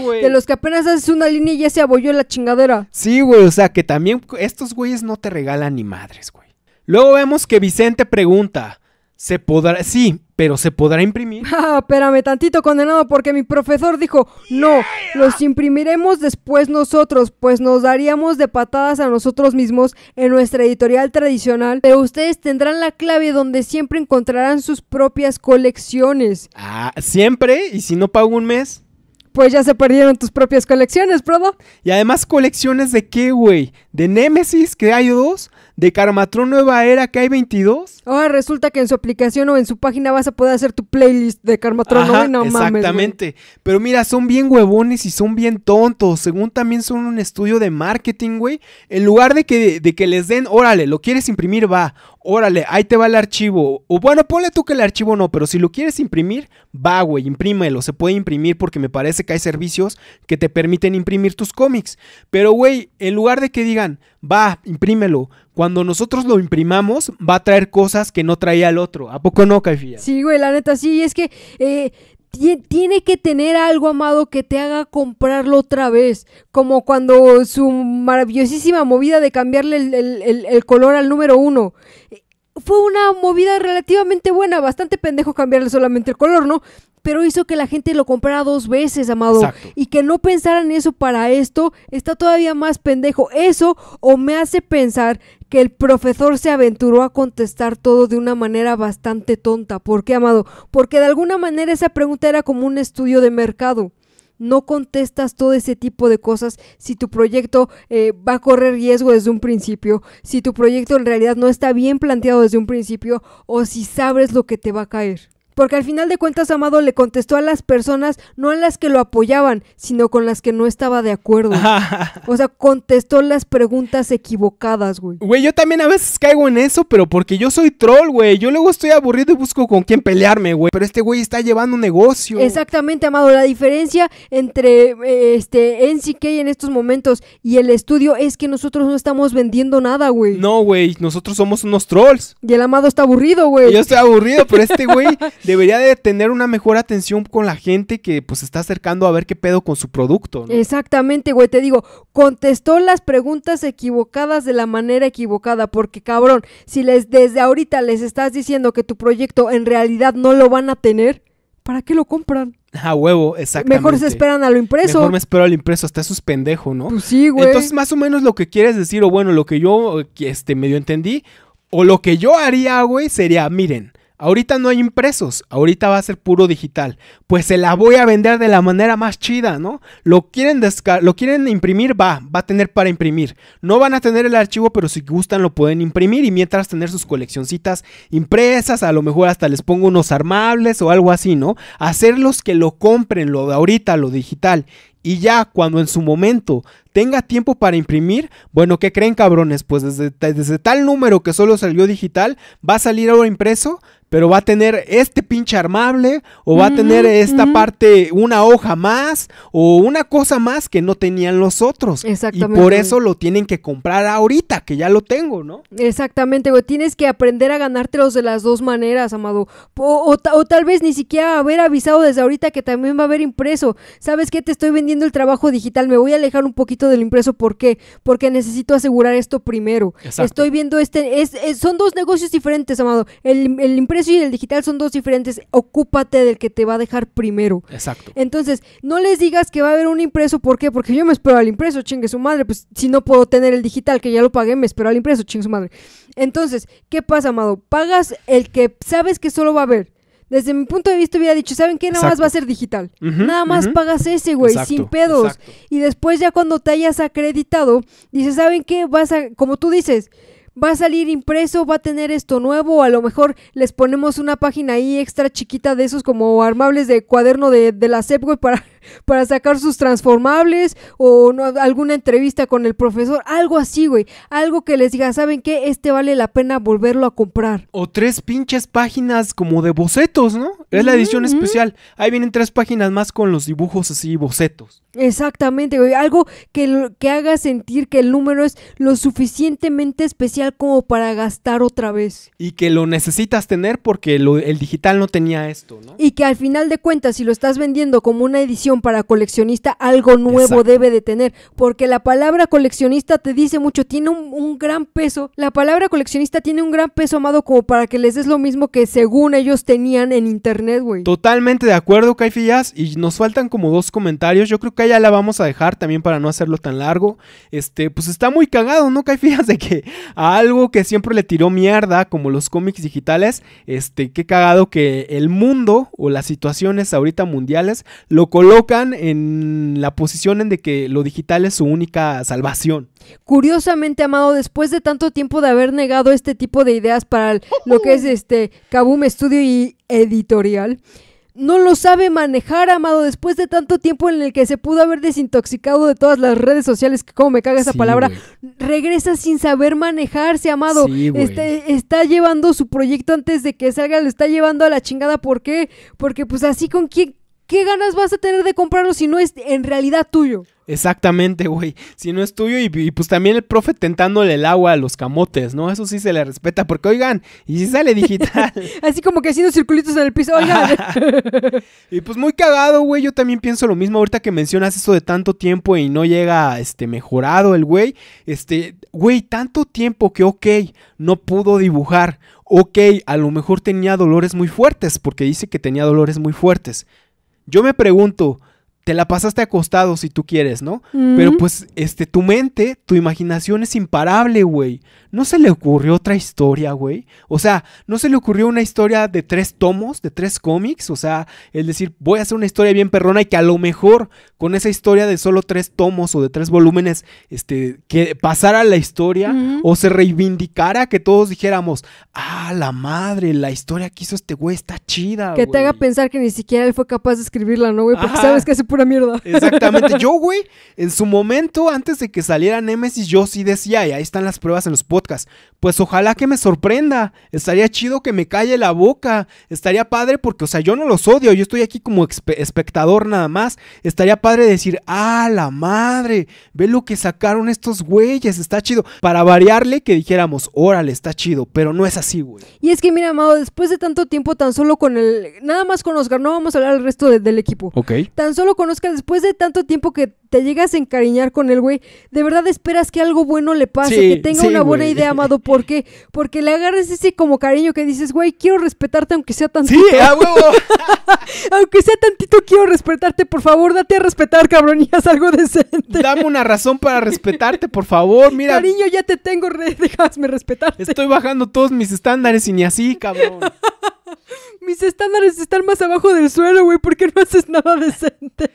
güey. De los que apenas haces una línea y ya se abolló la chingadera. Sí, güey, o sea que también estos güeyes no te regalan ni madres, güey. Luego vemos que Vicente pregunta, ¿se podrá? Sí, pero se podrá imprimir. Ah, espérame tantito, condenado, porque mi profesor dijo, no, los imprimiremos después nosotros, pues nos daríamos de patadas a nosotros mismos en nuestra editorial tradicional, pero ustedes tendrán la clave donde siempre encontrarán sus propias colecciones. Ah, siempre, y si no pago un mes. Pues ya se perdieron tus propias colecciones, prodo. Y además, ¿colecciones de qué, güey? ¿De Nemesis? que hay dos? de Karmatron Nueva Era que hay 22. Ahora resulta que en su aplicación o en su página vas a poder hacer tu playlist de Karmatron. Nueva, no, exactamente. Pero mira, son bien huevones y son bien tontos. Según también son un estudio de marketing, güey. En lugar de que, de que les den, órale, lo quieres imprimir, va órale, ahí te va el archivo. O bueno, ponle tú que el archivo no, pero si lo quieres imprimir, va, güey, imprímelo. Se puede imprimir porque me parece que hay servicios que te permiten imprimir tus cómics. Pero, güey, en lugar de que digan, va, imprímelo. Cuando nosotros lo imprimamos, va a traer cosas que no traía el otro. ¿A poco no, Caifilla? Sí, güey, la neta, sí. Es que eh, tiene que tener algo, amado, que te haga comprarlo otra vez. Como cuando su maravillosísima movida de cambiarle el, color al número uno. Fue una movida relativamente buena, bastante pendejo cambiarle solamente el color, ¿no? pero hizo que la gente lo comprara dos veces, amado. Y que no pensaran eso para esto está todavía más pendejo. Eso o me hace pensar que el profesor se aventuró a contestar todo de una manera bastante tonta. ¿Por qué, amado? Porque de alguna manera esa pregunta era como un estudio de mercado no contestas todo ese tipo de cosas si tu proyecto eh, va a correr riesgo desde un principio, si tu proyecto en realidad no está bien planteado desde un principio o si sabes lo que te va a caer. Porque al final de cuentas Amado le contestó a las personas, no a las que lo apoyaban, sino con las que no estaba de acuerdo. o sea, contestó las preguntas equivocadas, güey. Güey, yo también a veces caigo en eso, pero porque yo soy troll, güey. Yo luego estoy aburrido y busco con quién pelearme, güey. Pero este güey está llevando un negocio. Exactamente, Amado. La diferencia entre eh, este NCK en estos momentos y el estudio es que nosotros no estamos vendiendo nada, güey. No, güey. Nosotros somos unos trolls. Y el Amado está aburrido, güey. Yo estoy aburrido, pero este güey debería de tener una mejor atención con la gente que pues está acercando a ver qué pedo con su producto. ¿no? Exactamente, güey, te digo, contestó las preguntas equivocadas de la manera equivocada, porque cabrón, si les desde ahorita les estás diciendo que tu proyecto en realidad no lo van a tener, ¿para qué lo compran? A huevo, exactamente. Mejor se esperan a lo impreso. Mejor me espero al impreso, hasta sus es pendejo, ¿no? Pues sí, güey. Entonces, más o menos lo que quieres decir, o bueno, lo que yo este, medio entendí, o lo que yo haría, güey, sería, miren, Ahorita no hay impresos, ahorita va a ser puro digital. Pues se la voy a vender de la manera más chida, ¿no? Lo quieren, lo quieren imprimir, va, va a tener para imprimir. No van a tener el archivo, pero si gustan lo pueden imprimir y mientras tener sus coleccioncitas impresas, a lo mejor hasta les pongo unos armables o algo así, ¿no? Hacerlos que lo compren, lo de ahorita, lo digital. Y ya cuando en su momento tenga tiempo para imprimir, bueno, ¿qué creen cabrones? Pues desde, tal número que solo salió digital, va a salir ahora impreso, pero va a tener este pinche armable, o va a tener esta parte, una hoja más, o una cosa más que no tenían los otros. Exactamente. Y por eso lo tienen que comprar ahorita, que ya lo tengo, ¿no? Exactamente, güey. Tienes que aprender a ganártelos de las dos maneras, Amado. O, o tal vez ni siquiera haber avisado desde ahorita que también va a haber impreso. ¿Sabes qué? Te estoy vendiendo el trabajo digital, me voy a alejar un poquito del impreso. ¿Por qué? Porque necesito asegurar esto primero. Estoy viendo este, son dos negocios diferentes, Amado. El, impreso y el digital son dos diferentes. Ocúpate del que te va a dejar primero. Exacto. Entonces, no les digas que va a haber un impreso. ¿Por qué? Porque yo me espero al impreso, chingue su madre. Pues si no puedo tener el digital, que ya lo pagué, me espero al impreso, chingue su madre. Entonces, ¿qué pasa, Amado? Pagas el que sabes que solo va a haber desde mi punto de vista hubiera dicho, ¿saben qué? Nada más va a ser digital. Nada más pagas ese, güey, sin pedos. Y después ya cuando te hayas acreditado, dices, ¿saben qué? Vas a, como tú dices, va a salir impreso, va a tener esto nuevo, a lo mejor les ponemos una página ahí extra chiquita de esos como armables de cuaderno de, de la SEP, güey, para para sacar sus transformables o alguna entrevista con el profesor, algo así, güey, algo que les diga, ¿saben qué? Este vale la pena volverlo a comprar. O tres pinches páginas como de bocetos, ¿no? Es la edición especial. Ahí vienen tres páginas más con los dibujos así, bocetos. Exactamente, güey, algo que, que haga sentir que el número es lo suficientemente especial como para gastar otra vez. Y que lo necesitas tener porque el digital no tenía esto, ¿no? Y que al final de cuentas, si lo estás vendiendo como una edición para coleccionista algo nuevo debe de tener, porque la palabra coleccionista te dice mucho, tiene un, gran peso, la palabra coleccionista tiene un gran peso, amado, como para que les des lo mismo que según ellos tenían en internet, güey. Totalmente de acuerdo, Caifillas, y nos faltan como dos comentarios, yo creo que allá la vamos a dejar también para no hacerlo tan largo, este, pues está muy cagado, ¿no, Caifillas? De que a algo que siempre le tiró mierda, como los cómics digitales, este, qué cagado que el mundo o las situaciones ahorita mundiales lo coloca en la posición en de que lo digital es su única salvación. Curiosamente, Amado, después de tanto tiempo de haber negado este tipo de ideas para lo que es este Kaboom Estudio y Editorial, no lo sabe manejar, Amado, después de tanto tiempo en el que se pudo haber desintoxicado de todas las redes sociales, que como me caga esa palabra, regresa sin saber manejarse, Amado. este, está llevando su proyecto antes de que salga, lo está llevando a la chingada. ¿Por qué? Porque pues así con quién ¿qué ganas vas a tener de comprarlo si no es en realidad tuyo? Exactamente, güey. Si no es tuyo, y, pues también el profe tentándole el agua a los camotes, ¿no? Eso sí se le respeta, porque oigan, y si sale digital. Así como que haciendo circulitos en el piso, oigan. y pues muy cagado, güey. Yo también pienso lo mismo ahorita que mencionas eso de tanto tiempo y no llega este mejorado el güey. Este, güey, tanto tiempo que ok, no pudo dibujar. Ok, a lo mejor tenía dolores muy fuertes, porque dice que tenía dolores muy fuertes. Yo me pregunto, te la pasaste acostado si tú quieres, ¿no? Pero pues, este, tu mente, tu imaginación es imparable, güey. ¿No se le ocurrió otra historia, güey? O sea, ¿no se le ocurrió una historia de tres tomos, de tres cómics? O sea, es decir, voy a hacer una historia bien perrona y que a lo mejor con esa historia de solo tres tomos o de tres volúmenes, este, que pasara la historia o se reivindicara que todos dijéramos, ah, la madre, la historia que hizo este güey está chida. Que te haga pensar que ni siquiera él fue capaz de escribirla, ¿no, güey? Porque sabes que hace pura mierda. Exactamente. Yo, güey, en su momento, antes de que saliera Nemesis, yo sí decía, y ahí están las pruebas en los podcasts pues ojalá que me sorprenda. Estaría chido que me calle la boca. Estaría padre porque, o sea, yo no los odio. Yo estoy aquí como espectador nada más. Estaría padre decir, ah, la madre. Ve lo que sacaron estos güeyes. Está chido. Para variarle que dijéramos, órale, está chido. Pero no es así, güey. Y es que, mira, Amado, después de tanto tiempo, tan solo con el... Nada más con Oscar, no vamos a hablar al resto del equipo. Ok. Tan solo con Oscar, después de tanto tiempo que te llegas a encariñar con el güey, de verdad esperas que algo bueno le pase, que tenga una buena idea, amado. ¿Por qué? Porque le agarras ese como cariño que dices, güey, quiero respetarte aunque sea tantito. Sí, a huevo. aunque sea tantito, quiero respetarte. Por favor, date a respetar, cabrón, y haz algo decente. Dame una razón para respetarte, por favor. Mira. Cariño, ya te tengo, déjame respetarte. Estoy bajando todos mis estándares y ni así, cabrón. Mis estándares están más abajo del suelo, güey, porque no haces nada decente.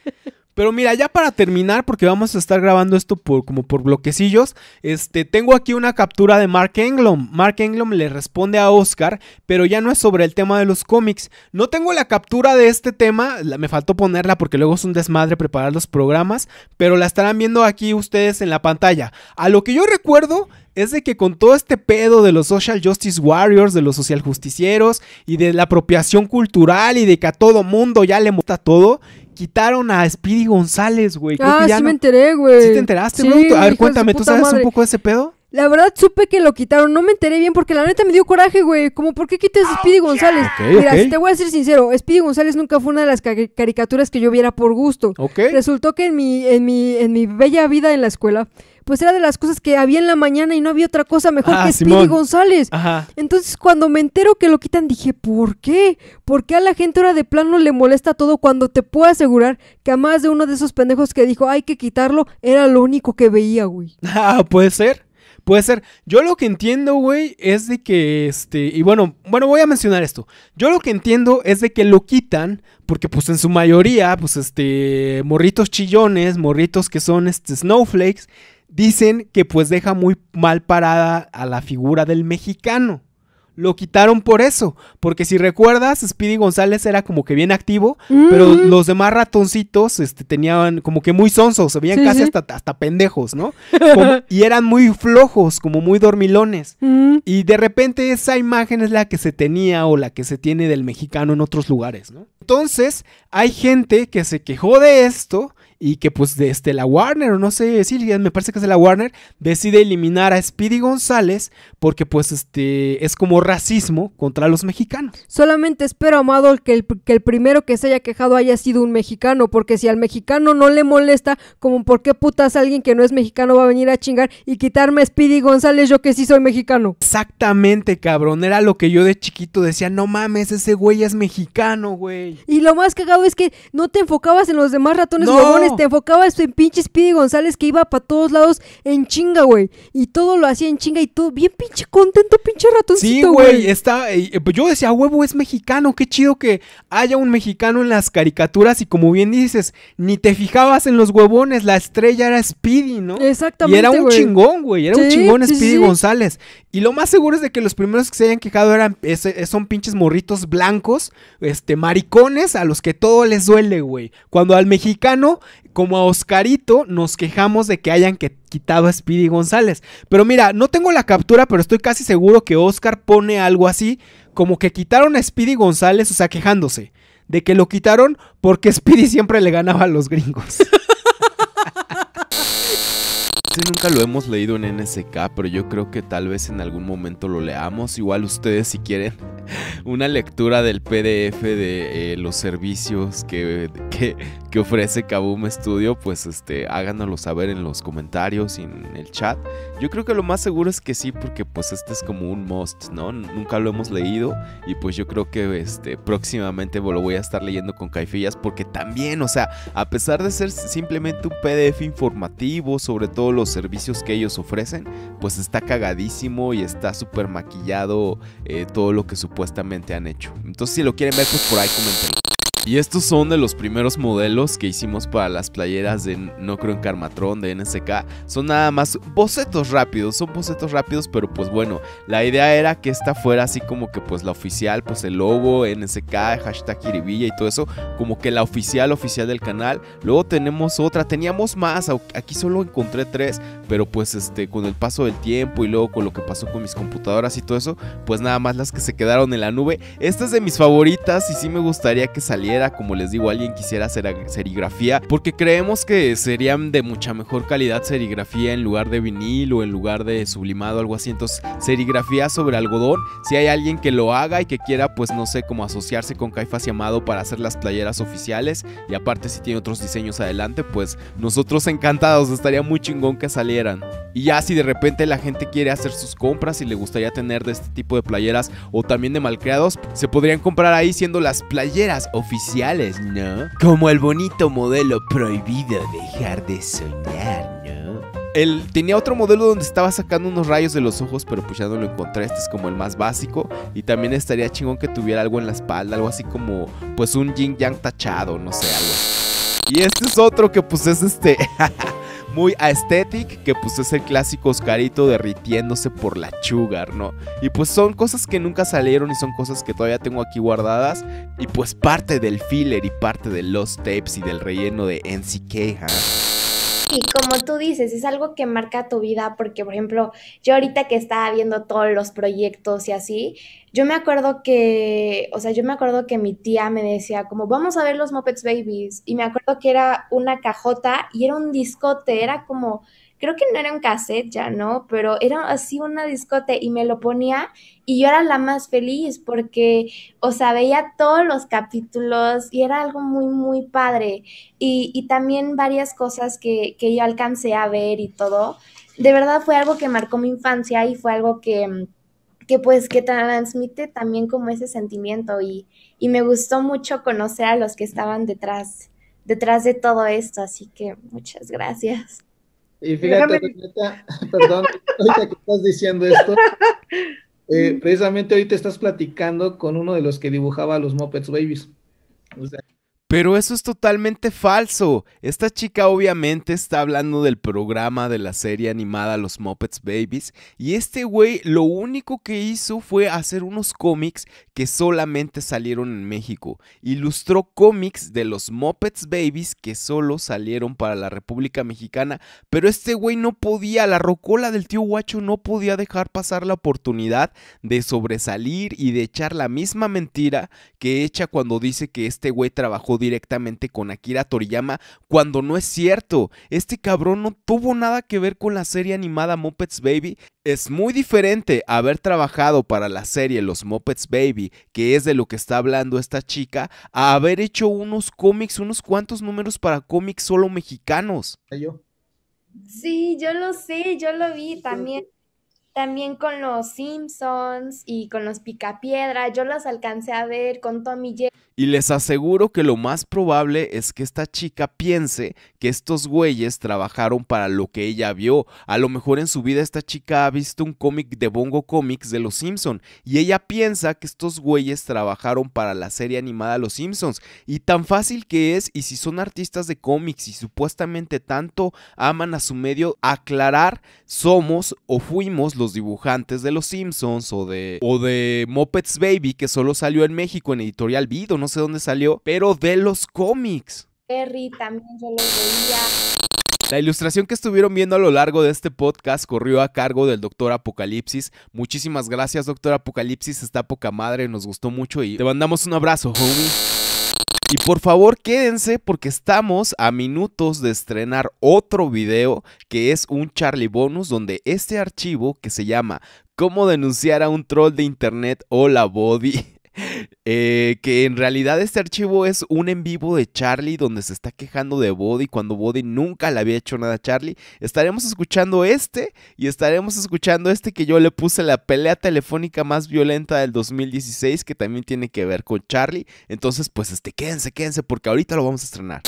Pero mira, ya para terminar, porque vamos a estar grabando esto por, como por bloquecillos, este, tengo aquí una captura de Mark Englom. Mark Englom le responde a Oscar, pero ya no es sobre el tema de los cómics. No tengo la captura de este tema, me faltó ponerla porque luego es un desmadre preparar los programas, pero la estarán viendo aquí ustedes en la pantalla. A lo que yo recuerdo, es de que con todo este pedo de los social justice warriors, de los social justicieros y de la apropiación cultural y de que a todo mundo ya le gusta todo quitaron a Speedy González, güey. ah, sí me enteré, güey. ¿Sí te enteraste, sí, A ver, cuéntame, ¿tú sabes un poco de ese pedo? La verdad supe que lo quitaron, no me enteré bien porque la neta me dio coraje, güey. Como, ¿por qué quitas a Speedy ah, González? Mira, Si te voy a ser sincero, Speedy González nunca fue una de las caricaturas que yo viera por gusto. Ok. Resultó que en mi, en mi, en mi bella vida en la escuela pues era de las cosas que había en la mañana y no había otra cosa mejor ah, que Speedy González. Entonces, cuando me entero que lo quitan, dije, ¿por qué? ¿Por qué a la gente ahora de plano le molesta todo cuando te puedo asegurar que a más de uno de esos pendejos que dijo, hay que quitarlo, era lo único que veía, güey? Ah, puede ser. Puede ser. Yo lo que entiendo, güey, es de que este. Y bueno, bueno, voy a mencionar esto. Yo lo que entiendo es de que lo quitan. Porque, pues, en su mayoría, pues, este. Morritos chillones, morritos que son este snowflakes. Dicen que pues deja muy mal parada a la figura del mexicano. Lo quitaron por eso, porque si recuerdas, Speedy González era como que bien activo, pero los demás ratoncitos este, tenían como que muy sonsos, se veían casi Hasta, pendejos, ¿no? y eran muy flojos, como muy dormilones. Y de repente esa imagen es la que se tenía o la que se tiene del mexicano en otros lugares, ¿no? Entonces, hay gente que se quejó de esto y que pues este la Warner, no sé, me parece que es la Warner, decide eliminar a Speedy González porque pues este es como racismo contra los mexicanos. Solamente espero, Amado, que el, que el primero que se haya quejado haya sido un mexicano, porque si al mexicano no le molesta, como por qué putas alguien que no es mexicano va a venir a chingar y quitarme a Speedy González, yo que sí soy mexicano. Exactamente, cabrón, era lo que yo de chiquito decía, no mames, ese güey es mexicano, güey. Y lo más cagado es que no te enfocabas en los demás ratones te enfocabas en pinche Speedy González que iba para todos lados en chinga, güey. Y todo lo hacía en chinga y todo. Bien pinche contento, pinche ratoncito, güey. Sí, güey, eh, pues yo decía, huevo, es mexicano. Qué chido que haya un mexicano en las caricaturas. Y como bien dices, ni te fijabas en los huevones. La estrella era Speedy, ¿no? Exactamente. Y era un chingón, güey. Era un chingón Speedy González. Y lo más seguro es de que los primeros que se hayan quejado eran son pinches morritos blancos, este, maricones a los que todo les duele, güey. Cuando al mexicano como a Oscarito, nos quejamos de que hayan que quitado a Speedy González. Pero mira, no tengo la captura, pero estoy casi seguro que Oscar pone algo así, como que quitaron a Speedy González, o sea, quejándose de que lo quitaron porque Speedy siempre le ganaba a los gringos. nunca lo hemos leído en NSK, pero yo creo que tal vez en algún momento lo leamos. Igual ustedes si quieren una lectura del PDF de eh, los servicios que, que, que, ofrece Kaboom Studio, pues este, háganoslo saber en los comentarios y en el chat. Yo creo que lo más seguro es que sí, porque pues este es como un must, ¿no? Nunca lo hemos leído y pues yo creo que este, próximamente lo voy a estar leyendo con caifillas porque también, o sea, a pesar de ser simplemente un PDF informativo sobre todo los servicios que ellos ofrecen, pues está cagadísimo y está súper maquillado eh, todo lo que supuestamente han hecho. Entonces, si lo quieren ver, pues por ahí comenten. Y estos son de los primeros modelos que hicimos para las playeras de No Creo en Carmatron, de NSK. Son nada más bocetos rápidos, son bocetos rápidos, pero pues bueno, la idea era que esta fuera así como que pues la oficial, pues el logo, NSK, hashtag Kiribilla y todo eso, como que la oficial, oficial del canal. Luego tenemos otra, teníamos más, aquí solo encontré tres, pero pues este, con el paso del tiempo y luego con lo que pasó con mis computadoras y todo eso, pues nada más las que se quedaron en la nube. Esta es de mis favoritas y sí me gustaría que saliera como les digo, alguien quisiera hacer serigrafía, porque creemos que serían de mucha mejor calidad serigrafía en lugar de vinil o en lugar de sublimado, algo así. Entonces, serigrafía sobre algodón, si hay alguien que lo haga y que quiera, pues no sé, como asociarse con Caifas y Amado para hacer las playeras oficiales, y aparte si tiene otros diseños adelante, pues nosotros encantados, estaría muy chingón que salieran. Y ya si de repente la gente quiere hacer sus compras y le gustaría tener de este tipo de playeras o también de malcreados, se podrían comprar ahí siendo las playeras oficiales ¿no? Como el bonito modelo prohibido dejar de soñar, ¿no? Él tenía otro modelo donde estaba sacando unos rayos de los ojos, pero pues ya no lo encontré. Este es como el más básico. Y también estaría chingón que tuviera algo en la espalda, algo así como, pues un yin yang tachado, no sé, algo. Y este es otro que pues es este... muy aesthetic, que pues es el clásico Oscarito derritiéndose por la chugar, ¿no? Y pues son cosas que nunca salieron y son cosas que todavía tengo aquí guardadas. Y pues parte del filler y parte de los tapes y del relleno de NCK, ¿ah? Y como tú dices, es algo que marca tu vida porque, por ejemplo, yo ahorita que estaba viendo todos los proyectos y así, yo me acuerdo que, o sea, yo me acuerdo que mi tía me decía como, vamos a ver los Muppets Babies. Y me acuerdo que era una cajota y era un discote, era como, creo que no era un cassette ya, ¿no? Pero era así una discote y me lo ponía y yo era la más feliz porque, o sea, veía todos los capítulos y era algo muy, muy padre. Y, y también varias cosas que, que yo alcancé a ver y todo. De verdad fue algo que marcó mi infancia y fue algo que que pues que transmite también como ese sentimiento y, y me gustó mucho conocer a los que estaban detrás, detrás de todo esto, así que muchas gracias. Y fíjate, perdón, ahorita que estás diciendo esto, eh, precisamente ahorita estás platicando con uno de los que dibujaba los Muppets Babies. Pero eso es totalmente falso. Esta chica obviamente está hablando del programa de la serie animada Los Muppets Babies y este güey lo único que hizo fue hacer unos cómics que solamente salieron en México. Ilustró cómics de los Muppets Babies que solo salieron para la República Mexicana, pero este güey no podía, la rocola del tío guacho no podía dejar pasar la oportunidad de sobresalir y de echar la misma mentira que echa cuando dice que este güey trabajó directamente con Akira Toriyama cuando no es cierto. Este cabrón no tuvo nada que ver con la serie animada Muppets Baby. Es muy diferente haber trabajado para la serie Los Muppets Baby, que es de lo que está hablando esta chica, a haber hecho unos cómics, unos cuantos números para cómics solo mexicanos. Sí, yo lo sé, yo lo vi también también con los Simpsons y con los Picapiedra, yo los alcancé a ver con Tommy J. Y les aseguro que lo más probable es que esta chica piense que estos güeyes trabajaron para lo que ella vio. A lo mejor en su vida esta chica ha visto un cómic de Bongo Comics de Los Simpsons. y ella piensa que estos güeyes trabajaron para la serie animada Los Simpsons. Y tan fácil que es, y si son artistas de cómics y supuestamente tanto aman a su medio, aclarar somos o fuimos los dibujantes de Los Simpsons o de o de Muppets Baby que solo salió en México en Editorial Vido, no sé dónde salió, pero de los cómics. Perry también se veía. La ilustración que estuvieron viendo a lo largo de este podcast corrió a cargo del Doctor Apocalipsis. Muchísimas gracias, Doctor Apocalipsis. Está poca madre, nos gustó mucho y te mandamos un abrazo, homie. Y por favor quédense porque estamos a minutos de estrenar otro video que es un Charlie Bonus donde este archivo que se llama Cómo denunciar a un troll de internet Hola, body eh, que en realidad este archivo es un en vivo de Charlie donde se está quejando de Body cuando Body nunca le había hecho nada a Charlie. Estaremos escuchando este y estaremos escuchando este que yo le puse la pelea telefónica más violenta del 2016 que también tiene que ver con Charlie. Entonces pues este, quédense, quédense porque ahorita lo vamos a estrenar.